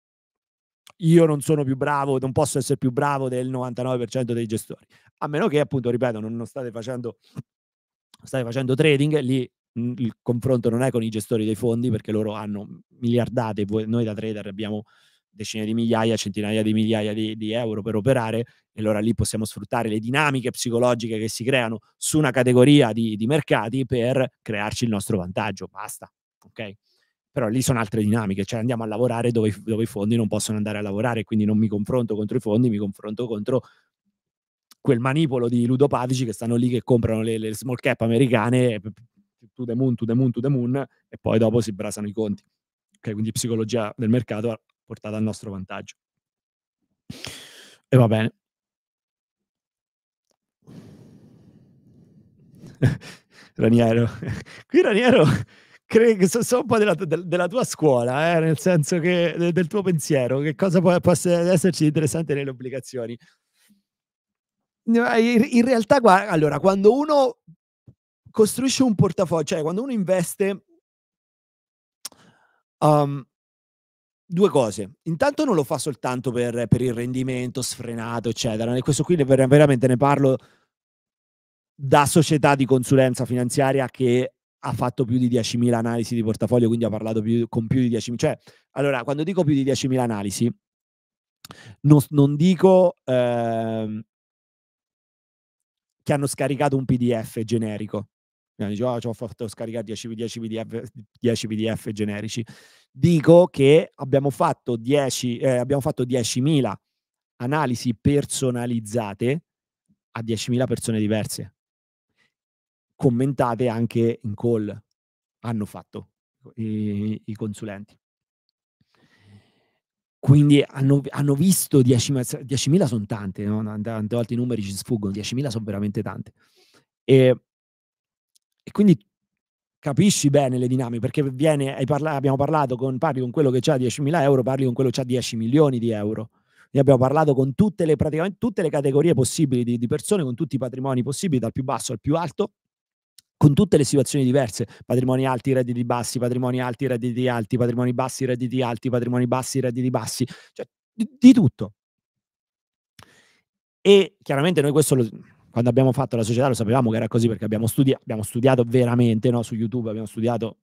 io non sono più bravo, non posso essere più bravo del 99% dei gestori. A meno che, appunto, ripeto, non, non state, facendo, state facendo trading, lì mh, mhmm, il confronto non è con i gestori dei fondi perché loro hanno miliardate, voi, noi da trader abbiamo decine di migliaia, centinaia di migliaia di, di, euro per operare e allora lì possiamo sfruttare le dinamiche psicologiche che si creano su una categoria di, di mercati per crearci il nostro vantaggio. Basta, ok? però lì sono altre dinamiche, cioè andiamo a lavorare dove, dove i fondi non possono andare a lavorare, quindi non mi confronto contro i fondi, mi confronto contro quel manipolo di ludopatici che stanno lì che comprano le, le small cap americane to the moon, to the moon, to the moon e poi dopo si brasano i conti. Ok, quindi psicologia del mercato ha portato al nostro vantaggio. E va bene. Raniero. Qui Raniero Craig, so, so un po' della, della tua scuola, eh, nel senso che del tuo pensiero, che cosa può, può esserci di interessante nelle obbligazioni? Eh, in realtà, guarda, allora, quando uno costruisce un portafoglio, cioè quando uno investe, um, due cose. Intanto non lo fa soltanto per, per il rendimento sfrenato, eccetera. E questo qui veramente ne parlo da società di consulenza finanziaria che ha fatto più di 10.000 analisi di portafoglio, quindi ha parlato più, con più di 10.000. Cioè, allora, quando dico più di 10.000 analisi, non, non dico eh, che hanno scaricato un PDF generico. Quindi oh, ah, ci ho fatto scaricare 10, 10, PDF, 10 PDF generici. Dico che abbiamo fatto, 10, eh, abbiamo fatto 10.000 analisi personalizzate a 10.000 persone diverse commentate anche in call, hanno fatto i, i consulenti. Quindi hanno, hanno visto 10.000, 10.000 sono tante, no? tante volte i numeri ci sfuggono, 10.000 sono veramente tante. E, e quindi capisci bene le dinamiche, perché viene, parla, abbiamo parlato con, parli con quello che ha 10.000 euro, parli con quello che ha 10 milioni di euro. Ne abbiamo parlato con tutte le, praticamente tutte le categorie possibili di, di persone, con tutti i patrimoni possibili, dal più basso al più alto, con tutte le situazioni diverse, patrimoni alti, redditi bassi, patrimoni alti, redditi alti, patrimoni bassi, redditi alti, patrimoni bassi, redditi bassi, cioè di, di tutto. E chiaramente noi questo lo, quando abbiamo fatto la società lo sapevamo che era così perché abbiamo, studi- abbiamo studiato veramente no? su YouTube, abbiamo studiato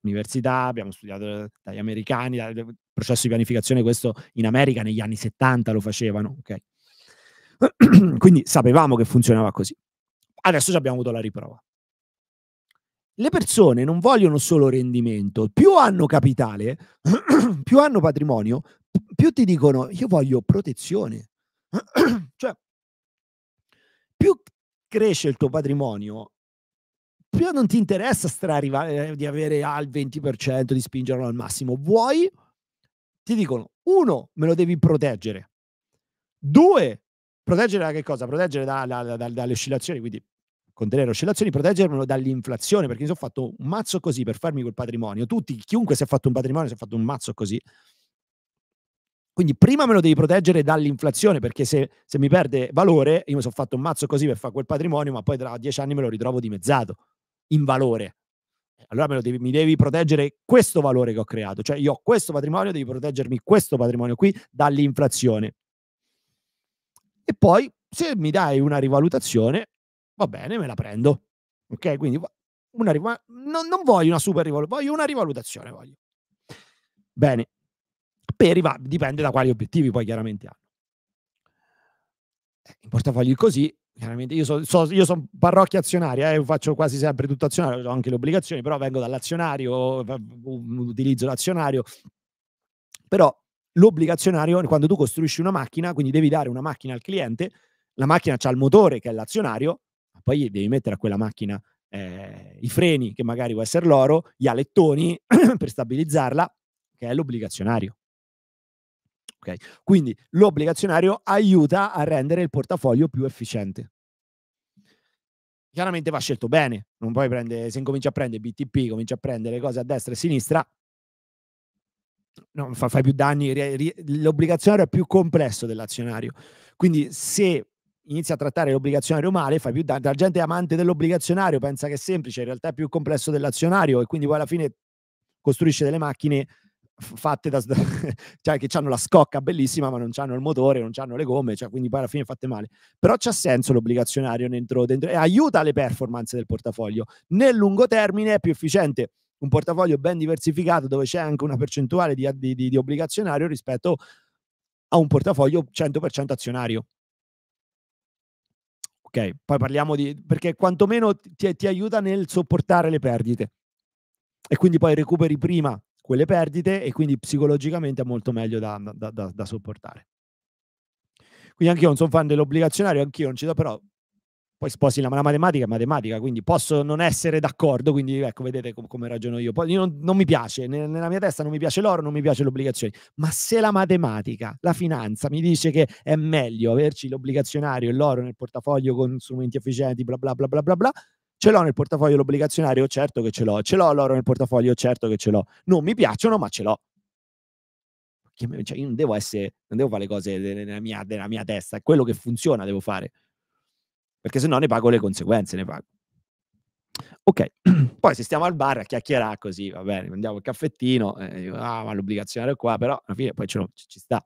università, abbiamo studiato eh, dagli americani, dal processo di pianificazione, questo in America negli anni 70 lo facevano, ok? Quindi sapevamo che funzionava così. Adesso ci abbiamo avuto la riprova le persone non vogliono solo rendimento, più hanno capitale, più hanno patrimonio, più ti dicono io voglio protezione. cioè, più cresce il tuo patrimonio, più non ti interessa strarivare eh, di avere al 20%, di spingerlo al massimo. Vuoi, ti dicono, uno, me lo devi proteggere. Due, proteggere da che cosa? Proteggere da, da, da, dalle oscillazioni, quindi con delle oscillazioni, proteggermelo dall'inflazione, perché mi sono fatto un mazzo così per farmi quel patrimonio. Tutti, chiunque si è fatto un patrimonio, si è fatto un mazzo così. Quindi prima me lo devi proteggere dall'inflazione, perché se, se mi perde valore, io mi sono fatto un mazzo così per fare quel patrimonio, ma poi tra dieci anni me lo ritrovo dimezzato in valore. Eh, allora devi, mi devi proteggere questo valore che ho creato, cioè io ho questo patrimonio, devi proteggermi questo patrimonio qui dall'inflazione. E poi se mi dai una rivalutazione, va bene, me la prendo. Ok, quindi una, no, non voglio una super rivalutazione, voglio una rivalutazione. Voglio. Bene, per, dipende da quali obiettivi poi chiaramente hanno. Eh, in portafogli così, chiaramente io sono so, so parrocchia azionaria, eh, faccio quasi sempre tutto azionario, ho anche le obbligazioni, però vengo dall'azionario, utilizzo l'azionario. Però l'obbligazionario, quando tu costruisci una macchina, quindi devi dare una macchina al cliente, la macchina ha il motore che è l'azionario, poi devi mettere a quella macchina eh, i freni, che magari può essere l'oro, gli alettoni per stabilizzarla, che è l'obbligazionario. Okay. Quindi l'obbligazionario aiuta a rendere il portafoglio più efficiente. Chiaramente va scelto bene, non puoi prendere, se incominci a prendere BTP, cominci a prendere cose a destra e a sinistra, no, fai più danni, l'obbligazionario è più complesso dell'azionario. Quindi se inizia a trattare l'obbligazionario male, fai più danni. La gente amante dell'obbligazionario pensa che è semplice, in realtà è più complesso dell'azionario e quindi poi alla fine costruisce delle macchine fatte da cioè che hanno la scocca bellissima ma non hanno il motore, non hanno le gomme, cioè quindi poi alla fine fatte male. Però c'ha senso l'obbligazionario dentro, dentro e aiuta le performance del portafoglio. Nel lungo termine è più efficiente un portafoglio ben diversificato dove c'è anche una percentuale di, di, di, di obbligazionario rispetto a un portafoglio 100% azionario. Ok, poi parliamo di... perché quantomeno ti, ti aiuta nel sopportare le perdite e quindi poi recuperi prima quelle perdite e quindi psicologicamente è molto meglio da, da, da, da sopportare. Quindi anch'io non sono fan dell'obbligazionario, anch'io non ci do, però poi sposi la, la, matematica è matematica, quindi posso non essere d'accordo, quindi ecco, vedete com- come ragiono io. Poi io non, non, mi piace, nella mia testa non mi piace l'oro, non mi piace l'obbligazione, ma se la matematica, la finanza mi dice che è meglio averci l'obbligazionario e l'oro nel portafoglio con strumenti efficienti, bla bla bla bla bla bla, ce l'ho nel portafoglio l'obbligazionario, certo che ce l'ho, ce l'ho l'oro nel portafoglio, certo che ce l'ho. Non mi piacciono, ma ce l'ho. Cioè, io non devo essere, non devo fare le cose nella mia, della mia testa, è quello che funziona, devo fare perché se no ne pago le conseguenze, ne pago. Ok, poi se stiamo al bar a chiacchierare così, va bene, andiamo il caffettino, eh, ah, ma l'obbligazione è qua, però alla fine poi ce lo, ci sta.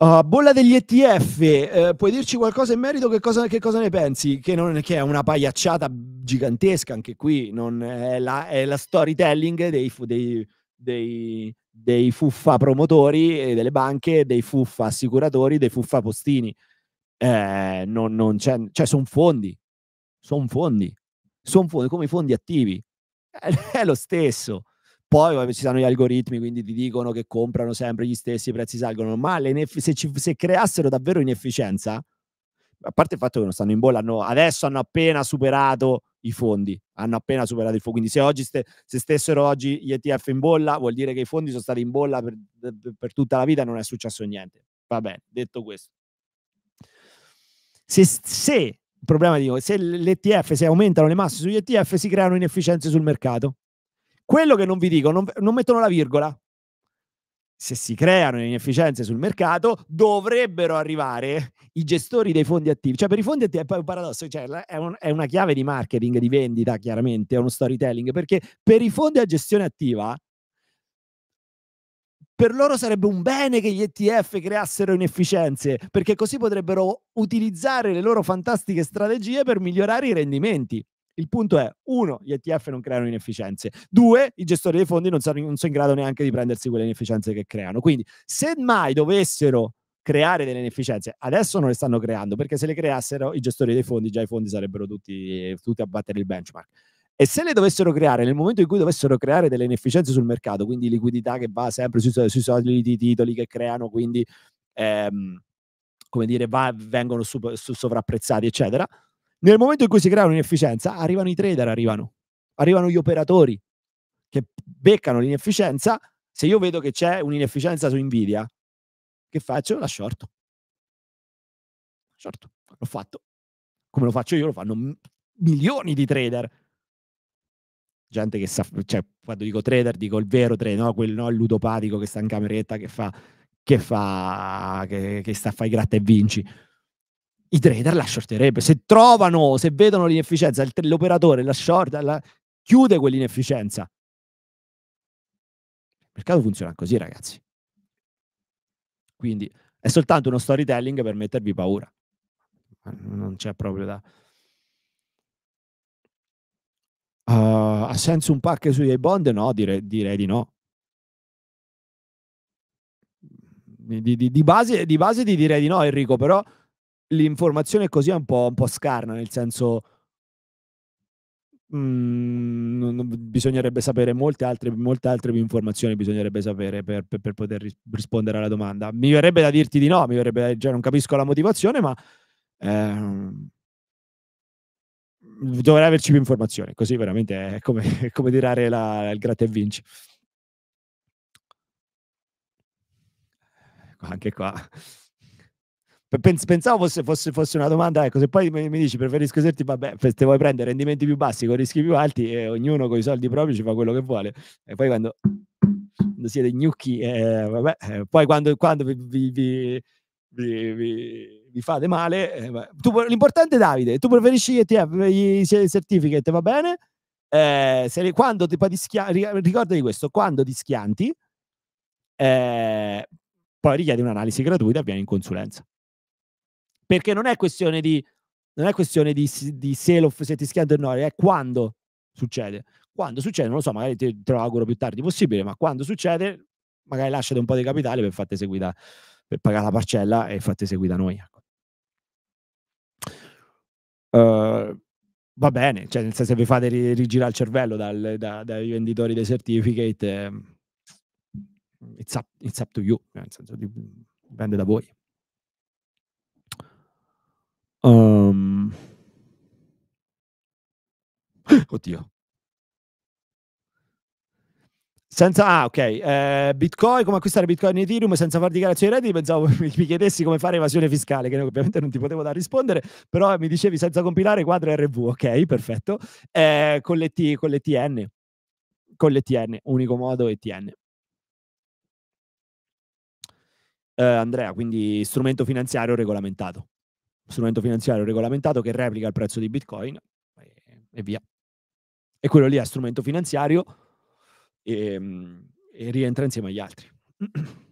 Uh, bolla degli ETF, eh, puoi dirci qualcosa in merito? Che cosa, che cosa ne pensi? Che, non, che, è una pagliacciata gigantesca, anche qui non è, la, è la storytelling dei, dei, dei, dei fuffa promotori e eh, delle banche, dei fuffa assicuratori, dei fuffa postini. Eh, non, non c'è, cioè sono fondi, sono fondi, sono fondi come i fondi attivi, eh, è lo stesso. Poi ci sono gli algoritmi, quindi ti dicono che comprano sempre gli stessi, i prezzi salgono, ma le, se, ci, se creassero davvero inefficienza, a parte il fatto che non stanno in bolla, hanno, adesso hanno appena superato i fondi, hanno appena superato il fondo, quindi se, oggi ste, se stessero oggi gli ETF in bolla vuol dire che i fondi sono stati in bolla per, per tutta la vita non è successo niente. Va bene, detto questo. Se, se, problema dico, se l'ETF, se aumentano le masse sugli ETF si creano inefficienze sul mercato. Quello che non vi dico, non, non mettono la virgola, se si creano inefficienze sul mercato, dovrebbero arrivare i gestori dei fondi attivi. Cioè, per i fondi attivi è poi un paradosso, cioè è, un, è, una chiave di marketing, di vendita, chiaramente, è uno storytelling, perché per i fondi a gestione attiva, per loro sarebbe un bene che gli ETF creassero inefficienze, perché così potrebbero utilizzare le loro fantastiche strategie per migliorare i rendimenti. Il punto è, uno, gli ETF non creano inefficienze, due, i gestori dei fondi non sono, non sono in grado neanche di prendersi quelle inefficienze che creano. Quindi, se mai dovessero creare delle inefficienze. Adesso non le stanno creando perché se le creassero i gestori dei fondi, già i fondi sarebbero tutti, tutti a battere il benchmark. E se le dovessero creare, nel momento in cui dovessero creare delle inefficienze sul mercato, quindi liquidità che va sempre sui, sui soliti titoli che creano, quindi ehm, come dire, va, vengono su, sovrapprezzati, eccetera, nel momento in cui si crea un'inefficienza, arrivano i trader, arrivano, arrivano gli operatori che beccano l'inefficienza. Se io vedo che c'è un'inefficienza su Nvidia, che faccio? La short. Short, l'ho fatto. Come lo faccio io, lo fanno m- milioni di trader. Gente che sa, cioè, quando dico trader, dico il vero trader, no? quel no, ludopatico che sta in cameretta, che fa, che fa, che, che sta a fare gratta e vinci i trader la shorterebbero. Se trovano, se vedono l'inefficienza, l'operatore la short, la, chiude quell'inefficienza. Il mercato funziona così, ragazzi. Quindi è soltanto uno storytelling per mettervi paura. Non c'è proprio da... Uh, ha senso un pack sui bond? No, dire, direi di no. Di, di, di, base, di base ti direi di no, Enrico, però l'informazione così è un po', un po scarna, nel senso Mm, bisognerebbe sapere molte altre, molte altre informazioni bisognerebbe sapere per, per, per poter rispondere alla domanda mi verrebbe da dirti di no mi verrebbe da, cioè non capisco la motivazione ma ehm, dovrei averci più informazioni così veramente è come, è come tirare la, il gratta e vinci anche qua Pensavo fosse, fosse, fosse, una domanda, ecco, se poi mi, mi dici preferisco esserti, vabbè, se vuoi prendere rendimenti più bassi con rischi più alti e eh, ognuno con i soldi propri ci fa quello che vuole. E poi quando, quando siete gnocchi, eh, vabbè, eh, poi quando, quando vi, vi, vi, vi, fate male, eh, tu, l'importante Davide, tu preferisci che gli ETF, gli certificate, va bene? Eh, se, quando ti, ti ricordati questo, quando ti schianti, eh, poi richiedi un'analisi gratuita e vieni in consulenza. Perché non è questione di, non è questione di, di se, lo, se ti schianto o no, è quando succede. Quando succede, non lo so, magari te, te lo auguro più tardi possibile, ma quando succede, magari lasciate un po' di capitale per farti seguita, per pagare la parcella e fate seguita noi. Uh, va bene, cioè nel senso se vi fate rigirare il cervello dal, da, dai venditori dei certificate, ehm, it's, up, it's up to you, nel senso dipende da voi. Um... Oddio. Senza, ah, ok. Eh, Bitcoin, come acquistare Bitcoin e Ethereum senza fare dichiarazioni di redditi? Pensavo mi, mi chiedessi come fare evasione fiscale, che ovviamente non ti potevo dare rispondere, però mi dicevi senza compilare quadro RV, ok, perfetto. Eh, con, le t, con le TN, con le TN, unico modo ETN. Eh, Andrea, quindi strumento finanziario regolamentato strumento finanziario regolamentato che replica il prezzo di Bitcoin e, e via. E quello lì è strumento finanziario e, ehm, e rientra insieme agli altri.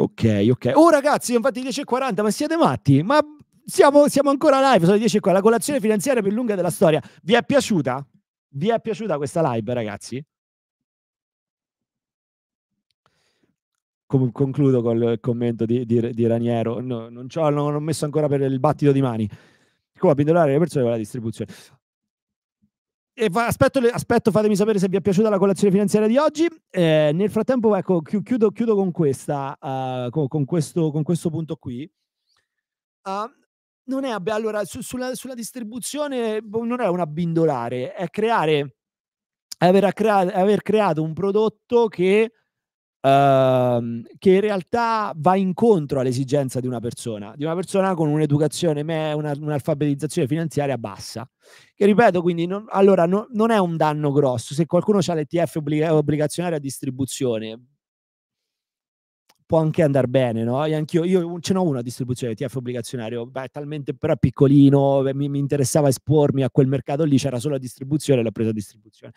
Ok, ok. Oh ragazzi, infatti 10.40, ma siete matti? Ma siamo, siamo ancora live, sono le 10.40, la colazione finanziaria più lunga della storia. Vi è piaciuta? Vi è piaciuta questa live, ragazzi? com- concludo col commento di, di, di Raniero, no, non, non ho messo ancora per il battito di mani, come abbindolare le persone con la distribuzione. E fa, aspetto, aspetto, fatemi sapere se vi è piaciuta la colazione finanziaria di oggi. Eh, nel frattempo, ecco, chiudo, chiudo, con, questa, uh, eh, con, con, questo, con, questo, punto qui. Uh, non è, allora, su, sulla, sulla, distribuzione boh, non è un abbindolare, è creare, è aver, creato, aver creato un prodotto che ehm, che in realtà va incontro all'esigenza di una persona, di una persona con un'educazione, una, un'alfabetizzazione finanziaria bassa. Che ripeto, quindi non, allora no, non è un danno grosso. Se qualcuno ha l'ETF obbliga- obbligazionario a distribuzione, può anche andare bene, no? E anch'io, io ce n'ho una distribuzione di ETF obbligazionario, beh, talmente però piccolino, mi, mi, interessava espormi a quel mercato lì, c'era solo la distribuzione, l'ho presa a distribuzione.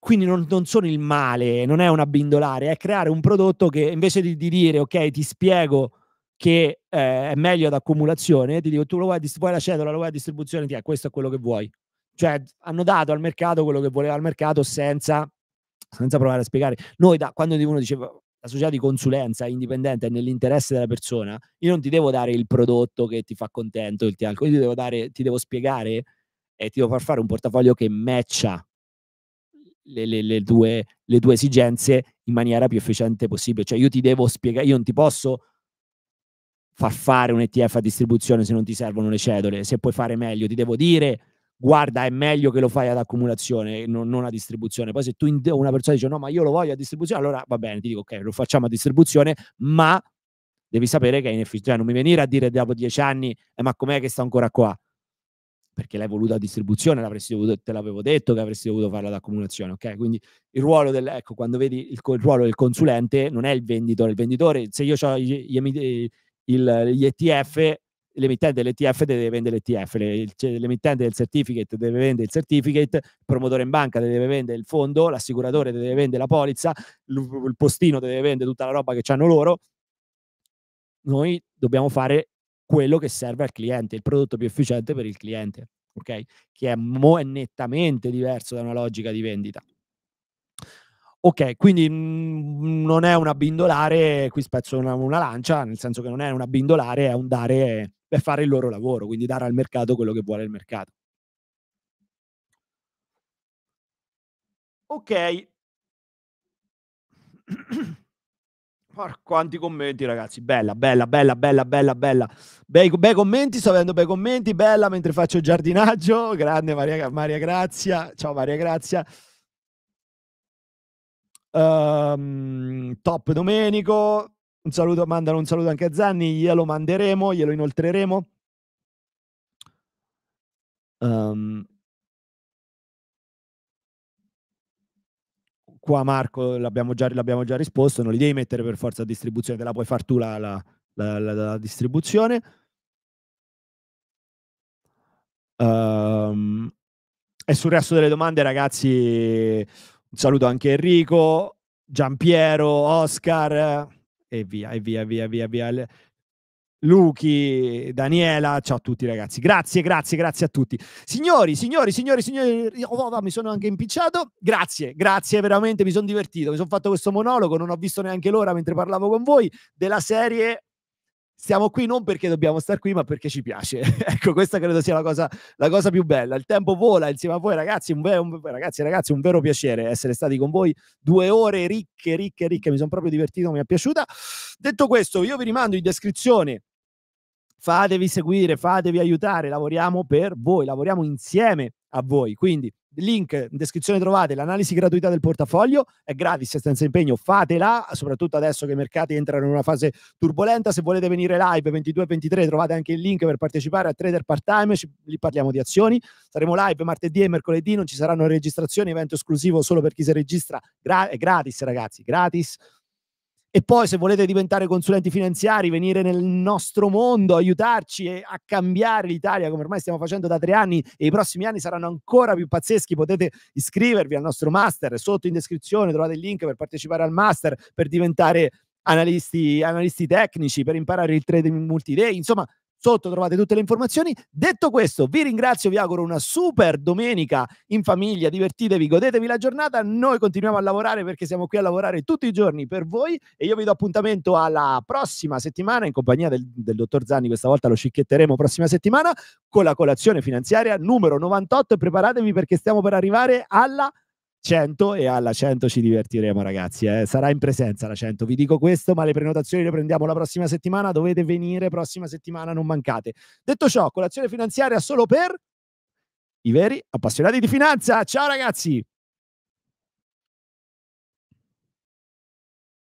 Quindi non, non, sono il male, non è un abbindolare, è creare un prodotto che invece di, di dire ok ti spiego che eh, è meglio ad accumulazione, ti dico tu lo vuoi, vuoi la cedola, lo vuoi a distribuzione, ti è questo è quello che vuoi. Cioè hanno dato al mercato quello che voleva al mercato senza, senza provare a spiegare. Noi da, quando uno diceva la società di consulenza indipendente è nell'interesse della persona, io non ti devo dare il prodotto che ti fa contento, il ti, devo dare, ti devo spiegare e ti devo far fare un portafoglio che matcha le, le, le, due, le, due, esigenze in maniera più efficiente possibile. Cioè io ti devo spiegare, io non ti posso far fare un ETF a distribuzione se non ti servono le cedole, se puoi fare meglio, ti devo dire guarda è meglio che lo fai ad accumulazione, non, non a distribuzione. Poi se tu una persona dice no ma io lo voglio a distribuzione, allora va bene, ti dico ok, lo facciamo a distribuzione, ma devi sapere che è inefficiente, cioè non mi venire a dire dopo dieci anni eh, ma com'è che sta ancora qua? perché l'hai voluta a distribuzione, dovuto, te l'avevo detto che avresti dovuto farla ad accumulazione, ok? Quindi il ruolo del, ecco, quando vedi il, il, ruolo del consulente non è il venditore, il venditore, se io ho gli, gli, il, gli ETF, l'emittente dell'ETF deve vendere l'ETF, le, cioè, l'emittente del certificate deve vendere il certificate, il promotore in banca deve vendere il fondo, l'assicuratore deve vendere la polizza, il postino deve vendere tutta la roba che hanno loro, noi dobbiamo fare quello che serve al cliente, il prodotto più efficiente per il cliente, ok? Che è, mo- è nettamente diverso da una logica di vendita. Ok, quindi mh, mm, non è una bindolare, qui spezzo una, una, lancia, nel senso che non è una bindolare, è un dare per fare il loro lavoro, quindi dare al mercato quello che vuole il mercato. Ok quanti commenti, ragazzi. Bella, bella, bella, bella, bella, bella. Bei, bei commenti, sto avendo bei commenti. Bella mentre faccio giardinaggio. Grande Maria, Maria Grazia. Ciao Maria Grazia. Um, top Domenico. Un saluto, mandano un saluto anche a Zanni. Glielo manderemo, glielo inoltreremo. Um, qua Marco l'abbiamo già, l'abbiamo già risposto, non li devi mettere per forza a distribuzione, te la puoi far tu la, la, la, la distribuzione. Um, e sul resto delle domande, ragazzi, un saluto anche Enrico, Giampiero, Oscar eh, e via, e via, via, via, via. Luchi, Daniela, ciao a tutti ragazzi. Grazie, grazie, grazie a tutti. Signori, signori, signori, signori, oh, oh, oh, mi sono anche impicciato. Grazie, grazie veramente, mi sono divertito. Mi sono fatto questo monologo, non ho visto neanche l'ora mentre parlavo con voi della serie Stiamo qui non perché dobbiamo stare qui, ma perché ci piace. ecco, questa credo sia la cosa, la cosa, più bella. Il tempo vola insieme a voi, ragazzi. Un, ve- un, ragazzi, ragazzi, un vero piacere essere stati con voi. Due ore ricche, ricche, ricche. Mi sono proprio divertito, mi è piaciuta. Detto questo, io vi rimando in descrizione fatevi seguire, fatevi aiutare, lavoriamo per voi, lavoriamo insieme a voi. Quindi link in descrizione trovate l'analisi gratuita del portafoglio, è gratis senza impegno, fatela, soprattutto adesso che i mercati entrano in una fase turbolenta, se volete venire live 22-23 trovate anche il link per partecipare a Trader Part Time, lì parliamo di azioni, saremo live martedì e mercoledì, non ci saranno registrazioni, evento esclusivo solo per chi si registra, Gra- è gratis ragazzi, gratis e poi se volete diventare consulenti finanziari, venire nel nostro mondo, aiutarci a cambiare l'Italia come ormai stiamo facendo da tre anni e i prossimi anni saranno ancora più pazzeschi, potete iscrivervi al nostro master, sotto in descrizione trovate il link per partecipare al master, per diventare analisti, analisti tecnici, per imparare il trading multi-day, insomma Sotto trovate tutte le informazioni. Detto questo, vi ringrazio, vi auguro una super domenica in famiglia, divertitevi, godetevi la giornata. Noi continuiamo a lavorare perché siamo qui a lavorare tutti i giorni per voi e io vi do appuntamento alla prossima settimana in compagnia del, del dottor Zanni, questa volta lo scicchetteremo prossima settimana con la colazione finanziaria numero 98 e preparatevi perché stiamo per arrivare alla 100 e alla 100 ci divertiremo ragazzi, eh. sarà in presenza la 100, vi dico questo, ma le prenotazioni le prendiamo la prossima settimana, dovete venire prossima settimana, non mancate. Detto ciò, colazione finanziaria solo per i veri appassionati di finanza. Ciao ragazzi!